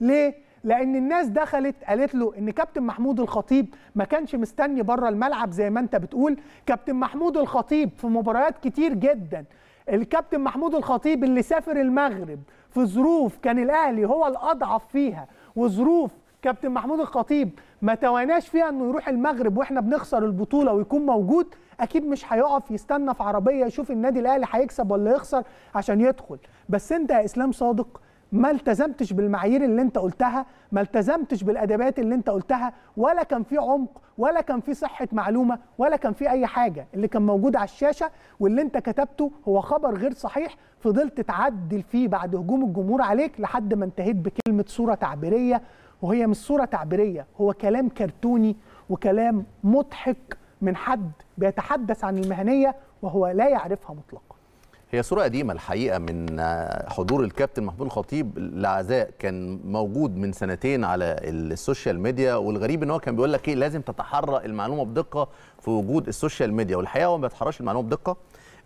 ليه؟ لان الناس دخلت قالت له ان كابتن محمود الخطيب ما كانش مستني بره الملعب زي ما انت بتقول كابتن محمود الخطيب في مباريات كتير جدا الكابتن محمود الخطيب اللي سافر المغرب في ظروف كان الاهلي هو الاضعف فيها وظروف كابتن محمود الخطيب ما تواناش فيها انه يروح المغرب واحنا بنخسر البطوله ويكون موجود اكيد مش هيقف يستنى في عربيه يشوف النادي الاهلي هيكسب ولا يخسر عشان يدخل بس انت يا اسلام صادق ما التزمتش بالمعايير اللي انت قلتها ما التزمتش بالادبات اللي انت قلتها ولا كان في عمق ولا كان في صحه معلومه ولا كان في اي حاجه اللي كان موجود على الشاشه واللي انت كتبته هو خبر غير صحيح فضلت تعدل فيه بعد هجوم الجمهور عليك لحد ما انتهيت بكلمه صوره تعبيريه وهي مش صوره تعبيريه هو كلام كرتوني وكلام مضحك من حد بيتحدث عن المهنيه وهو لا يعرفها مطلقا
هي صورة قديمة الحقيقة من حضور الكابتن محمود الخطيب لعزاء كان موجود من سنتين على السوشيال ميديا والغريب ان هو كان بيقول لك ايه لازم تتحرى المعلومة بدقة في وجود السوشيال ميديا والحقيقة هو ما بيتحراش المعلومة بدقة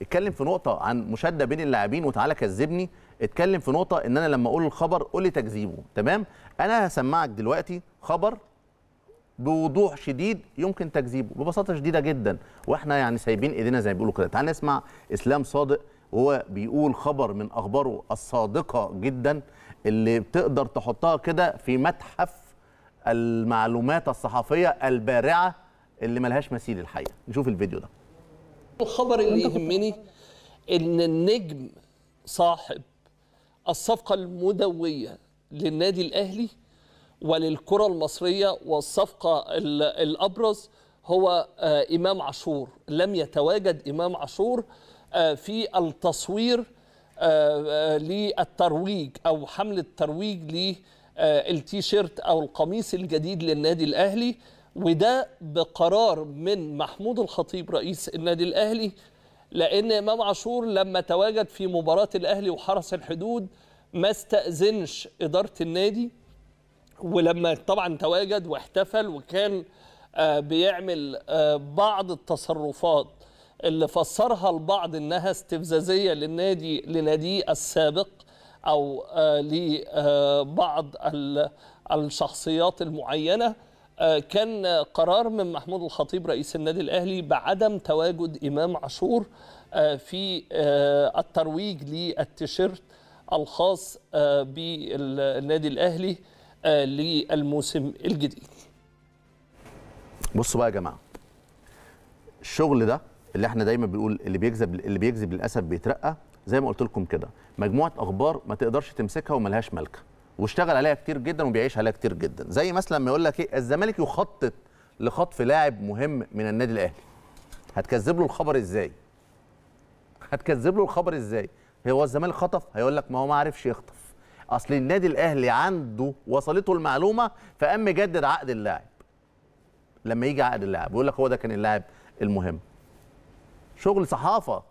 اتكلم في نقطة عن مشادة بين اللاعبين وتعالى كذبني اتكلم في نقطة ان انا لما اقول الخبر قول لي تكذيبه تمام انا هسمعك دلوقتي خبر بوضوح شديد يمكن تكذيبه ببساطه شديده جدا واحنا يعني سايبين ايدينا زي ما بيقولوا كده تعال نسمع اسلام صادق وهو بيقول خبر من اخباره الصادقه جدا اللي بتقدر تحطها كده في متحف المعلومات الصحفيه البارعه اللي ملهاش مثيل الحقيقه نشوف الفيديو ده
الخبر اللي يهمني ان النجم صاحب الصفقه المدويه للنادي الاهلي وللكره المصريه والصفقه الابرز هو آه، امام عاشور لم يتواجد امام عاشور آه، في التصوير آه، آه، للترويج او حمله ترويج للتيشيرت او القميص الجديد للنادي الاهلي وده بقرار من محمود الخطيب رئيس النادي الاهلي لان امام عاشور لما تواجد في مباراه الاهلي وحرس الحدود ما استاذنش اداره النادي ولما طبعا تواجد واحتفل وكان بيعمل بعض التصرفات اللي فسرها البعض انها استفزازيه للنادي لناديه السابق او آه، لبعض آه، الشخصيات المعينه آه، كان قرار من محمود الخطيب رئيس النادي الاهلي بعدم تواجد امام عاشور في الترويج للتيشيرت الخاص بالنادي الاهلي للموسم الجديد
بصوا بقى يا جماعه الشغل ده اللي احنا دايما بنقول اللي بيكذب اللي بيكذب للاسف بيترقى زي ما قلت لكم كده مجموعه اخبار ما تقدرش تمسكها وملهاش مالكه واشتغل عليها كتير جدا وبيعيش عليها كتير جدا زي مثلا ما يقول لك ايه الزمالك يخطط لخطف لاعب مهم من النادي الاهلي هتكذب له الخبر ازاي هتكذب له الخبر ازاي هو الزمالك خطف هيقول لك ما هو ما عرفش يخطف اصل النادي الاهلي عنده وصلته المعلومه فقام مجدد عقد اللاعب لما يجي عقد اللاعب يقول لك هو ده كان اللاعب المهم شغل صحافه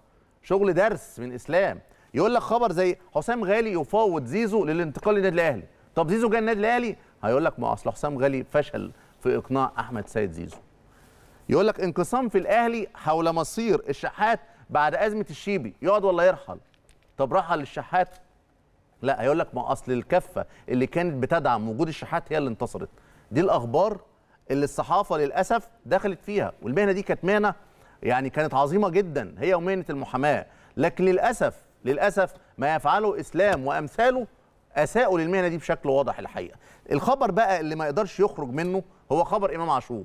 شغل درس من اسلام يقول لك خبر زي حسام غالي يفاوض زيزو للانتقال للنادي الاهلي طب زيزو جه النادي الاهلي هيقول لك ما اصل حسام غالي فشل في اقناع احمد سيد زيزو يقول لك انقسام في الاهلي حول مصير الشحات بعد ازمه الشيبي يقعد ولا يرحل طب رحل الشحات لا هيقول لك ما اصل الكفه اللي كانت بتدعم وجود الشحات هي اللي انتصرت دي الاخبار اللي الصحافه للاسف دخلت فيها والمهنه دي كانت مهنه يعني كانت عظيمه جدا هي ومهنه المحاماه لكن للاسف للاسف ما يفعله اسلام وامثاله اساءوا للمهنه دي بشكل واضح الحقيقه الخبر بقى اللي ما يقدرش يخرج منه هو خبر امام عاشور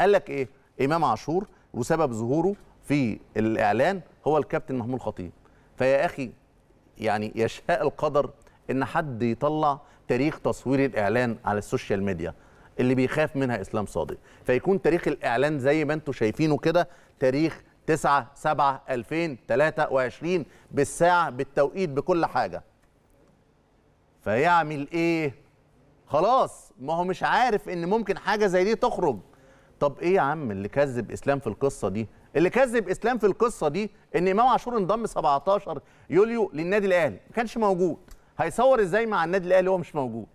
قال لك ايه امام عاشور وسبب ظهوره في الاعلان هو الكابتن محمود خطيب فيا اخي يعني يشاء القدر ان حد يطلع تاريخ تصوير الاعلان على السوشيال ميديا اللي بيخاف منها اسلام صادق فيكون تاريخ الاعلان زي ما انتم شايفينه كده تاريخ 9 7 2023 بالساعه بالتوقيت بكل حاجه فيعمل ايه خلاص ما هو مش عارف ان ممكن حاجه زي دي تخرج طب ايه يا عم اللي كذب اسلام في القصه دي اللي كذب اسلام في القصه دي ان امام عاشور انضم 17 يوليو للنادي الاهلي ما كانش موجود هيصور ازاي مع النادي الاهلي وهو مش موجود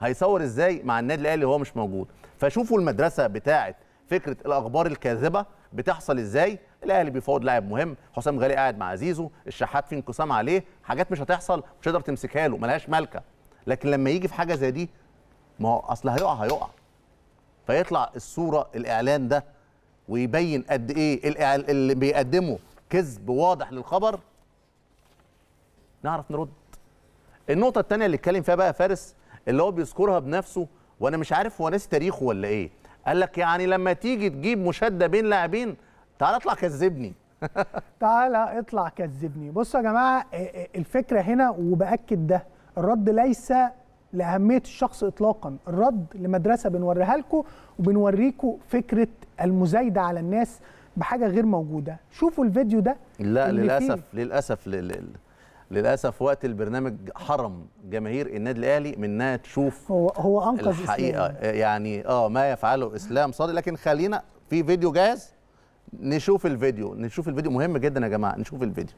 هيصور ازاي مع النادي الاهلي وهو مش موجود فشوفوا المدرسه بتاعه فكره الاخبار الكاذبه بتحصل ازاي الاهلي بيفاوض لاعب مهم حسام غالي قاعد مع زيزو الشحات في انقسام عليه حاجات مش هتحصل مش هتقدر تمسكها له ملهاش مالكه لكن لما يجي في حاجه زي دي ما هو اصل هيقع هيقع فيطلع الصوره الاعلان ده ويبين قد ايه اللي بيقدمه كذب واضح للخبر نعرف نرد النقطه الثانيه اللي اتكلم فيها بقى فارس اللي هو بيذكرها بنفسه وانا مش عارف هو ناسي تاريخه ولا ايه قال لك يعني لما تيجي تجيب مشاده بين لاعبين تعال اطلع كذبني (laughs)
تعال اطلع كذبني بصوا يا جماعه الفكره هنا وباكد ده الرد ليس لاهميه الشخص اطلاقا الرد لمدرسه بنوريها لكم وبنوريكم فكره المزايده على الناس بحاجه غير موجوده شوفوا الفيديو ده لا للاسف
للاسف لل... للاسف وقت البرنامج حرم جماهير النادي الاهلي من انها تشوف هو هو انقذ الحقيقه إسلام. يعني اه ما يفعله اسلام صادق لكن خلينا في فيديو جاهز نشوف الفيديو نشوف الفيديو مهم جدا يا جماعه نشوف الفيديو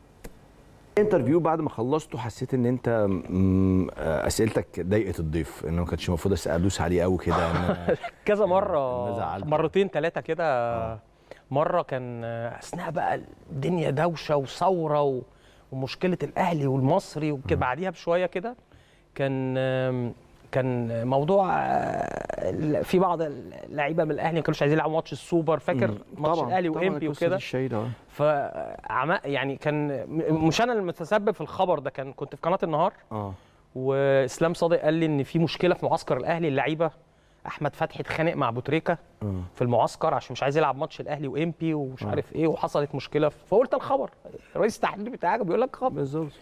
انترفيو بعد ما خلصته حسيت ان انت آه، اسئلتك ضايقت الضيف ان ما كانش المفروض ادوس عليه قوي كده
(laughs) كذا مره مرتين ثلاثه كده آه. مره كان آه، اثناء بقى الدنيا دوشه وثوره و... ومشكله الاهلي والمصري بعديها بشويه كده كان كان موضوع آه، في بعض اللعيبه من الاهلي ما كانوش عايزين يلعبوا ماتش السوبر فاكر ماتش الاهلي وانبي وكده آه. ف يعني كان مش انا المتسبب في الخبر ده كان كنت في قناه النهار اه واسلام صادق قال لي ان في مشكله في معسكر الاهلي اللعيبه احمد فتحي اتخانق مع بوتريكا في المعسكر عشان مش عايز يلعب ماتش الاهلي وامبي ومش عارف ايه وحصلت مشكله فقلت الخبر رئيس التحرير بتاعك بيقول لك خبر بالظبط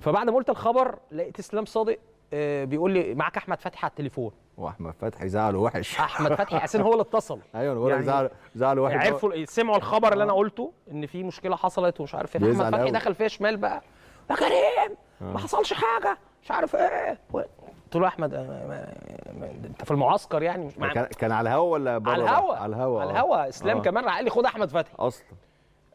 فبعد ما قلت الخبر لقيت اسلام صادق آه، بيقول لي معاك احمد فتحي على التليفون
واحمد فتحي زعله وحش احمد فتحي اساسا هو اللي اتصل (laughs) ايوه انا بقول لك يعني زعله زعله وحش عرفوا سمعوا الخبر اللي انا آه. قلته
ان في مشكله حصلت ومش عارف ايه احمد فتحي دخل فيها شمال بقى يا كريم ما آه. حصلش حاجه مش عارف ايه قلت له احمد انت في المعسكر يعني
مش كان على الهوا ولا بره على الهوا على الهوا على الهوا آه. اسلام آه. كمان راح قال لي خد احمد فتحي اصلا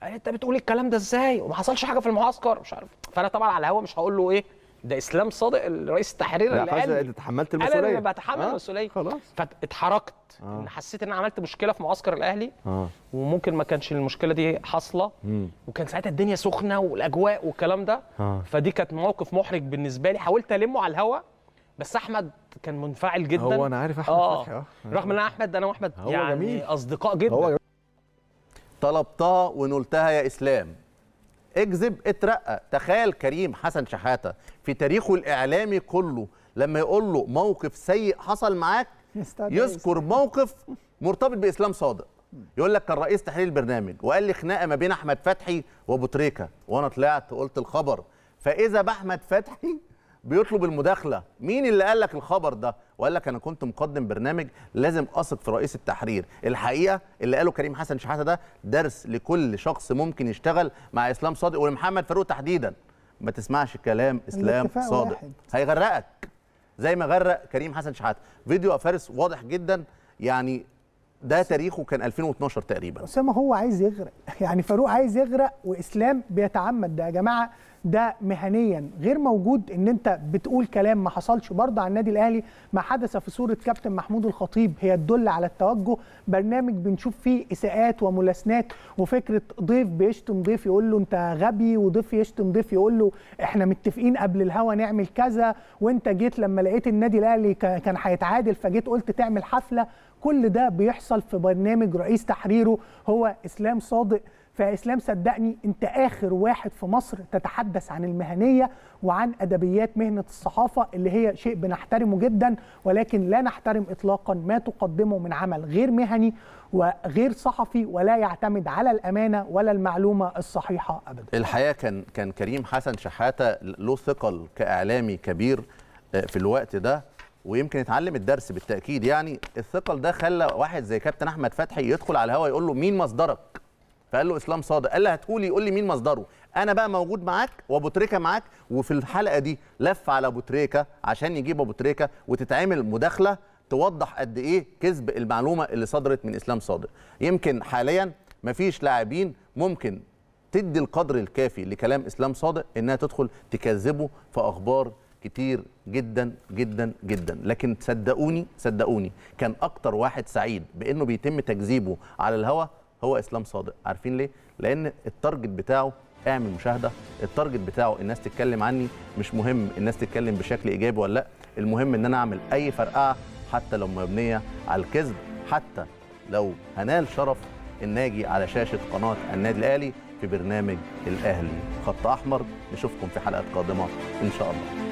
قال انت بتقول الكلام ده ازاي وما حصلش حاجه في المعسكر مش عارف فانا طبعا على الهوا مش هقول له ايه ده اسلام صادق الرئيس التحرير اللي قال انت تحملت المسؤوليه انا اللي بتحمل آه، المسؤوليه آه؟ خلاص فاتحركت آه. حسيت ان انا عملت مشكله في معسكر الاهلي آه. وممكن ما كانش المشكله دي حاصله وكان ساعتها الدنيا سخنه والاجواء والكلام ده آه. فدي كانت موقف محرج بالنسبه لي حاولت المه على الهوا بس احمد كان منفعل جدا هو انا عارف احمد اه فتحي اه رغم ان احمد انا واحمد يعني جميل. اصدقاء
جدا هو طلبتها ونلتها يا اسلام اكذب اترقى تخيل كريم حسن شحاته في تاريخه الاعلامي كله لما يقول له موقف سيء حصل معاك يذكر موقف مرتبط باسلام صادق يقول لك كان رئيس تحرير البرنامج وقال لي خناقه ما بين احمد فتحي وابو تريكه وانا طلعت قلت الخبر فاذا باحمد فتحي بيطلب المداخله مين اللي قال لك الخبر ده وقال لك انا كنت مقدم برنامج لازم اثق في رئيس التحرير الحقيقه اللي قاله كريم حسن شحاته ده درس لكل شخص ممكن يشتغل مع اسلام صادق ولمحمد فاروق تحديدا ما تسمعش كلام اسلام صادق واحد. هيغرقك زي ما غرق كريم حسن شحاته فيديو فارس واضح جدا يعني ده تاريخه كان 2012 تقريبا
اسامه هو عايز يغرق يعني فاروق عايز يغرق واسلام بيتعمد ده يا جماعه ده مهنيا غير موجود ان انت بتقول كلام ما حصلش برضه على النادي الاهلي ما حدث في صوره كابتن محمود الخطيب هي تدل على التوجه برنامج بنشوف فيه اساءات وملاسنات وفكره ضيف بيشتم ضيف يقول له انت غبي وضيف يشتم ضيف يقول له احنا متفقين قبل الهوا نعمل كذا وانت جيت لما لقيت النادي الاهلي كان هيتعادل فجيت قلت تعمل حفله كل ده بيحصل في برنامج رئيس تحريره هو اسلام صادق فاسلام صدقني انت اخر واحد في مصر تتحدث عن المهنيه وعن ادبيات مهنه الصحافه اللي هي شيء بنحترمه جدا ولكن لا نحترم اطلاقا ما تقدمه من عمل غير مهني وغير صحفي ولا يعتمد على الامانه ولا المعلومه الصحيحه ابدا.
الحقيقه كان كان كريم حسن شحاته له ثقل كاعلامي كبير آه، في الوقت ده ويمكن يتعلم الدرس بالتاكيد يعني الثقل ده خلى واحد زي كابتن احمد فتحي يدخل على الهواء يقول له مين مصدرك؟ فقال له اسلام صادق قال له هتقولي يقول لي مين مصدره انا بقى موجود معاك وابو تريكه معاك وفي الحلقه دي لف على ابو تريكه عشان يجيب ابو تريكه وتتعمل مداخله توضح قد ايه كذب المعلومه اللي صدرت من اسلام صادق يمكن حاليا مفيش لاعبين ممكن تدي القدر الكافي لكلام اسلام صادق انها تدخل تكذبه في اخبار كتير جدا جدا جدا لكن صدقوني صدقوني كان اكتر واحد سعيد بانه بيتم تكذيبه على الهوا هو اسلام صادق عارفين ليه لان التارجت بتاعه اعمل مشاهده التارجت بتاعه الناس تتكلم عني مش مهم الناس تتكلم بشكل ايجابي ولا لا المهم ان انا اعمل اي فرقعه حتى لو مبنيه على الكذب حتى لو هنال شرف ان على شاشه قناه النادي
الاهلي في برنامج الاهلي خط احمر نشوفكم في حلقات قادمه ان شاء الله